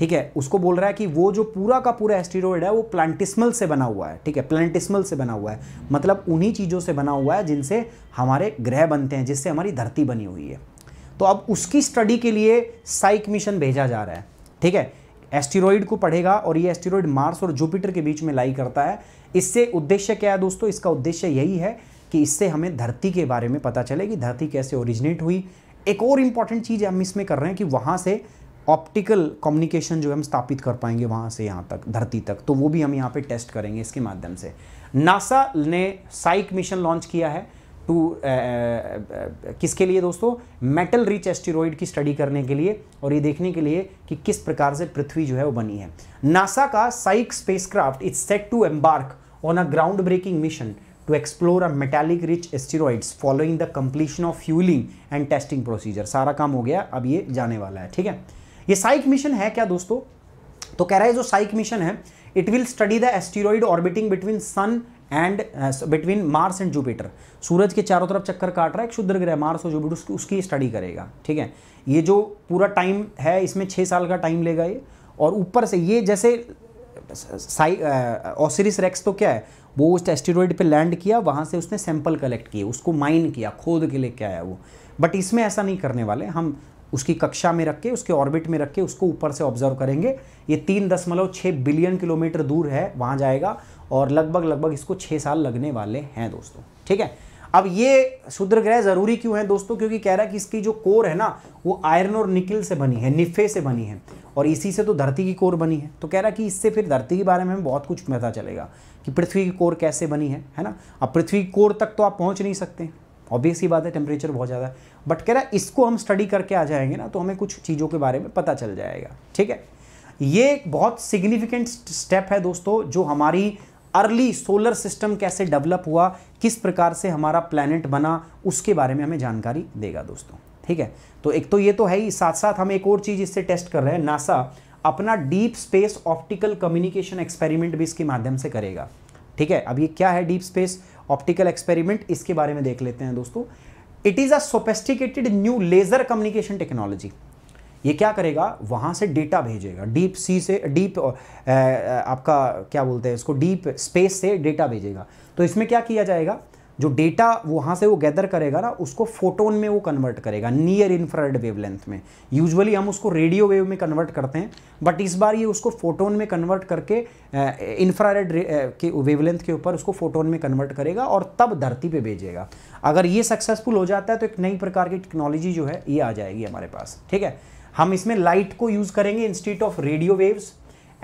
ठीक है उसको बोल रहा है कि वो जो पूरा का पूरा एस्टीरोइड है वो प्लांटिस्मल से बना हुआ है ठीक है प्लांटिस्मल से बना हुआ है मतलब उन्हीं चीज़ों से बना हुआ है जिनसे हमारे ग्रह बनते हैं जिससे हमारी धरती बनी हुई है तो अब उसकी स्टडी के लिए साइक मिशन भेजा जा रहा है ठीक है एस्टीरोइड को पढ़ेगा और ये एस्टीरोइड मार्स और जुपिटर के बीच में लाई करता है इससे उद्देश्य क्या है दोस्तों इसका उद्देश्य यही है कि इससे हमें धरती के बारे में पता चले कि धरती कैसे ओरिजिनेट हुई एक और इम्पॉर्टेंट चीज़ हम इसमें कर रहे हैं कि वहाँ से ऑप्टिकल कम्युनिकेशन जो हम स्थापित कर पाएंगे वहाँ से यहाँ तक धरती तक तो वो भी हम यहाँ पे टेस्ट करेंगे इसके माध्यम से नासा ने साइक मिशन लॉन्च किया है टू किसके लिए दोस्तों मेटल रिच एस्टेरॉयड की स्टडी करने के लिए और ये देखने के लिए कि किस प्रकार से पृथ्वी जो है वो बनी है नासा का Psyche spacecraft it's set to embark on a ground breaking mission to explore a metallic rich asteroids following the completion of fuelling and testing procedure सारा काम हो गया अब ये जाने वाला है ठीक है ये साइक मिशन है क्या दोस्तों तो कह रहा है जो साइक मिशन है it will study the asteroid orbiting between sun and between Mars and Jupiter सूरज के चारों तरफ चक्कर काट रहा है एक क्षुद्र ग्रह मार्स और जुपिटर उसकी, उसकी स्टडी करेगा ठीक है ये जो पूरा टाइम है इसमें छः साल का टाइम लेगा ये और ऊपर से ये जैसे साई ऑसिरिस uh, रेक्स तो क्या है वो उस एस्टेरॉयड पे लैंड किया वहाँ से उसने सैंपल कलेक्ट किए उसको माइन किया खोद के लेके आया वो बट इसमें ऐसा नहीं करने वाले हम उसकी कक्षा में रख के उसके ऑर्बिट में रख के उसको ऊपर से ऑब्जर्व करेंगे ये तीन दशमलव छः बिलियन किलोमीटर दूर है वहाँ जाएगा और लगभग लगभग इसको छः साल लगने वाले हैं दोस्तों ठीक है अब ये शुद्र ग्रह ज़रूरी क्यों है दोस्तों क्योंकि कह रहा है कि इसकी जो कोर है ना वो आयरन और निकिल से बनी है निफे से बनी है और इसी से तो धरती की कोर बनी है तो कह रहा है कि इससे फिर धरती के बारे में हमें बहुत कुछ पता चलेगा कि पृथ्वी की कोर कैसे बनी है है ना अब पृथ्वी की कोर तक तो आप पहुँच नहीं सकते ऑब्वियस ही बात है टेम्परेचर बहुत ज़्यादा है बट कह रहा है इसको हम स्टडी करके आ जाएंगे ना तो हमें कुछ चीज़ों के बारे में पता चल जाएगा ठीक है ये बहुत सिग्निफिकेंट स्टेप है दोस्तों जो हमारी अर्ली सोलर सिस्टम कैसे डेवलप हुआ किस प्रकार से हमारा प्लानट बना उसके बारे में हमें जानकारी देगा दोस्तों ठीक है तो एक तो ये तो है ही साथ साथ हम एक और चीज़ इससे टेस्ट कर रहे हैं नासा अपना deep space optical communication experiment भी इसके माध्यम से करेगा ठीक है अब ये क्या है डीप स्पेस ऑप्टिकल एक्सपेरिमेंट इसके बारे में देख लेते हैं दोस्तों it is a sophisticated new laser communication technology ये क्या करेगा वहाँ से डेटा भेजेगा डीप सी से डीप आपका क्या बोलते हैं इसको डीप स्पेस से डेटा भेजेगा तो इसमें क्या किया जाएगा जो डेटा वहाँ से वो गैदर करेगा ना उसको फोटोन में वो कन्वर्ट करेगा नियर इन्फ्रारेड वेवलेंथ में यूजुअली हम उसको रेडियो वेव में कन्वर्ट करते हैं बट इस बार ये उसको फोटोन में कन्वर्ट करके इन्फ्रारेड के वेवलेंथ के ऊपर उसको फोटोन में कन्वर्ट करेगा और तब धरती पे भेजेगा अगर ये सक्सेसफुल हो जाता है तो एक नई प्रकार की टेक्नोलॉजी जो है ये आ जाएगी हमारे पास ठीक है हम इसमें लाइट को यूज़ करेंगे instead of radio waves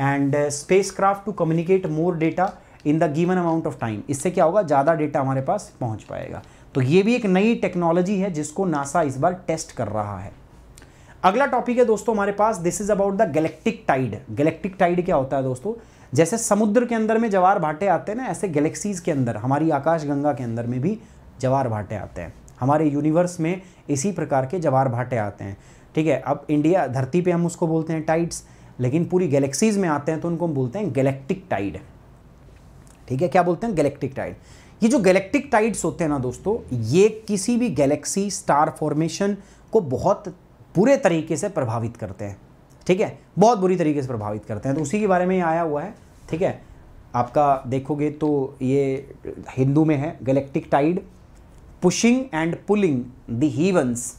and spacecraft to communicate more data in the given amount of time इससे क्या होगा ज़्यादा डेटा हमारे पास पहुंच पाएगा तो ये भी एक नई टेक्नोलॉजी है जिसको नासा इस बार टेस्ट कर रहा है अगला टॉपिक है दोस्तों हमारे पास this is about the galactic tide galactic tide क्या होता है दोस्तों जैसे समुद्र के अंदर में जवार भाटे आते हैं ना ऐसे गैलेक्सीज के अंदर हमारी आकाश गंगा के अंदर में भी जवार भाटे आते हैं हमारे यूनिवर्स में इसी प्रकार के जवार भाटे आते हैं ठीक है अब इंडिया धरती पे हम उसको बोलते हैं टाइड्स लेकिन पूरी गैलेक्सीज़ में आते हैं तो उनको हम बोलते हैं गैलेक्टिक टाइड ठीक है क्या बोलते हैं गैलेक्टिक टाइड ये जो गैलेक्टिक टाइड्स होते हैं ना दोस्तों ये किसी भी गैलेक्सी स्टार फॉर्मेशन को बहुत बुरे तरीके से प्रभावित करते हैं ठीक है बहुत बुरी तरीके से प्रभावित करते हैं तो उसी के बारे में आया हुआ है ठीक है आपका देखोगे तो ये हिंदू में है galactic tide pushing and pulling the heavens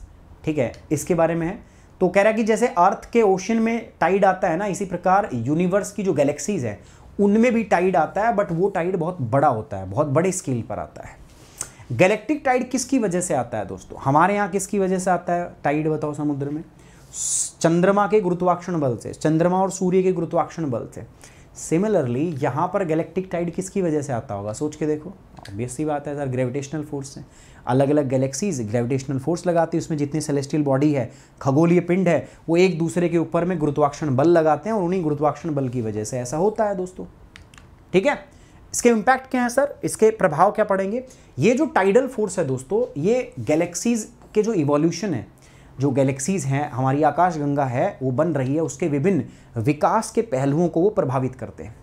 ठीक है इसके बारे में है तो कह रहा है कि जैसे अर्थ के ओशन में टाइड आता है ना इसी प्रकार यूनिवर्स की जो गैलेक्सीज़ हैं उनमें भी टाइड आता है बट वो टाइड बहुत बड़ा होता है बहुत बड़े स्केल पर आता है गैलेक्टिक टाइड किसकी वजह से आता है दोस्तों हमारे यहाँ किसकी वजह से आता है टाइड बताओ समुद्र में चंद्रमा के गुरुत्वाक्षण बल से चंद्रमा और सूर्य के गुरुत्वाक्षण बल से सिमिलरली यहाँ पर गैलेक्टिक टाइड किसकी वजह से आता होगा सोच के देखो ऑब्वियसली बात है सर ग्रेविटेशनल फोर्स से अलग अलग गैलेक्सीज ग्रेविटेशनल फोर्स लगाती है उसमें जितनी सेलेस्टियल बॉडी है खगोलीय पिंड है वो एक दूसरे के ऊपर में गुरुत्वाक्षण बल लगाते हैं और उन्हीं गुरुत्वाक्षण बल की वजह से ऐसा होता है दोस्तों ठीक है इसके इम्पैक्ट क्या है सर इसके प्रभाव क्या पड़ेंगे ये जो टाइडल फोर्स है दोस्तों ये गैलेक्सीज के जो इवोल्यूशन है जो गैलेक्सीज़ हैं हमारी आकाशगंगा है वो बन रही है उसके विभिन्न विकास के पहलुओं को वो प्रभावित करते हैं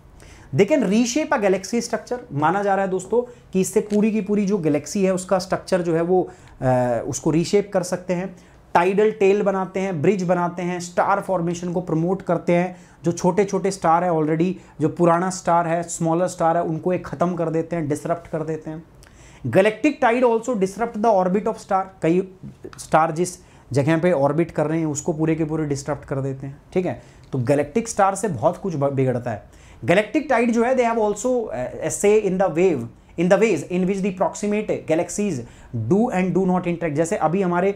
they can reshape a galaxy structure माना जा रहा है दोस्तों कि इससे पूरी की पूरी जो गैलेक्सी है उसका स्ट्रक्चर जो है वो आ, उसको रीशेप कर सकते हैं टाइडल टेल बनाते हैं ब्रिज बनाते हैं स्टार फॉर्मेशन को प्रमोट करते हैं जो छोटे छोटे स्टार है ऑलरेडी जो पुराना स्टार है स्मॉलर स्टार है उनको एक ख़त्म कर देते हैं डिसरप्ट कर देते हैं galactic tide also disrupt the orbit of star कई स्टार जिस जगह पे ऑर्बिट कर रहे हैं उसको पूरे के पूरे डिस्टर्ब कर देते हैं ठीक है तो गैलेक्टिक स्टार से बहुत कुछ बिगड़ता है गैलेक्टिक टाइड जो है they have also a in the wave in the ways in which the proximate galaxies do and do not interact जैसे अभी हमारे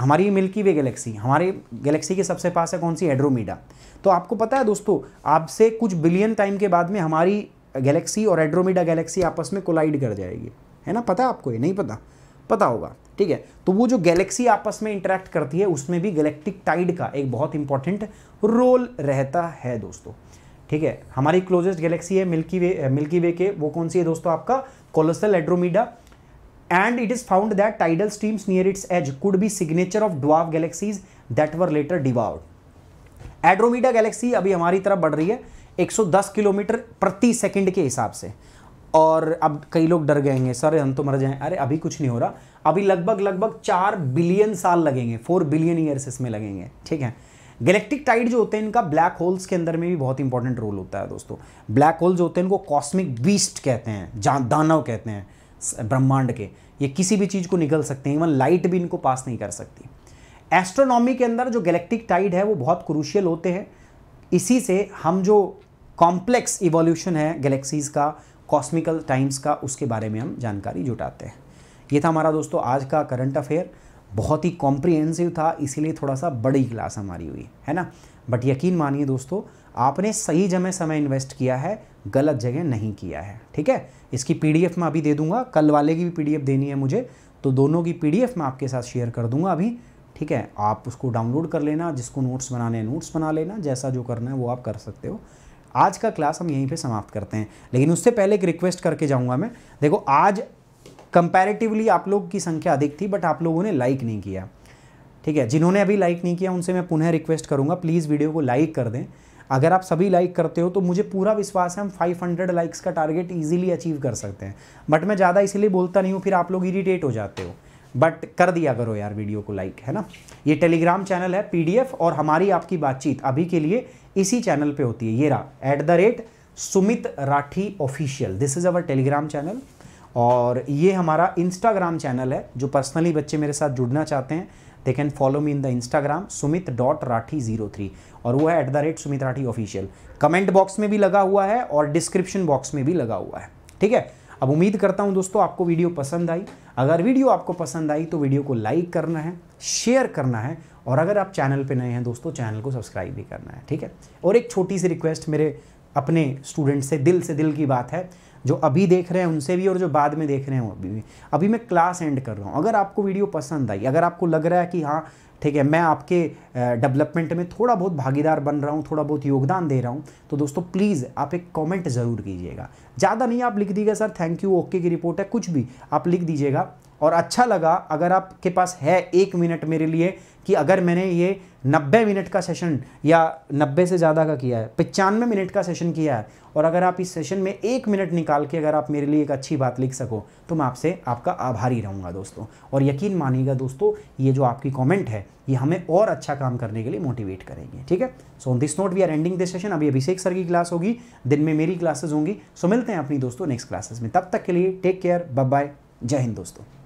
हमारी मिल्की वे गैलेक्सी हमारे गैलेक्सी के सबसे पास है कौन सी एड्रोमीडा तो आपको पता है दोस्तों आपसे कुछ बिलियन टाइम के बाद में हमारी गैलेक्सी और एड्रोमीडा गैलेक्सी आपस में कोलाइड कर जाएगी है ना पता आपको ये नहीं पता पता होगा ठीक है तो वो जो गैलेक्सी आपस में इंटरेक्ट करती है उसमें भी गैलेक्टिक टाइड का एक बहुत इंपॉर्टेंट रोल रहता है दोस्तों ठीक है हमारी क्लोजेस्ट गैलेक्सी है मिल्की वे मिल्की वे के वो कौन सी है दोस्तों आपका colossal Andromeda and it is found that tidal streams near its edge could be signature of डुआव galaxies that were later devoured. Andromeda galaxy अभी हमारी तरफ बढ़ रही है 110 किलोमीटर प्रति सेकंड के हिसाब से और अब कई लोग डर गएंगे सर हम तो मर जाएं अरे अभी कुछ नहीं हो रहा अभी लगभग लगभग चार बिलियन साल लगेंगे फोर बिलियन ईयर्स इसमें लगेंगे ठीक है गैलेक्टिक टाइड जो होते हैं इनका ब्लैक होल्स के अंदर में भी बहुत इंपॉर्टेंट रोल होता है दोस्तों ब्लैक होल जो होते हैं इनको कॉस्मिक बीस्ट कहते हैं दानव कहते हैं ब्रह्मांड के ये किसी भी चीज़ को निकल सकते हैं इवन लाइट भी इनको पास नहीं कर सकती एस्ट्रोनॉमी के अंदर जो गैलेक्टिक टाइड है वो बहुत क्रूशियल होते हैं इसी से हम जो कॉम्प्लेक्स इवोल्यूशन है गैलेक्सीज़ का कॉस्मिकल टाइम्स का उसके बारे में हम जानकारी जुटाते हैं ये था हमारा दोस्तों आज का करंट अफेयर बहुत ही कॉम्प्रिहेंसिव था इसीलिए थोड़ा सा बड़ी क्लास हमारी हुई है ना बट यकीन मानिए दोस्तों आपने सही जमे समय इन्वेस्ट किया है गलत जगह नहीं किया है ठीक है इसकी पीडीएफ मैं अभी दे दूंगा कल वाले की भी पीडीएफ देनी है मुझे तो दोनों की पीडीएफ मैं आपके साथ शेयर कर दूंगा अभी ठीक है आप उसको डाउनलोड कर लेना जिसको नोट्स बनाने हैं नोट्स बना लेना जैसा जो करना है वो आप कर सकते हो आज का क्लास हम यहीं पे समाप्त करते हैं लेकिन उससे पहले एक रिक्वेस्ट करके जाऊंगा मैं देखो आज कंपैरेटिवली आप लोग की संख्या अधिक थी बट आप लोगों ने लाइक नहीं किया ठीक है जिन्होंने अभी लाइक नहीं किया उनसे मैं पुनः रिक्वेस्ट करूँगा प्लीज़ वीडियो को लाइक कर दें अगर आप सभी लाइक करते हो तो मुझे पूरा विश्वास है हम 500 लाइक्स का टारगेट इजीली अचीव कर सकते हैं बट मैं ज़्यादा इसीलिए बोलता नहीं हूँ फिर आप लोग इरीटेट हो जाते हो बट कर दिया करो यार वीडियो को लाइक है ना ये टेलीग्राम चैनल है पीडीएफ और हमारी आपकी बातचीत अभी के लिए इसी चैनल पे होती है ये रहा at the rate Sumit Rathi official this is our Telegram channel और ये हमारा इंस्टाग्राम चैनल है जो पर्सनली बच्चे मेरे साथ जुड़ना चाहते हैं they can follow me in the Instagram Sumit dot Rathi zero three और वो है at the rate Sumit Rathi official comment box में भी लगा हुआ है और डिस्क्रिप्शन बॉक्स में भी लगा हुआ है ठीक है अब उम्मीद करता हूँ दोस्तों आपको वीडियो पसंद आई अगर वीडियो आपको पसंद आई तो वीडियो को लाइक करना है शेयर करना है और अगर आप चैनल पे नए हैं दोस्तों चैनल को सब्सक्राइब भी करना है ठीक है और एक छोटी सी रिक्वेस्ट मेरे अपने स्टूडेंट से दिल से दिल की बात है जो अभी देख रहे हैं उनसे भी और जो बाद में देख रहे हैं वो अभी भी अभी मैं क्लास एंड कर रहा हूँ अगर आपको वीडियो पसंद आई अगर आपको लग रहा है कि हाँ ठीक है मैं आपके डेवलपमेंट में थोड़ा बहुत भागीदार बन रहा हूँ थोड़ा बहुत योगदान दे रहा हूँ तो दोस्तों प्लीज़ आप एक कमेंट ज़रूर कीजिएगा ज़्यादा नहीं आप लिख दीजिएगा सर थैंक यू ओके की रिपोर्ट है कुछ भी आप लिख दीजिएगा और अच्छा लगा अगर आपके पास है एक मिनट मेरे लिए कि अगर मैंने ये नब्बे मिनट का सेशन या नब्बे से ज़्यादा का किया है पचानवे मिनट का सेशन किया है और अगर आप इस सेशन में एक मिनट निकाल के अगर आप मेरे लिए एक अच्छी बात लिख सको तो मैं आपसे आपका आभारी रहूँगा दोस्तों और यकीन मानिएगा दोस्तों ये जो आपकी कॉमेंट है ये हमें और अच्छा काम करने के लिए मोटिवेट करेंगे ठीक है so on this note we are ending this session अभी अभिषेक सर की क्लास होगी दिन में मेरी क्लासेज होंगी सो मिलते हैं अपनी दोस्तों नेक्स्ट क्लासेस में तब तक के लिए टेक केयर बाय बाय जय हिंद दोस्तों